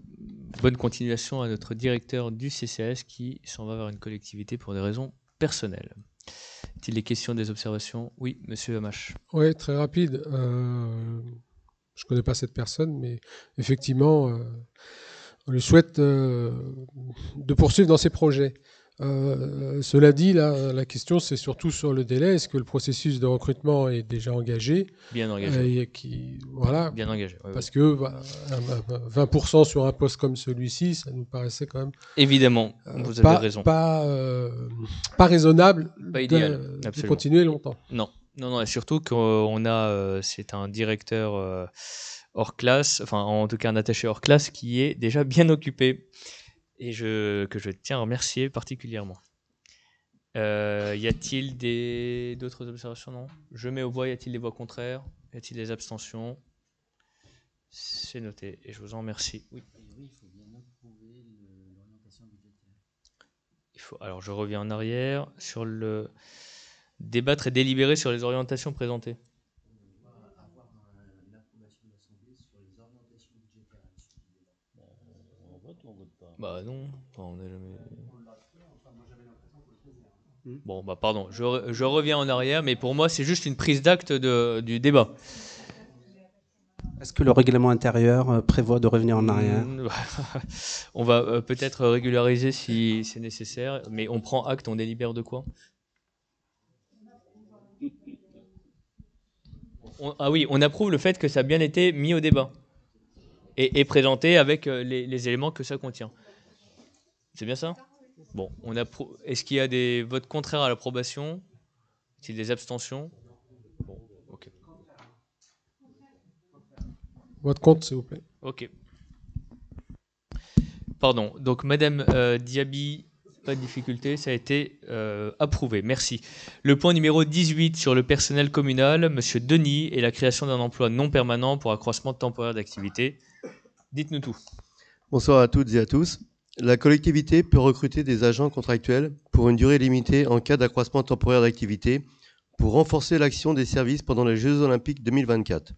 bonne continuation à notre directeur du CCS qui s'en va vers une collectivité pour des raisons personnelles. Est-il questions des observations Oui, monsieur Hamache. Oui, très rapide. Euh, je ne connais pas cette personne, mais effectivement, euh, on lui souhaite euh, de poursuivre dans ses projets. Euh, cela dit, la question, c'est surtout sur le délai. Est-ce que le processus de recrutement est déjà engagé Bien euh, engagé. qui, voilà. Bien engagé. parce que 20% bah, sur un poste comme celui-ci, ça nous paraissait quand même. Évidemment, euh, vous pas, raison. Pas, pas raisonnable de, continuer longtemps. Non, non, non. Et surtout qu'on a, c'est un directeur hors classe, enfin en tout cas un attaché hors classe qui est déjà bien occupé et je, que je tiens à remercier particulièrement. Euh, y a-t-il d'autres observations Non. Je mets aux voix. Y a-t-il des voix contraires Y a-t-il des abstentions C'est noté et je vous en remercie. Oui. Alors je reviens en arrière sur le débattre et délibérer sur les orientations présentées. Bah non, on jamais... Hmm. Bon, bah pardon, je, je, reviens en arrière, mais pour moi, c'est juste une prise d'acte du débat. Est-ce que le règlement intérieur euh, prévoit de revenir en hmm, arrière On va euh, peut-être régulariser si c'est nécessaire, mais on prend acte, on délibère de quoi Ah oui, on approuve le fait que ça a bien été mis au débat et, présenté avec euh, les éléments que ça contient. C'est bien ça Bon, on est-ce qu'il y a des votes contraires à l'approbation est des abstentions Bon, ok. Vote contre, s'il vous plaît. Ok. Pardon, donc Madame euh, Diaby, pas de difficulté, ça a été euh, approuvé, merci. Le point numéro 18 sur le personnel communal, Monsieur Denis, et la création d'un emploi non permanent pour accroissement temporaire d'activité. Dites-nous tout. Bonsoir à toutes et à tous. La collectivité peut recruter des agents contractuels pour une durée limitée en cas d'accroissement temporaire d'activité pour renforcer l'action des services pendant les Jeux Olympiques 2024.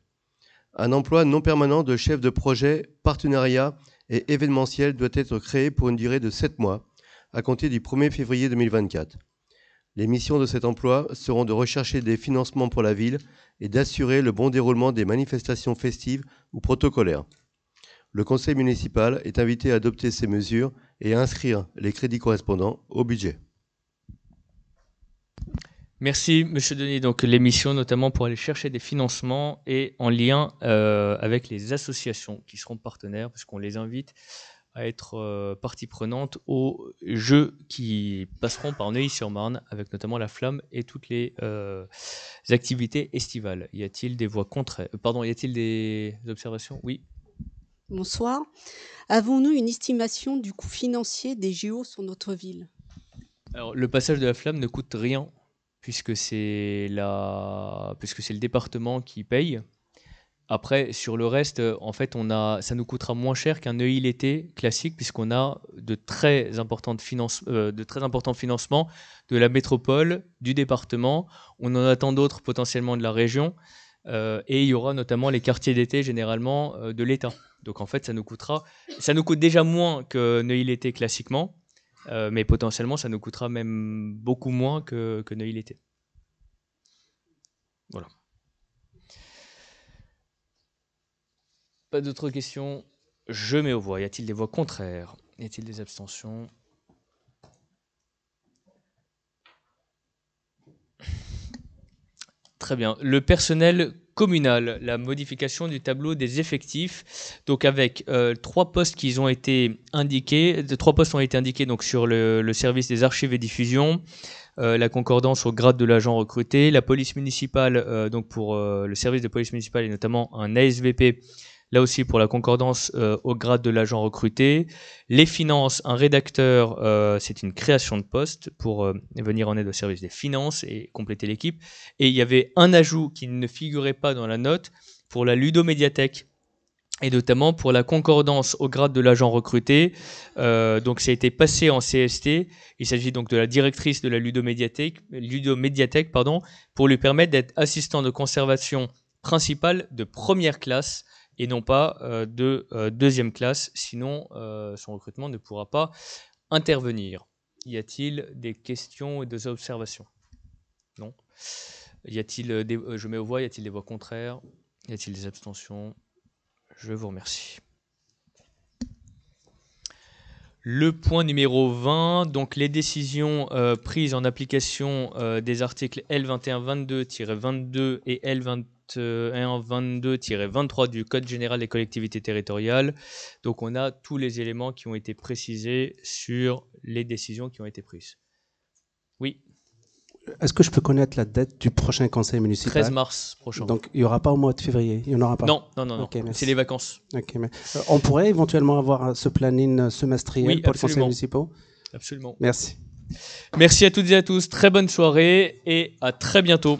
Un emploi non permanent de chef de projet, partenariat et événementiel doit être créé pour une durée de 7 mois à compter du 1er février 2024. Les missions de cet emploi seront de rechercher des financements pour la ville et d'assurer le bon déroulement des manifestations festives ou protocolaires le conseil municipal est invité à adopter ces mesures et à inscrire les crédits correspondants au budget. Merci, Monsieur Denis. Donc, l'émission, notamment pour aller chercher des financements et en lien euh, avec les associations qui seront partenaires, puisqu'on les invite à être euh, partie prenante aux jeux qui passeront par Neuilly-sur-Marne, avec notamment la flamme et toutes les euh, activités estivales. Y a-t-il des voix contraires Pardon, y a-t-il des observations Oui. Bonsoir. Avons-nous une estimation du coût financier des JO sur notre ville le passage de la flamme ne coûte rien, puisque c'est la... puisque c'est le département qui paye. Après, sur le reste, euh, en fait, on a, ça nous coûtera moins cher qu'un œil e l'été classique, puisqu'on a de très, importantes euh, de très importants financements de la métropole, du département. On en attend d'autres potentiellement de la région. Euh, et il y aura notamment les quartiers d'été généralement euh, de l'État. Donc en fait, ça nous coûtera, ça nous coûte déjà moins que Neuilly-l'été classiquement, euh, mais potentiellement, ça nous coûtera même beaucoup moins que, que Neuilly-l'été. Voilà. Pas d'autres questions Je mets aux voix. Y a-t-il des voix contraires Y a-t-il des abstentions Très bien. Le personnel communal, la modification du tableau des effectifs, donc avec euh, trois postes qui ont été indiqués, trois postes ont été indiqués donc sur le, service des archives et diffusion, euh, la concordance au grade de l'agent recruté, la police municipale euh, donc pour le service de police municipale et notamment un ASVP là aussi pour la concordance euh, au grade de l'agent recruté. Les finances, un rédacteur, euh, c'est une création de poste pour euh, venir en aide au service des finances et compléter l'équipe. Et il y avait un ajout qui ne figurait pas dans la note pour la ludomédiathèque et notamment pour la concordance au grade de l'agent recruté. donc ça a été passé en CST. Il s'agit donc de la directrice de la Ludo-Médiathèque pardon, pour lui permettre d'être assistant de conservation principal de première classe et non pas euh, de euh, deuxième classe, sinon euh, son recrutement ne pourra pas intervenir. Y a-t-il des questions et des observations Non. Y a-t-il des, je mets aux voix, y a-t-il des voix contraires Y a-t-il des abstentions Je vous remercie. Le point numéro 20, donc les décisions prises en application des articles l 21 22 et l 22 22 23 e euh, du Code général des collectivités territoriales. Donc on a tous les éléments qui ont été précisés sur les décisions qui ont été prises. Oui. Est-ce que je peux connaître la date du prochain conseil municipal 13 mars prochain. Donc il n'y aura pas au mois de février Il n'y en aura pas Non, non, non. C'est les vacances. Euh, on pourrait éventuellement avoir euh, ce planning semestriel pour les conseils municipaux Absolument. Merci. Merci à toutes et à tous. Très bonne soirée et à très bientôt.